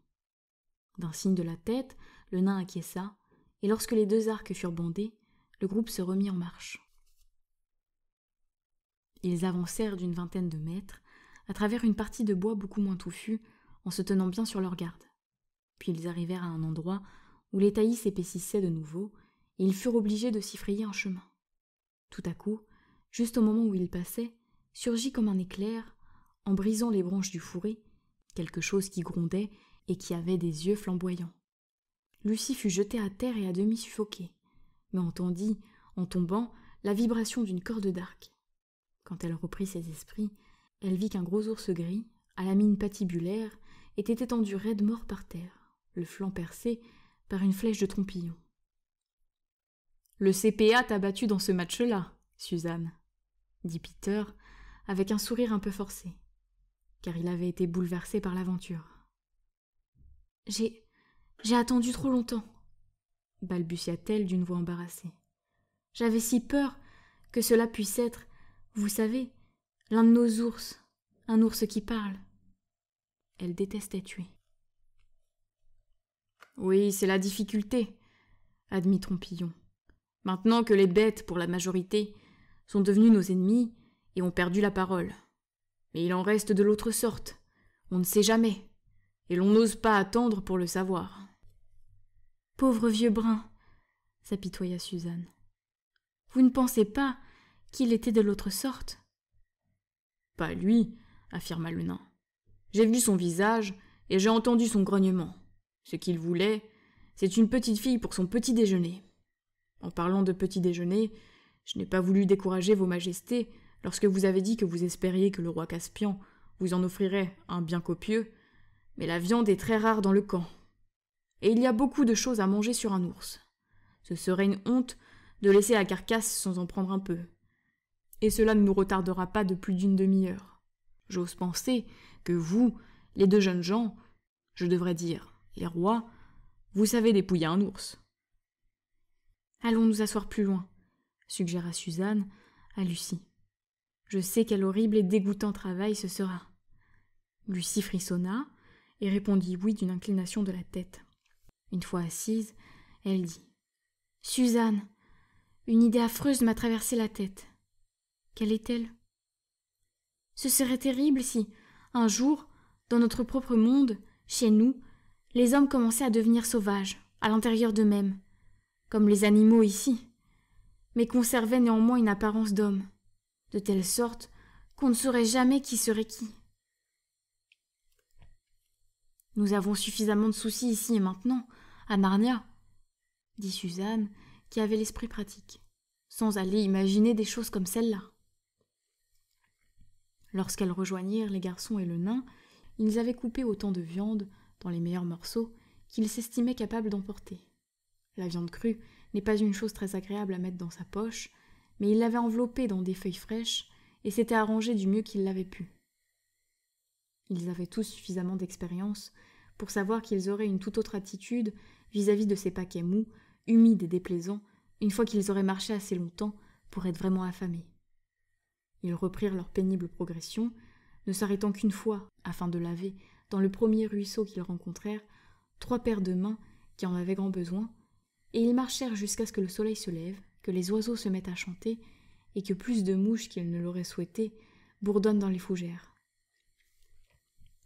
D'un signe de la tête, le nain acquiesça, et lorsque les deux arcs furent bandés, le groupe se remit en marche. Ils avancèrent d'une vingtaine de mètres, à travers une partie de bois beaucoup moins touffue, en se tenant bien sur leur garde. Puis ils arrivèrent à un endroit où les taillis s'épaississaient de nouveau, et ils furent obligés de s'y frayer un chemin. Tout à coup, juste au moment où ils passaient, surgit comme un éclair, en brisant les branches du fourré, quelque chose qui grondait et qui avait des yeux flamboyants. Lucie fut jetée à terre et à demi suffoquée, mais entendit, en tombant, la vibration d'une corde d'arc. Quand elle reprit ses esprits, elle vit qu'un gros ours gris, à la mine patibulaire, était étendu raide mort par terre, le flanc percé par une flèche de trompillon. Le CPA t'a battu dans ce match-là, Suzanne, dit Peter, avec un sourire un peu forcé, car il avait été bouleversé par l'aventure. J'ai. J'ai attendu trop longtemps, balbutia-t-elle d'une voix embarrassée. J'avais si peur que cela puisse être, vous savez, l'un de nos ours, un ours qui parle. Elle détestait tuer. Oui, c'est la difficulté, admit Trompillon. Maintenant que les bêtes, pour la majorité, sont devenues nos ennemis et ont perdu la parole. Mais il en reste de l'autre sorte. On ne sait jamais et l'on n'ose pas attendre pour le savoir. Pauvre vieux brun, s'apitoya Suzanne. Vous ne pensez pas qu'il était de l'autre sorte Pas lui, affirma le nain. J'ai vu son visage et j'ai entendu son grognement. Ce qu'il voulait, c'est une petite fille pour son petit déjeuner. En parlant de petit déjeuner, je n'ai pas voulu décourager vos majestés lorsque vous avez dit que vous espériez que le roi Caspian vous en offrirait un bien copieux, mais la viande est très rare dans le camp. Et il y a beaucoup de choses à manger sur un ours. Ce serait une honte de laisser la carcasse sans en prendre un peu. Et cela ne nous retardera pas de plus d'une demi-heure. J'ose penser que vous, les deux jeunes gens, je devrais dire, les rois, vous savez dépouiller un ours. Allons nous asseoir plus loin, suggéra Suzanne à Lucie. Je sais quel horrible et dégoûtant travail ce sera. Lucie frissonna, et répondit oui d'une inclination de la tête. Une fois assise, elle dit Suzanne, une idée affreuse m'a traversé la tête. Quelle est-elle Ce serait terrible si, un jour, dans notre propre monde, chez nous, les hommes commençaient à devenir sauvages, à l'intérieur d'eux-mêmes, comme les animaux ici, mais conservaient néanmoins une apparence d'homme, de telle sorte qu'on ne saurait jamais qui serait qui. Nous avons suffisamment de soucis ici et maintenant, à Narnia, dit Suzanne, qui avait l'esprit pratique, sans aller imaginer des choses comme celle-là. Lorsqu'elles rejoignirent les garçons et le nain, ils avaient coupé autant de viande, dans les meilleurs morceaux, qu'ils s'estimaient capables d'emporter. La viande crue n'est pas une chose très agréable à mettre dans sa poche, mais il l'avait enveloppée dans des feuilles fraîches et s'était arrangé du mieux qu'il l'avait pu. Ils avaient tous suffisamment d'expérience pour savoir qu'ils auraient une toute autre attitude vis-à-vis de ces paquets mous, humides et déplaisants, une fois qu'ils auraient marché assez longtemps pour être vraiment affamés. Ils reprirent leur pénible progression, ne s'arrêtant qu'une fois afin de laver, dans le premier ruisseau qu'ils rencontrèrent, trois paires de mains qui en avaient grand besoin, et ils marchèrent jusqu'à ce que le soleil se lève, que les oiseaux se mettent à chanter, et que plus de mouches qu'ils ne l'auraient souhaité bourdonnent dans les fougères.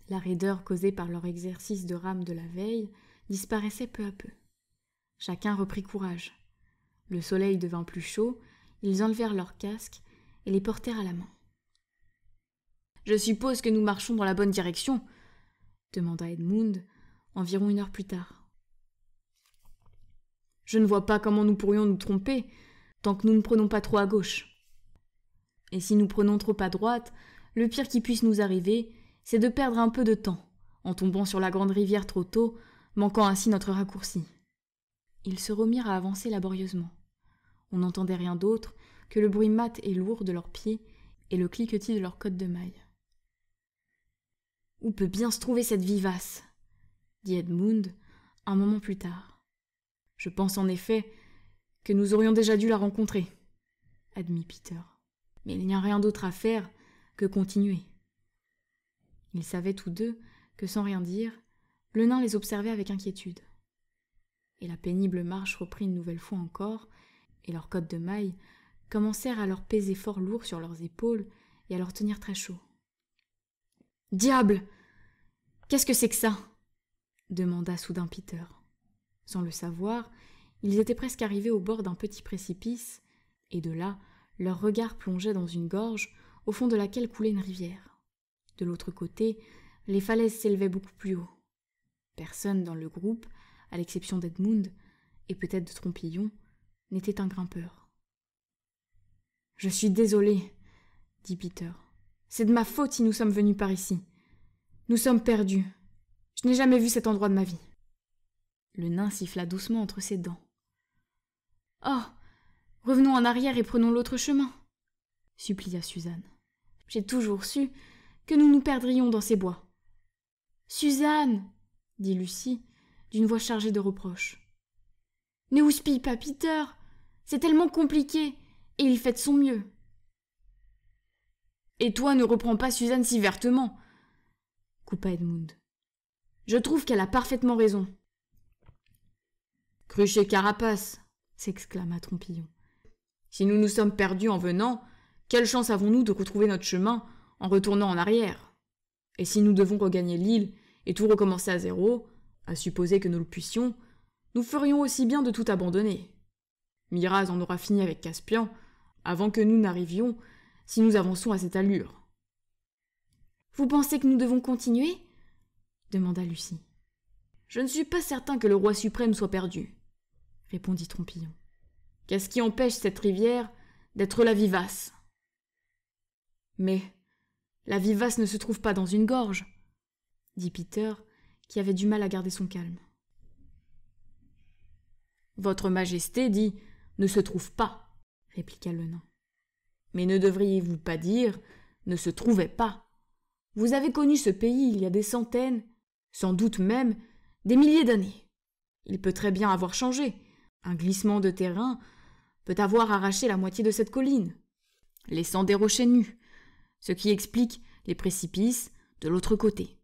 La raideur causée par leur exercice de rame de la veille disparaissait peu à peu. Chacun reprit courage. Le soleil devint plus chaud, ils enlevèrent leurs casques et les portèrent à la main. Je suppose que nous marchons dans la bonne direction demanda Edmund environ une heure plus tard. Je ne vois pas comment nous pourrions nous tromper tant que nous ne prenons pas trop à gauche. Et si nous prenons trop à droite, le pire qui puisse nous arriver, c'est de perdre un peu de temps, en tombant sur la grande rivière trop tôt, manquant ainsi notre raccourci. Ils se remirent à avancer laborieusement. On n'entendait rien d'autre que le bruit mat et lourd de leurs pieds et le cliquetis de leurs cottes de mailles. Où peut bien se trouver cette vivace dit Edmund un moment plus tard. Je pense en effet que nous aurions déjà dû la rencontrer, admit Peter. Mais il n'y a rien d'autre à faire que continuer. Ils savaient tous deux que, sans rien dire, le nain les observait avec inquiétude. Et la pénible marche reprit une nouvelle fois encore, et leurs cottes de mailles commencèrent à leur peser fort lourd sur leurs épaules et à leur tenir très chaud. Diable Qu'est-ce que c'est que ça demanda soudain Peter. Sans le savoir, ils étaient presque arrivés au bord d'un petit précipice, et de là, leur regard plongeait dans une gorge au fond de laquelle coulait une rivière. De l'autre côté, les falaises s'élevaient beaucoup plus haut. Personne dans le groupe, à l'exception d'Edmund et peut-être de Trompillon, n'était un grimpeur. Je suis désolé, dit Peter. C'est de ma faute si nous sommes venus par ici. Nous sommes perdus. Je n'ai jamais vu cet endroit de ma vie. Le nain siffla doucement entre ses dents. Oh Revenons en arrière et prenons l'autre chemin, supplia Suzanne. J'ai toujours su que nous nous perdrions dans ces bois. Suzanne dit Lucie, d'une voix chargée de reproches. Ne houspille pas Peter C'est tellement compliqué, et il fait de son mieux. Et toi ne reprends pas Suzanne si vertement, coupa Edmund. Je trouve qu'elle a parfaitement raison. Cruchet carapace, s'exclama Trompillon. Si nous nous sommes perdus en venant, quelle chance avons-nous de retrouver notre chemin en retournant en arrière. Et si nous devons regagner l'île et tout recommencer à zéro, à supposer que nous le puissions, nous ferions aussi bien de tout abandonner. Miraz en aura fini avec Caspian avant que nous n'arrivions si nous avançons à cette allure. Vous pensez que nous devons continuer demanda Lucie. Je ne suis pas certain que le roi suprême soit perdu, répondit Trompillon. Qu'est-ce qui empêche cette rivière d'être la vivace Mais la vivace ne se trouve pas dans une gorge, dit Peter, qui avait du mal à garder son calme. Votre Majesté dit ne se trouve pas, répliqua le nain. Mais ne devriez-vous pas dire ne se trouvait pas Vous avez connu ce pays il y a des centaines, sans doute même des milliers d'années. Il peut très bien avoir changé. Un glissement de terrain peut avoir arraché la moitié de cette colline, laissant des rochers nus, ce qui explique les précipices de l'autre côté.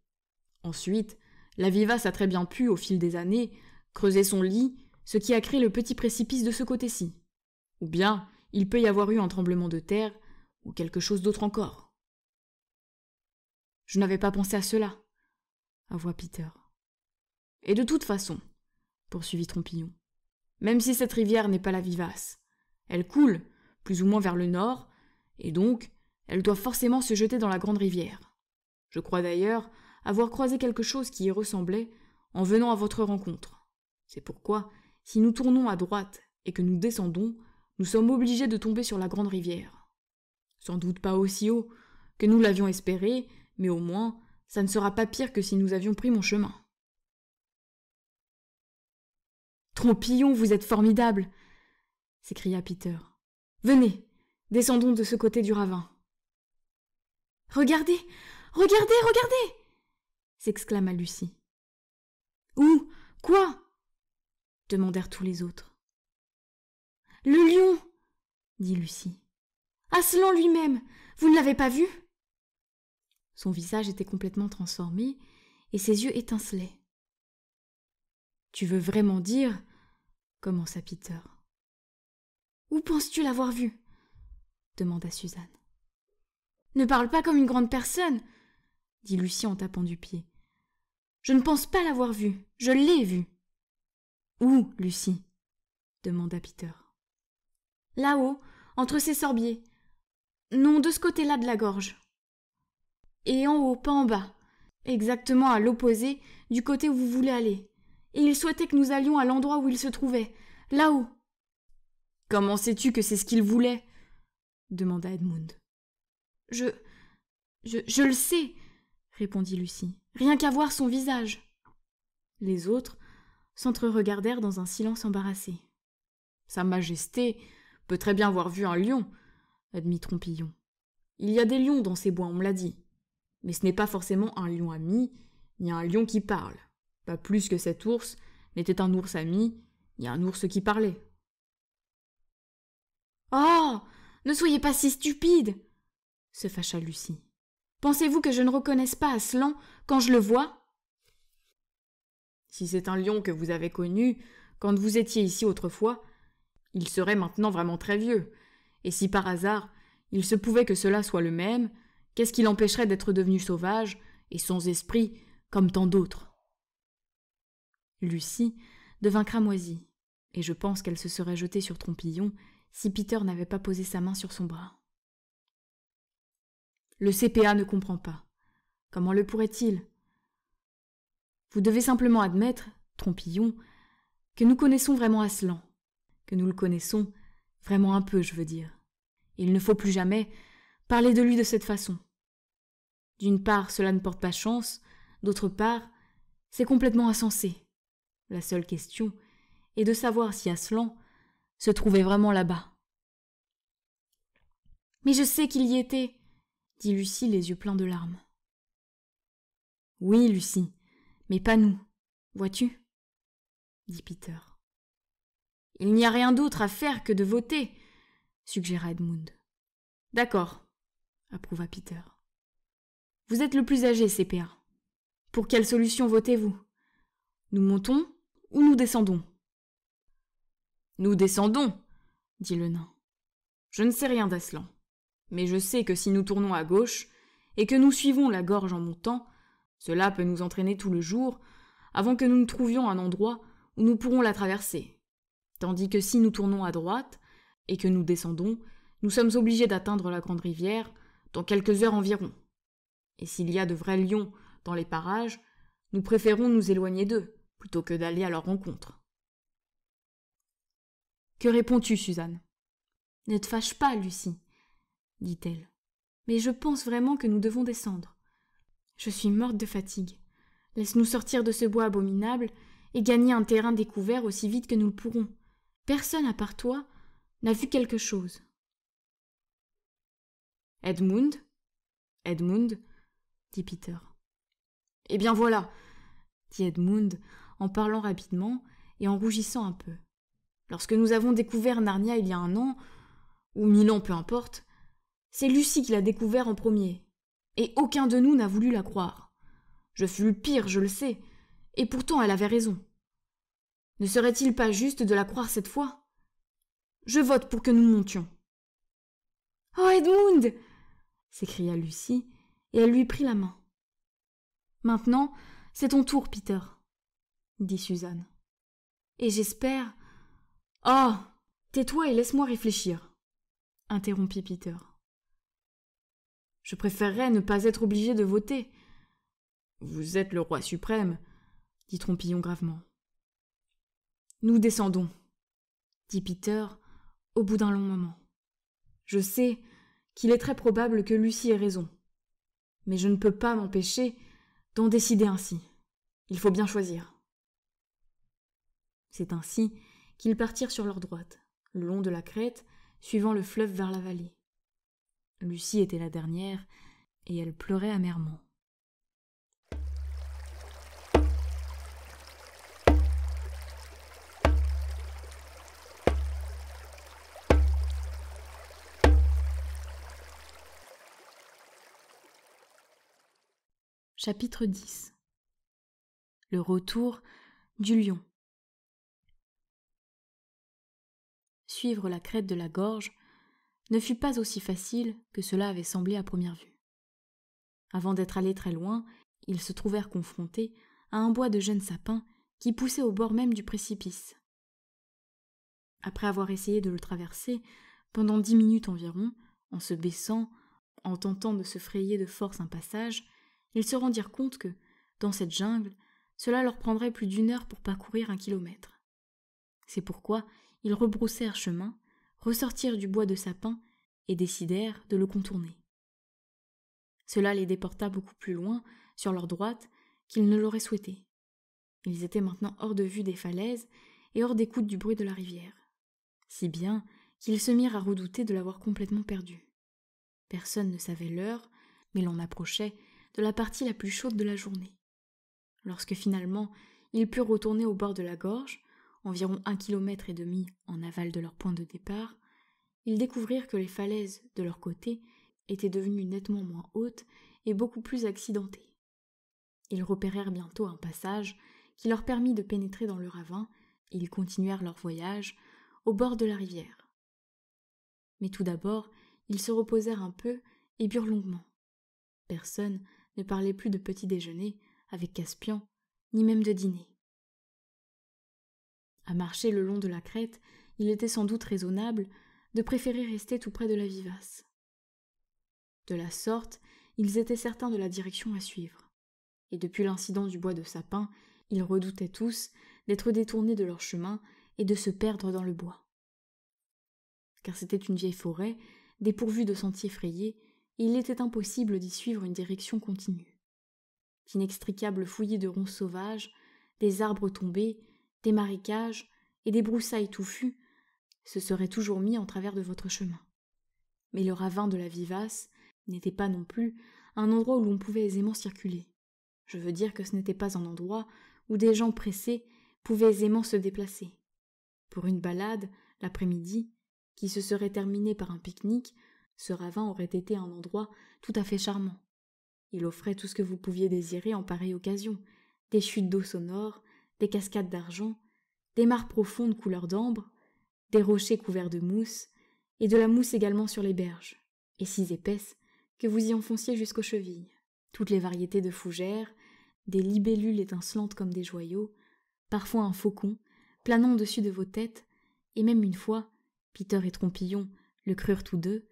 Ensuite, la vivace a très bien pu, au fil des années, creuser son lit, ce qui a créé le petit précipice de ce côté-ci. Ou bien, il peut y avoir eu un tremblement de terre, ou quelque chose d'autre encore. Je n'avais pas pensé à cela, avoua Peter. Et de toute façon, poursuivit Trompillon, même si cette rivière n'est pas la vivace, elle coule, plus ou moins vers le nord, et donc elle doit forcément se jeter dans la grande rivière. Je crois d'ailleurs avoir croisé quelque chose qui y ressemblait en venant à votre rencontre. C'est pourquoi, si nous tournons à droite et que nous descendons, nous sommes obligés de tomber sur la grande rivière. Sans doute pas aussi haut que nous l'avions espéré, mais au moins, ça ne sera pas pire que si nous avions pris mon chemin. Trompillon, vous êtes formidable s'écria Peter. Venez, descendons de ce côté du ravin. Regardez Regardez Regardez s'exclama Lucie. Où Quoi demandèrent tous les autres. Le lion dit Lucie. Aslan lui-même Vous ne l'avez pas vu Son visage était complètement transformé et ses yeux étincelaient. Tu veux vraiment dire commença Peter. Où penses-tu l'avoir vu demanda Suzanne. Ne parle pas comme une grande personne, dit Lucie en tapant du pied. Je ne pense pas l'avoir vu. Je l'ai vu. Où, Lucie demanda Peter. Là-haut, entre ces sorbiers. Non, de ce côté-là de la gorge. Et en haut, pas en bas. Exactement à l'opposé, du côté où vous voulez aller. Et il souhaitait que nous allions à l'endroit où il se trouvait. Là-haut. Comment sais-tu que c'est ce qu'il voulait demanda Edmund. Je. Je, le sais, répondit Lucie, rien qu'à voir son visage. Les autres s'entre-regardèrent dans un silence embarrassé. Sa Majesté peut très bien avoir vu un lion, admit Trompillon. Il y a des lions dans ces bois, on me l'a dit. Mais ce n'est pas forcément un lion ami, ni un lion qui parle. Pas plus que cet ours n'était un ours ami, ni un ours qui parlait. Oh Ne soyez pas si stupide se fâcha Lucie. Pensez-vous que je ne reconnaisse pas Aslan quand je le vois Si c'est un lion que vous avez connu quand vous étiez ici autrefois, il serait maintenant vraiment très vieux. Et si par hasard il se pouvait que cela soit le même, qu'est-ce qui l'empêcherait d'être devenu sauvage et sans esprit comme tant d'autres Lucie devint cramoisie, et je pense qu'elle se serait jetée sur Trompillon si Peter n'avait pas posé sa main sur son bras. Le CPA ne comprend pas. Comment le pourrait-il Vous devez simplement admettre, Trompillon, que nous connaissons vraiment Aslan, que nous le connaissons vraiment un peu, je veux dire. Il ne faut plus jamais parler de lui de cette façon. D'une part, cela ne porte pas chance, d'autre part, c'est complètement insensé. La seule question est de savoir si Aslan se trouvait vraiment là-bas. Mais je sais qu'il y était, dit Lucie les yeux pleins de larmes. Oui, Lucie, mais pas nous, vois-tu dit Peter. Il n'y a rien d'autre à faire que de voter, suggéra Edmund. D'accord, approuva Peter. Vous êtes le plus âgé, CPA. Pour quelle solution votez-vous Nous montons ou nous descendons Nous descendons, dit le nain. Je ne sais rien d'Aslan mais je sais que si nous tournons à gauche, et que nous suivons la gorge en montant, cela peut nous entraîner tout le jour, avant que nous ne trouvions un endroit où nous pourrons la traverser. Tandis que si nous tournons à droite, et que nous descendons, nous sommes obligés d'atteindre la grande rivière dans quelques heures environ. Et s'il y a de vrais lions dans les parages, nous préférons nous éloigner d'eux, plutôt que d'aller à leur rencontre. Que réponds-tu, Suzanne Ne te fâche pas, Lucie dit-elle. Mais je pense vraiment que nous devons descendre. Je suis morte de fatigue. Laisse-nous sortir de ce bois abominable et gagner un terrain découvert aussi vite que nous le pourrons. Personne à part toi n'a vu quelque chose. Edmund Edmund dit Peter. Eh bien voilà dit Edmund en parlant rapidement et en rougissant un peu. Lorsque nous avons découvert Narnia il y a un an, ou mille ans peu importe, c'est Lucie qui l'a découvert en premier. Et aucun de nous n'a voulu la croire. Je fus le pire, je le sais. Et pourtant elle avait raison. Ne serait-il pas juste de la croire cette fois Je vote pour que nous montions. Oh Edmund s'écria Lucie, et elle lui prit la main. Maintenant, c'est ton tour, Peter, dit Suzanne. Et j'espère. Oh Tais-toi et laisse-moi réfléchir, interrompit Peter. Je préférerais ne pas être obligé de voter. Vous êtes le roi suprême, dit Trompillon gravement. Nous descendons, dit Peter au bout d'un long moment. Je sais qu'il est très probable que Lucie ait raison, mais je ne peux pas m'empêcher d'en décider ainsi. Il faut bien choisir. C'est ainsi qu'ils partirent sur leur droite, le long de la crête, suivant le fleuve vers la vallée. Lucie était la dernière, et elle pleurait amèrement. Chapitre 10 Le retour du lion Suivre la crête de la gorge, ne fut pas aussi facile que cela avait semblé à première vue. Avant d'être allés très loin, ils se trouvèrent confrontés à un bois de jeunes sapins qui poussait au bord même du précipice. Après avoir essayé de le traverser, pendant dix minutes environ, en se baissant, en tentant de se frayer de force un passage, ils se rendirent compte que, dans cette jungle, cela leur prendrait plus d'une heure pour parcourir un kilomètre. C'est pourquoi ils rebroussèrent chemin ressortirent du bois de sapin et décidèrent de le contourner. Cela les déporta beaucoup plus loin, sur leur droite, qu'ils ne l'auraient souhaité. Ils étaient maintenant hors de vue des falaises et hors d'écoute du bruit de la rivière, si bien qu'ils se mirent à redouter de l'avoir complètement perdue. Personne ne savait l'heure, mais l'on approchait de la partie la plus chaude de la journée. Lorsque finalement ils purent retourner au bord de la gorge, environ un kilomètre et demi en aval de leur point de départ, ils découvrirent que les falaises de leur côté étaient devenues nettement moins hautes et beaucoup plus accidentées. Ils repérèrent bientôt un passage qui leur permit de pénétrer dans le ravin et ils continuèrent leur voyage au bord de la rivière. Mais tout d'abord, ils se reposèrent un peu et burent longuement. Personne ne parlait plus de petit déjeuner avec Caspian, ni même de dîner. À marcher le long de la crête, il était sans doute raisonnable de préférer rester tout près de la vivace. De la sorte, ils étaient certains de la direction à suivre. Et depuis l'incident du bois de sapin, ils redoutaient tous d'être détournés de leur chemin et de se perdre dans le bois. Car c'était une vieille forêt, dépourvue de sentiers frayés, et il était impossible d'y suivre une direction continue. D'inextricables fouillis de ronces sauvages, des arbres tombés, des marécages et des broussailles touffues se seraient toujours mis en travers de votre chemin. Mais le ravin de la Vivace n'était pas non plus un endroit où l'on pouvait aisément circuler. Je veux dire que ce n'était pas un endroit où des gens pressés pouvaient aisément se déplacer. Pour une balade, l'après-midi, qui se serait terminée par un pique-nique, ce ravin aurait été un endroit tout à fait charmant. Il offrait tout ce que vous pouviez désirer en pareille occasion des chutes d'eau sonores, des cascades d'argent, des mares profondes couleur d'ambre, des rochers couverts de mousse, et de la mousse également sur les berges, et si épaisse que vous y enfonciez jusqu'aux chevilles. Toutes les variétés de fougères, des libellules étincelantes comme des joyaux, parfois un faucon, planant au-dessus de vos têtes, et même une fois, Peter et Trompillon le crurent tous deux,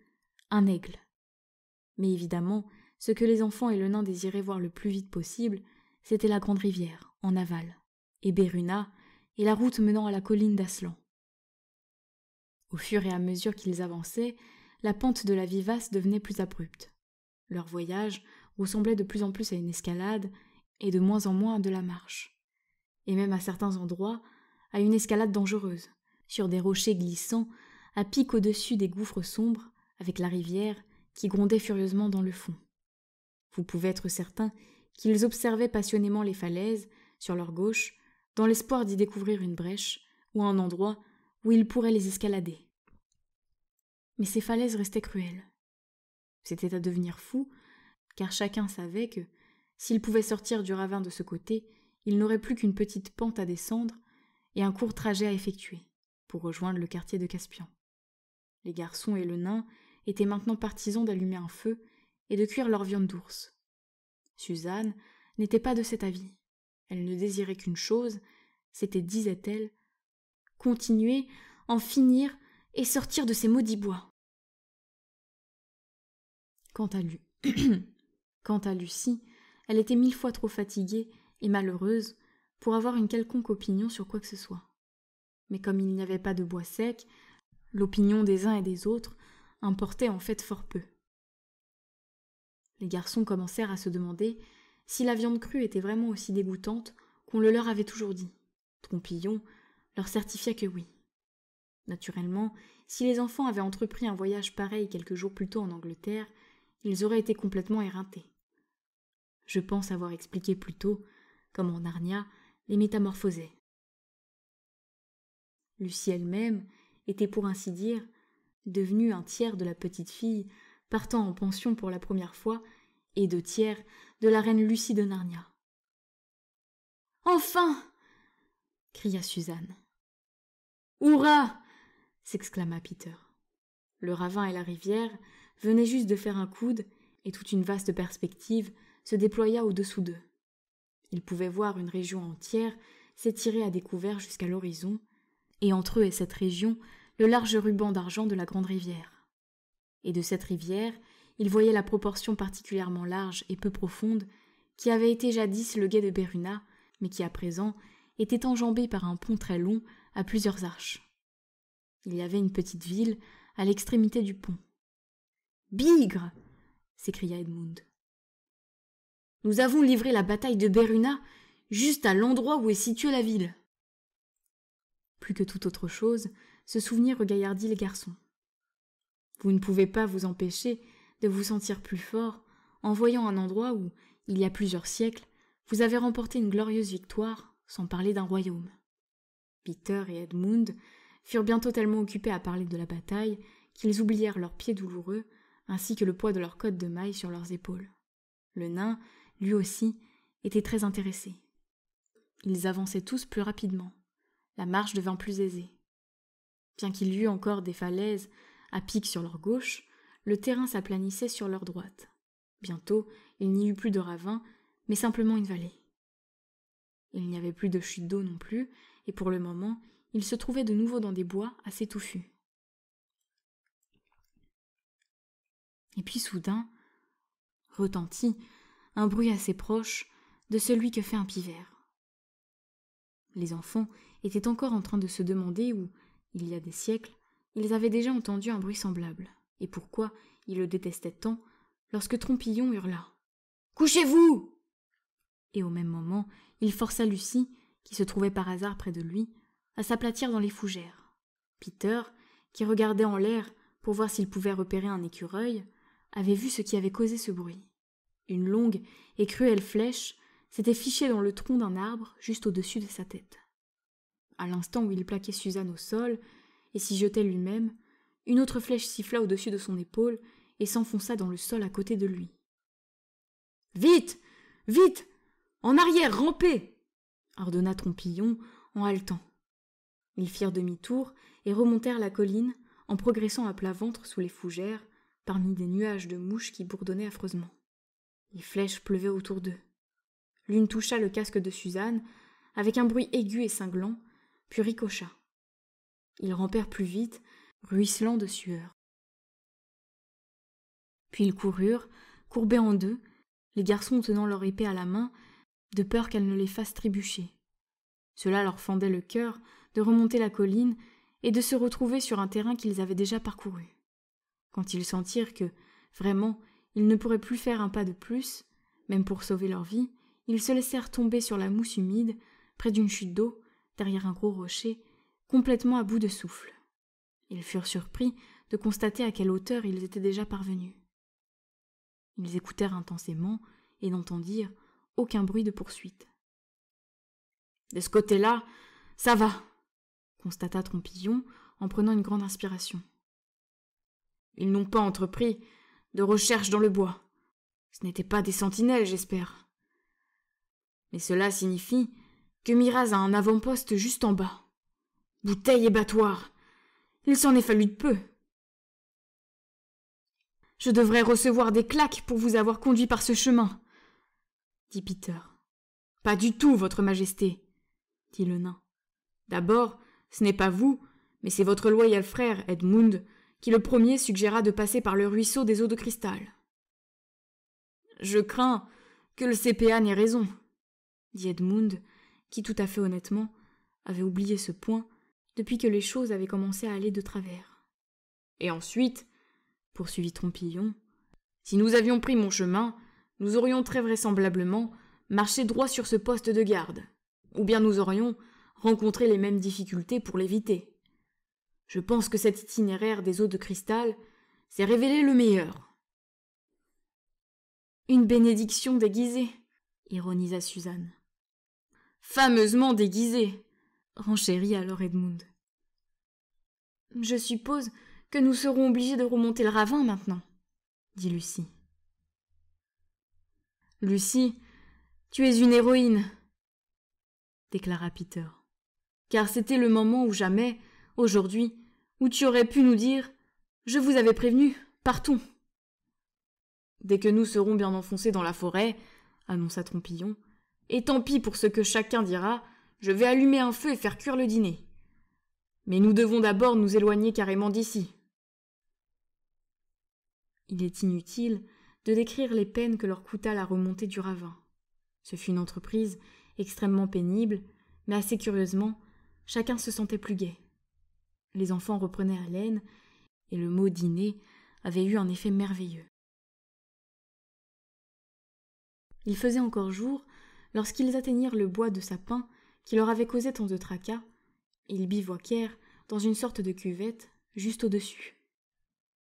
un aigle. Mais évidemment, ce que les enfants et le nain désiraient voir le plus vite possible, c'était la grande rivière, en aval et Beruna, et la route menant à la colline d'Aslan. Au fur et à mesure qu'ils avançaient, la pente de la vivace devenait plus abrupte. Leur voyage ressemblait de plus en plus à une escalade et de moins en moins à de la marche, et même à certains endroits à une escalade dangereuse, sur des rochers glissants, à pic au-dessus des gouffres sombres, avec la rivière qui grondait furieusement dans le fond. Vous pouvez être certain qu'ils observaient passionnément les falaises, sur leur gauche, dans l'espoir d'y découvrir une brèche ou un endroit où ils pourraient les escalader. Mais ces falaises restaient cruelles. C'était à devenir fou, car chacun savait que, s'il pouvait sortir du ravin de ce côté, il n'aurait plus qu'une petite pente à descendre et un court trajet à effectuer pour rejoindre le quartier de Caspian. Les garçons et le nain étaient maintenant partisans d'allumer un feu et de cuire leur viande d'ours. Suzanne n'était pas de cet avis. Elle ne désirait qu'une chose, c'était, disait-elle, continuer, en finir et sortir de ces maudits bois. Quant à lui, quant à Lucie, elle était mille fois trop fatiguée et malheureuse pour avoir une quelconque opinion sur quoi que ce soit. Mais comme il n'y avait pas de bois sec, l'opinion des uns et des autres importait en fait fort peu. Les garçons commencèrent à se demander si la viande crue était vraiment aussi dégoûtante qu'on le leur avait toujours dit. Trompillon leur certifia que oui. Naturellement, si les enfants avaient entrepris un voyage pareil quelques jours plus tôt en Angleterre, ils auraient été complètement éreintés. Je pense avoir expliqué plus tôt comment Narnia les métamorphosait. Lucie elle-même était pour ainsi dire devenue un tiers de la petite fille partant en pension pour la première fois et de tiers de la reine Lucie de Narnia. Enfin cria Suzanne. Hurrah s'exclama Peter. Le ravin et la rivière venaient juste de faire un coude et toute une vaste perspective se déploya au-dessous d'eux. Ils pouvaient voir une région entière s'étirer à découvert jusqu'à l'horizon, et entre eux et cette région, le large ruban d'argent de la grande rivière. Et de cette rivière, il voyait la proportion particulièrement large et peu profonde qui avait été jadis le guet de Beruna, mais qui à présent était enjambée par un pont très long à plusieurs arches. Il y avait une petite ville à l'extrémité du pont. Bigre s'écria Edmund. Nous avons livré la bataille de Beruna juste à l'endroit où est située la ville. Plus que toute autre chose, ce souvenir regaillardit les garçons. Vous ne pouvez pas vous empêcher de vous sentir plus fort en voyant un endroit où, il y a plusieurs siècles, vous avez remporté une glorieuse victoire, sans parler d'un royaume. Peter et Edmund furent bientôt tellement occupés à parler de la bataille qu'ils oublièrent leurs pieds douloureux ainsi que le poids de leur cotte de maille sur leurs épaules. Le nain, lui aussi, était très intéressé. Ils avançaient tous plus rapidement. La marche devint plus aisée. Bien qu'il y eût encore des falaises à pic sur leur gauche, le terrain s'aplanissait sur leur droite. Bientôt, il n'y eut plus de ravin, mais simplement une vallée. Il n'y avait plus de chute d'eau non plus, et pour le moment, ils se trouvaient de nouveau dans des bois assez touffus. Et puis soudain, retentit un bruit assez proche de celui que fait un pivert. Les enfants étaient encore en train de se demander où, il y a des siècles, ils avaient déjà entendu un bruit semblable et pourquoi il le détestait tant, lorsque Trompillon hurla. Couchez-vous Et au même moment, il força Lucie, qui se trouvait par hasard près de lui, à s'aplatir dans les fougères. Peter, qui regardait en l'air pour voir s'il pouvait repérer un écureuil, avait vu ce qui avait causé ce bruit. Une longue et cruelle flèche s'était fichée dans le tronc d'un arbre juste au-dessus de sa tête. À l'instant où il plaquait Suzanne au sol et s'y jetait lui-même, une autre flèche siffla au-dessus de son épaule et s'enfonça dans le sol à côté de lui. Vite Vite En arrière, rampez ordonna Trompillon en haletant. Ils firent demi-tour et remontèrent la colline en progressant à plat ventre sous les fougères parmi des nuages de mouches qui bourdonnaient affreusement. Les flèches pleuvaient autour d'eux. L'une toucha le casque de Suzanne avec un bruit aigu et cinglant, puis ricocha. Ils rampèrent plus vite ruisselant de sueur. Puis ils coururent, courbés en deux, les garçons tenant leur épée à la main, de peur qu'elle ne les fasse trébucher. Cela leur fendait le cœur de remonter la colline et de se retrouver sur un terrain qu'ils avaient déjà parcouru. Quand ils sentirent que, vraiment, ils ne pourraient plus faire un pas de plus, même pour sauver leur vie, ils se laissèrent tomber sur la mousse humide, près d'une chute d'eau, derrière un gros rocher, complètement à bout de souffle. Ils furent surpris de constater à quelle hauteur ils étaient déjà parvenus. Ils écoutèrent intensément et n'entendirent aucun bruit de poursuite. De ce côté-là, ça va, constata Trompillon en prenant une grande inspiration. Ils n'ont pas entrepris de recherche dans le bois. Ce n'étaient pas des sentinelles, j'espère. Mais cela signifie que Miraz a un avant-poste juste en bas. Bouteille et battoir, il s'en est fallu de peu. Je devrais recevoir des claques pour vous avoir conduit par ce chemin, dit Peter. Pas du tout, Votre Majesté, dit le nain. D'abord, ce n'est pas vous, mais c'est votre loyal frère, Edmund, qui le premier suggéra de passer par le ruisseau des eaux de cristal. Je crains que le CPA n'ait raison, dit Edmund, qui tout à fait honnêtement avait oublié ce point depuis que les choses avaient commencé à aller de travers. Et ensuite, poursuivit Trompillon, si nous avions pris mon chemin, nous aurions très vraisemblablement marché droit sur ce poste de garde, ou bien nous aurions rencontré les mêmes difficultés pour l'éviter. Je pense que cet itinéraire des eaux de cristal s'est révélé le meilleur. Une bénédiction déguisée, ironisa Suzanne. Fameusement déguisée, renchérit alors Edmund. Je suppose que nous serons obligés de remonter le ravin maintenant, dit Lucie. Lucie, tu es une héroïne, déclara Peter. Car c'était le moment où jamais, aujourd'hui, où tu aurais pu nous dire Je vous avais prévenu, partons. Dès que nous serons bien enfoncés dans la forêt, annonça Trompillon, et tant pis pour ce que chacun dira, je vais allumer un feu et faire cuire le dîner. Mais nous devons d'abord nous éloigner carrément d'ici. Il est inutile de décrire les peines que leur coûta la remontée du ravin. Ce fut une entreprise extrêmement pénible, mais assez curieusement, chacun se sentait plus gai. Les enfants reprenaient haleine, et le mot dîner avait eu un effet merveilleux. Il faisait encore jour lorsqu'ils atteignirent le bois de sapin qui leur avait causé tant de tracas ils bivouaquèrent dans une sorte de cuvette juste au-dessus.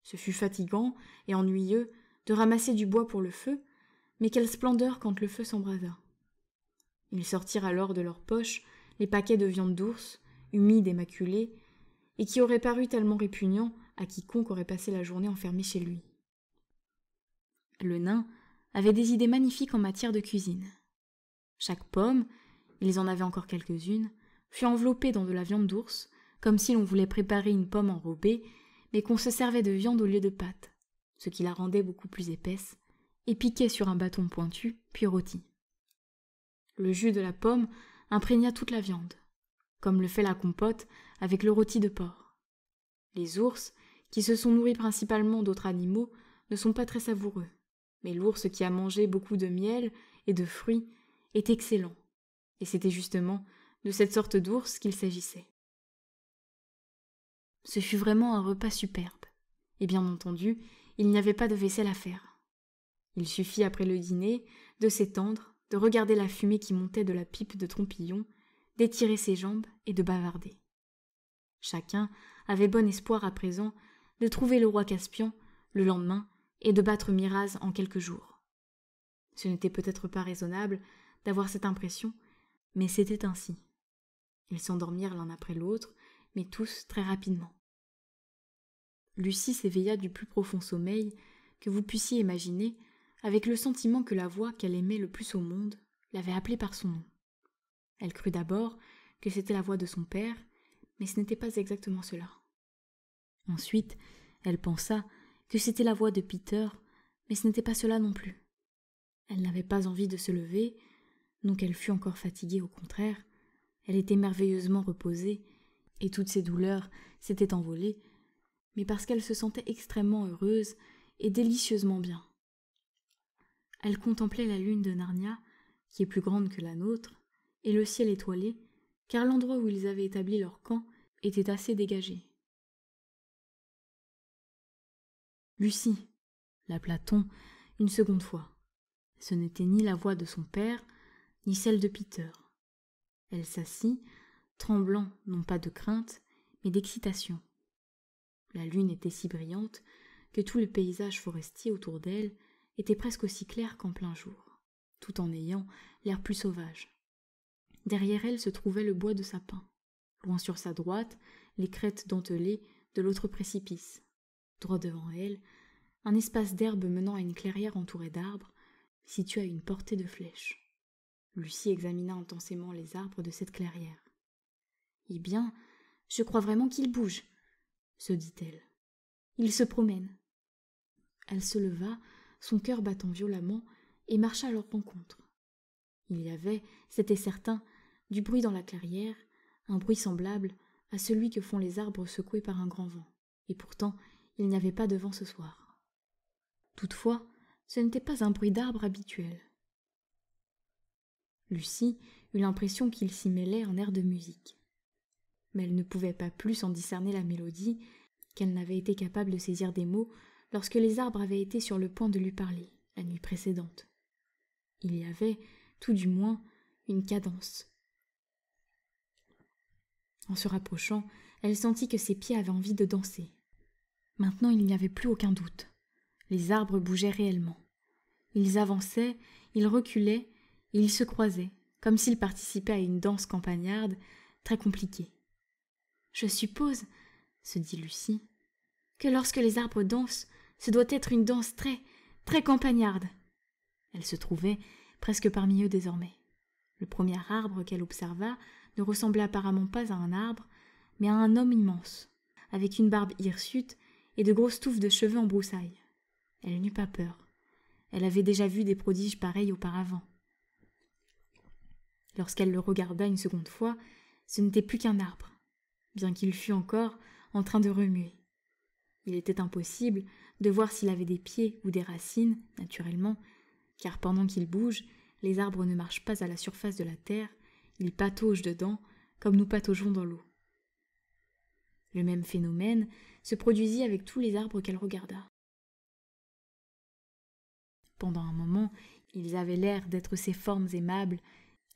Ce fut fatigant et ennuyeux de ramasser du bois pour le feu, mais quelle splendeur quand le feu s'embrasa. Ils sortirent alors de leurs poches les paquets de viande d'ours, humides et maculés, et qui auraient paru tellement répugnants à quiconque aurait passé la journée enfermé chez lui. Le nain avait des idées magnifiques en matière de cuisine. Chaque pomme, ils en avaient encore quelques-unes, fut enveloppé dans de la viande d'ours, comme si l'on voulait préparer une pomme enrobée, mais qu'on se servait de viande au lieu de pâte, ce qui la rendait beaucoup plus épaisse, et piquée sur un bâton pointu, puis rôti. Le jus de la pomme imprégna toute la viande, comme le fait la compote avec le rôti de porc. Les ours, qui se sont nourris principalement d'autres animaux, ne sont pas très savoureux, mais l'ours qui a mangé beaucoup de miel et de fruits est excellent, et c'était justement de cette sorte d'ours qu'il s'agissait. Ce fut vraiment un repas superbe, et bien entendu, il n'y avait pas de vaisselle à faire. Il suffit, après le dîner, de s'étendre, de regarder la fumée qui montait de la pipe de trompillon, d'étirer ses jambes et de bavarder. Chacun avait bon espoir à présent de trouver le roi Caspian le lendemain et de battre Miraz en quelques jours. Ce n'était peut-être pas raisonnable d'avoir cette impression, mais c'était ainsi. Ils s'endormirent l'un après l'autre, mais tous très rapidement. Lucie s'éveilla du plus profond sommeil que vous puissiez imaginer, avec le sentiment que la voix qu'elle aimait le plus au monde l'avait appelée par son nom. Elle crut d'abord que c'était la voix de son père, mais ce n'était pas exactement cela. Ensuite, elle pensa que c'était la voix de Peter, mais ce n'était pas cela non plus. Elle n'avait pas envie de se lever, donc elle fût encore fatiguée au contraire, elle était merveilleusement reposée, et toutes ses douleurs s'étaient envolées, mais parce qu'elle se sentait extrêmement heureuse et délicieusement bien. Elle contemplait la lune de Narnia, qui est plus grande que la nôtre, et le ciel étoilé, car l'endroit où ils avaient établi leur camp était assez dégagé. Lucie, la t une seconde fois. Ce n'était ni la voix de son père, ni celle de Peter. Elle s'assit, tremblant non pas de crainte, mais d'excitation. La lune était si brillante que tout le paysage forestier autour d'elle était presque aussi clair qu'en plein jour, tout en ayant l'air plus sauvage. Derrière elle se trouvait le bois de sapin, loin sur sa droite, les crêtes dentelées de l'autre précipice. Droit devant elle, un espace d'herbe menant à une clairière entourée d'arbres, située à une portée de flèche. Lucie examina intensément les arbres de cette clairière. Eh bien, je crois vraiment qu'il bouge, se dit-elle. Il se promène. Elle se leva, son cœur battant violemment, et marcha à leur rencontre. Il y avait, c'était certain, du bruit dans la clairière, un bruit semblable à celui que font les arbres secoués par un grand vent. Et pourtant, il n'y avait pas de vent ce soir. Toutefois, ce n'était pas un bruit d'arbre habituel. Lucie eut l'impression qu'il s'y mêlait un air de musique. Mais elle ne pouvait pas plus en discerner la mélodie qu'elle n'avait été capable de saisir des mots lorsque les arbres avaient été sur le point de lui parler la nuit précédente. Il y avait, tout du moins, une cadence. En se rapprochant, elle sentit que ses pieds avaient envie de danser. Maintenant il n'y avait plus aucun doute. Les arbres bougeaient réellement. Ils avançaient, ils reculaient, ils se croisaient, comme s'ils participaient à une danse campagnarde très compliquée. Je suppose, se dit Lucie, que lorsque les arbres dansent, ce doit être une danse très, très campagnarde. Elle se trouvait presque parmi eux désormais. Le premier arbre qu'elle observa ne ressemblait apparemment pas à un arbre, mais à un homme immense, avec une barbe hirsute et de grosses touffes de cheveux en broussailles. Elle n'eut pas peur. Elle avait déjà vu des prodiges pareils auparavant. Lorsqu'elle le regarda une seconde fois, ce n'était plus qu'un arbre, bien qu'il fût encore en train de remuer. Il était impossible de voir s'il avait des pieds ou des racines, naturellement, car pendant qu'il bouge, les arbres ne marchent pas à la surface de la terre, ils pataugent dedans comme nous pataugeons dans l'eau. Le même phénomène se produisit avec tous les arbres qu'elle regarda. Pendant un moment, ils avaient l'air d'être ces formes aimables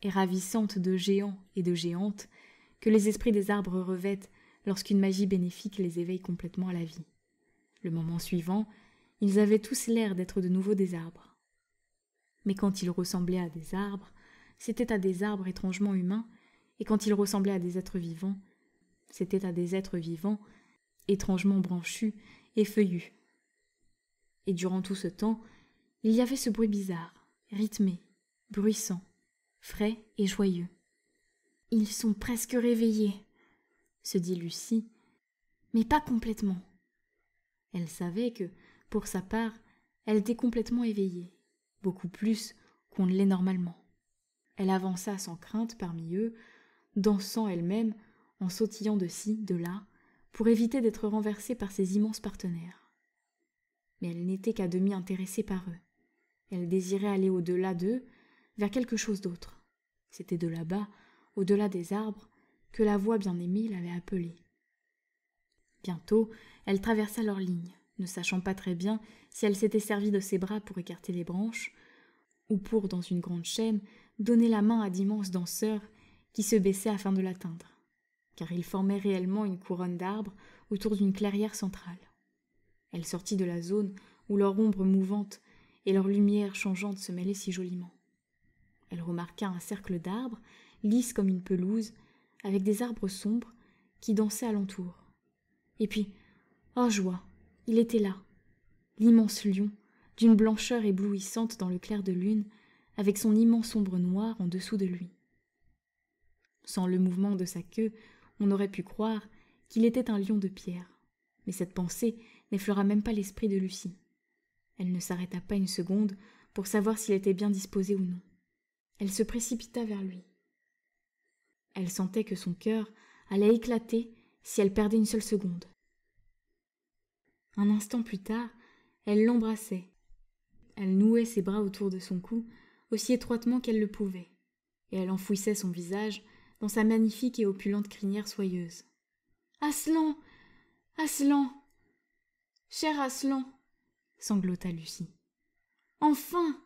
et ravissante de géants et de géantes que les esprits des arbres revêtent lorsqu'une magie bénéfique les éveille complètement à la vie. Le moment suivant, ils avaient tous l'air d'être de nouveau des arbres. Mais quand ils ressemblaient à des arbres, c'était à des arbres étrangement humains, et quand ils ressemblaient à des êtres vivants, c'était à des êtres vivants étrangement branchus et feuillus. Et durant tout ce temps, il y avait ce bruit bizarre, rythmé, bruissant, frais et joyeux. Ils sont presque réveillés, se dit Lucie, mais pas complètement. Elle savait que, pour sa part, elle était complètement éveillée, beaucoup plus qu'on ne l'est normalement. Elle avança sans crainte parmi eux, dansant elle-même, en sautillant de ci, de là, pour éviter d'être renversée par ses immenses partenaires. Mais elle n'était qu'à demi intéressée par eux. Elle désirait aller au-delà d'eux, vers quelque chose d'autre. C'était de là-bas, au-delà des arbres, que la voix bien-aimée l'avait appelée. Bientôt, elle traversa leur ligne, ne sachant pas très bien si elle s'était servie de ses bras pour écarter les branches, ou pour, dans une grande chaîne, donner la main à d'immenses danseurs qui se baissaient afin de l'atteindre, car ils formaient réellement une couronne d'arbres autour d'une clairière centrale. Elle sortit de la zone où leur ombre mouvante et leur lumière changeante se mêlaient si joliment. Elle remarqua un cercle d'arbres, lisse comme une pelouse, avec des arbres sombres, qui dansaient alentour. Et puis, oh joie, il était là, l'immense lion, d'une blancheur éblouissante dans le clair de lune, avec son immense ombre noire en dessous de lui. Sans le mouvement de sa queue, on aurait pu croire qu'il était un lion de pierre, mais cette pensée n'effleura même pas l'esprit de Lucie. Elle ne s'arrêta pas une seconde pour savoir s'il était bien disposé ou non. Elle se précipita vers lui. Elle sentait que son cœur allait éclater si elle perdait une seule seconde. Un instant plus tard, elle l'embrassait. Elle nouait ses bras autour de son cou aussi étroitement qu'elle le pouvait, et elle enfouissait son visage dans sa magnifique et opulente crinière soyeuse. Aslan Aslan Cher Aslan sanglota Lucie. Enfin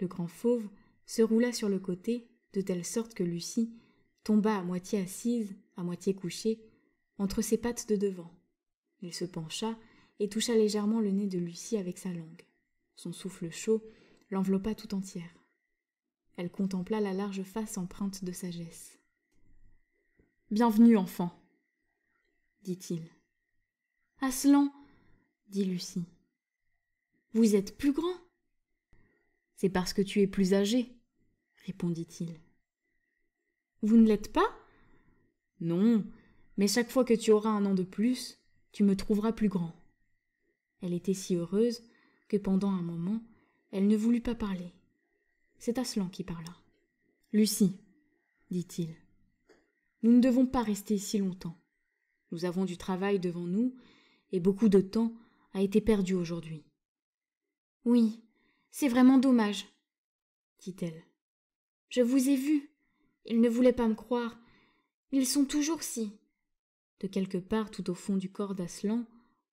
Le grand fauve se roula sur le côté, de telle sorte que Lucie tomba à moitié assise, à moitié couchée, entre ses pattes de devant. Il se pencha et toucha légèrement le nez de Lucie avec sa langue. Son souffle chaud l'enveloppa tout entière. Elle contempla la large face empreinte de sagesse. Bienvenue, enfant, dit-il. Aslan, dit Lucie. Vous êtes plus grand. C'est parce que tu es plus âgé, répondit-il. Vous ne l'êtes pas Non, mais chaque fois que tu auras un an de plus, tu me trouveras plus grand. Elle était si heureuse que pendant un moment, elle ne voulut pas parler. C'est Aslan qui parla. Lucie, dit-il, nous ne devons pas rester si longtemps. Nous avons du travail devant nous et beaucoup de temps a été perdu aujourd'hui. Oui, c'est vraiment dommage, dit-elle. Je vous ai vu. Ils ne voulaient pas me croire. Ils sont toujours si. De quelque part tout au fond du corps d'Aslan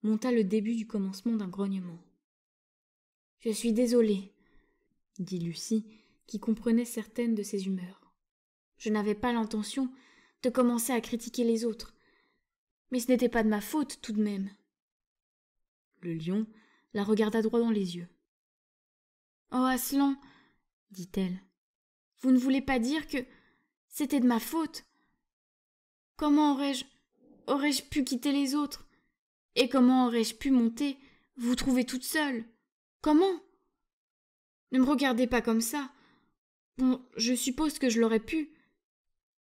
monta le début du commencement d'un grognement. Je suis désolée, dit Lucie, qui comprenait certaines de ses humeurs. Je n'avais pas l'intention de commencer à critiquer les autres. Mais ce n'était pas de ma faute tout de même. Le lion la regarda droit dans les yeux. Oh, Aslan, dit-elle, vous ne voulez pas dire que c'était de ma faute. Comment aurais-je aurais-je pu quitter les autres Et comment aurais-je pu monter, vous trouver toute seule Comment Ne me regardez pas comme ça. Bon, je suppose que je l'aurais pu.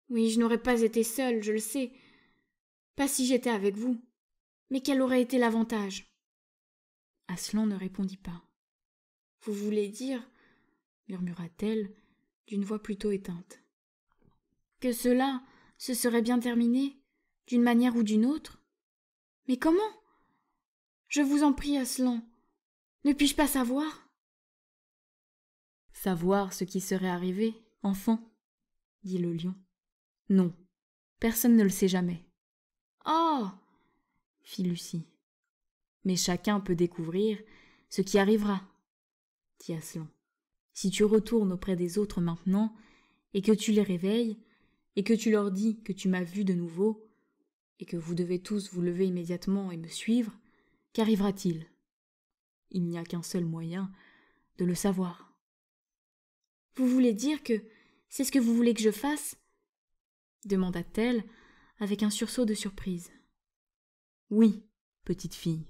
Oui, je n'aurais pas été seule, je le sais. Pas si j'étais avec vous. Mais quel aurait été l'avantage Aslan ne répondit pas. Vous voulez dire, murmura-t-elle, d'une voix plutôt éteinte. Que cela se serait bien terminé, d'une manière ou d'une autre. Mais comment? Je vous en prie, Aslan. Ne puis-je pas savoir Savoir ce qui serait arrivé, enfant, dit le lion. Non, personne ne le sait jamais. Oh fit Lucie. Mais chacun peut découvrir ce qui arrivera, dit Aslan. Si tu retournes auprès des autres maintenant, et que tu les réveilles, et que tu leur dis que tu m'as vu de nouveau, et que vous devez tous vous lever immédiatement et me suivre, qu'arrivera-t-il Il, n'y a qu'un seul moyen de le savoir. Vous voulez dire que c'est ce que vous voulez que je fasse demanda-t-elle avec un sursaut de surprise. Oui, petite fille,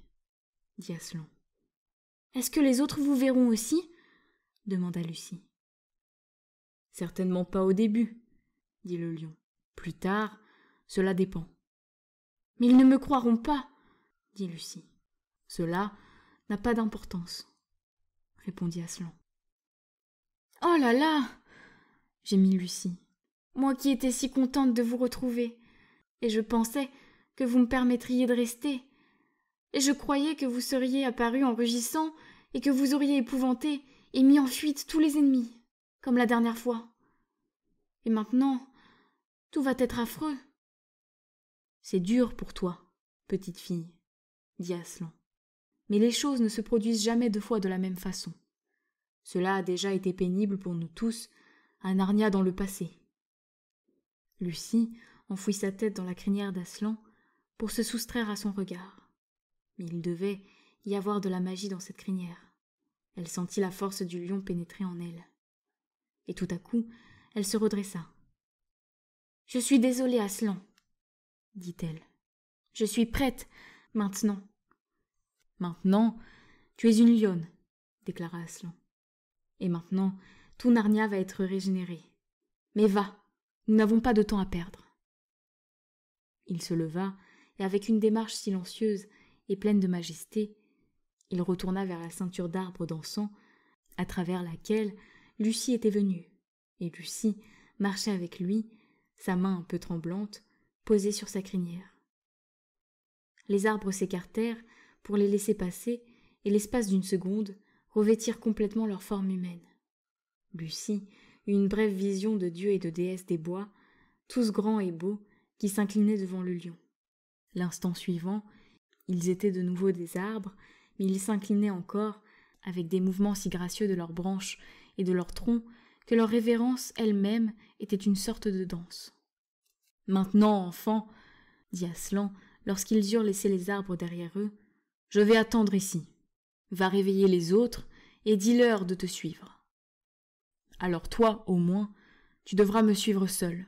dit Aslan. Est-ce que les autres vous verront aussi demanda Lucie. Certainement pas au début, dit le lion. Plus tard, cela dépend. Mais ils ne me croiront pas, dit Lucie. Cela n'a pas d'importance, répondit Aslan. Oh là là gémit Lucie. Moi qui étais si contente de vous retrouver, et je pensais que vous me permettriez de rester, et je croyais que vous seriez apparu en rugissant et que vous auriez épouvanté et mis en fuite tous les ennemis, comme la dernière fois. Et maintenant, tout va être affreux. C'est dur pour toi, petite fille, dit Aslan. Mais les choses ne se produisent jamais deux fois de la même façon. Cela a déjà été pénible pour nous tous, un Narnia dans le passé. Lucie enfouit sa tête dans la crinière d'Aslan pour se soustraire à son regard. Mais il devait y avoir de la magie dans cette crinière. Elle sentit la force du lion pénétrer en elle. Et tout à coup, elle se redressa. Je suis désolée, Aslan, dit-elle. Je suis prête, maintenant. Maintenant, tu es une lionne, déclara Aslan. Et maintenant, tout Narnia va être régénéré. Mais va, nous n'avons pas de temps à perdre. Il se leva, et avec une démarche silencieuse et pleine de majesté, il retourna vers la ceinture d'arbres dansant, à travers laquelle Lucie était venue, et Lucie marchait avec lui, sa main un peu tremblante, posée sur sa crinière. Les arbres s'écartèrent pour les laisser passer, et l'espace d'une seconde revêtirent complètement leur forme humaine. Lucie eut une brève vision de Dieu et de déesse des bois, tous grands et beaux, qui s'inclinaient devant le lion. L'instant suivant, ils étaient de nouveau des arbres, mais ils s'inclinaient encore, avec des mouvements si gracieux de leurs branches et de leurs troncs, que leur révérence elle-même était une sorte de danse. Maintenant, enfant, » dit Aslan, lorsqu'ils eurent laissé les arbres derrière eux, je vais attendre ici. Va réveiller les autres et dis-leur de te suivre. Alors toi, au moins, tu devras me suivre seul.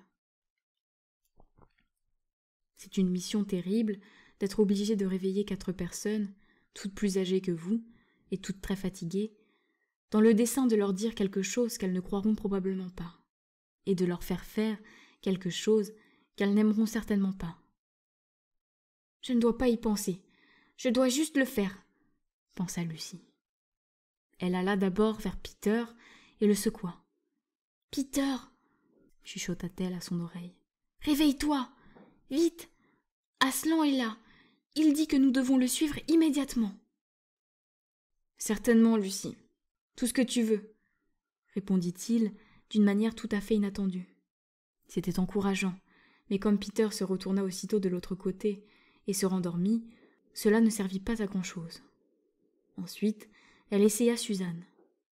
C'est une mission terrible d'être obligé de réveiller quatre personnes, toutes plus âgées que vous, et toutes très fatiguées, dans le dessein de leur dire quelque chose qu'elles ne croiront probablement pas, et de leur faire faire quelque chose qu'elles n'aimeront certainement pas. Je ne dois pas y penser, je dois juste le faire, pensa Lucie. Elle alla d'abord vers Peter et le secoua. Peter, chuchota-t-elle à son oreille, réveille-toi, vite, Aslan est là, il dit que nous devons le suivre immédiatement. Certainement, Lucie. Tout ce que tu veux, répondit-il d'une manière tout à fait inattendue. C'était encourageant, mais comme Peter se retourna aussitôt de l'autre côté et se rendormit, cela ne servit pas à grand-chose. Ensuite, elle essaya Suzanne.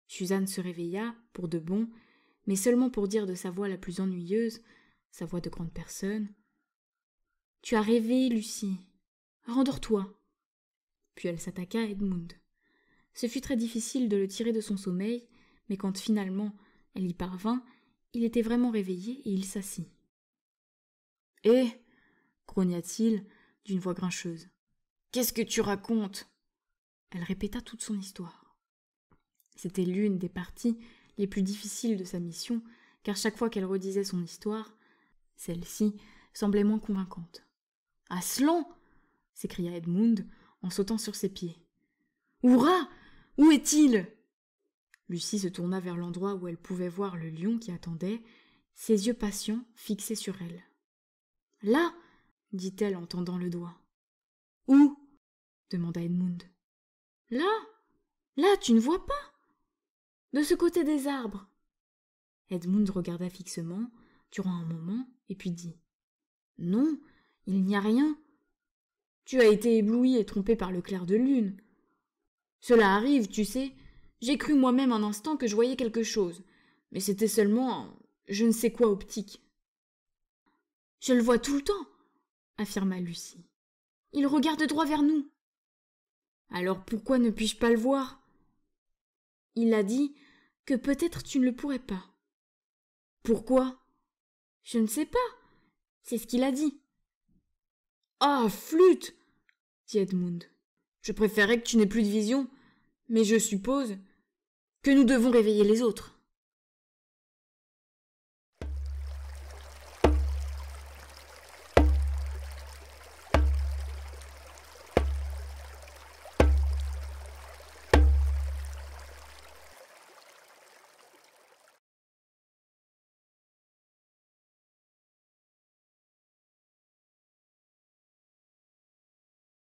Suzanne se réveilla, pour de bon, mais seulement pour dire de sa voix la plus ennuyeuse, sa voix de grande personne Tu as rêvé, Lucie. Rendors-toi Puis elle s'attaqua à Edmund. Ce fut très difficile de le tirer de son sommeil, mais quand finalement elle y parvint, il était vraiment réveillé et il s'assit. Eh grogna-t-il d'une voix grincheuse. Qu'est-ce que tu racontes Elle répéta toute son histoire. C'était l'une des parties les plus difficiles de sa mission, car chaque fois qu'elle redisait son histoire, celle-ci semblait moins convaincante. Aslan s'écria Edmund en sautant sur ses pieds. Hurrah Où est-il Lucie se tourna vers l'endroit où elle pouvait voir le lion qui attendait, ses yeux patients fixés sur elle. Là dit-elle en tendant le doigt. Où demanda Edmund. Là Là, tu ne vois pas De ce côté des arbres Edmund regarda fixement, durant un moment, et puis dit Non, il n'y a rien. Tu as été ébloui et trompé par le clair de lune. Cela arrive, tu sais. J'ai cru moi-même un instant que je voyais quelque chose, mais c'était seulement je ne sais quoi optique. Je le vois tout le temps, affirma Lucie. Il regarde droit vers nous. Alors pourquoi ne puis-je pas le voir Il a dit que peut-être tu ne le pourrais pas. Pourquoi Je ne sais pas. C'est ce qu'il a dit. Ah, flûte dit Edmund. Je préférais que tu n'aies plus de vision, mais je suppose que nous devons réveiller les autres.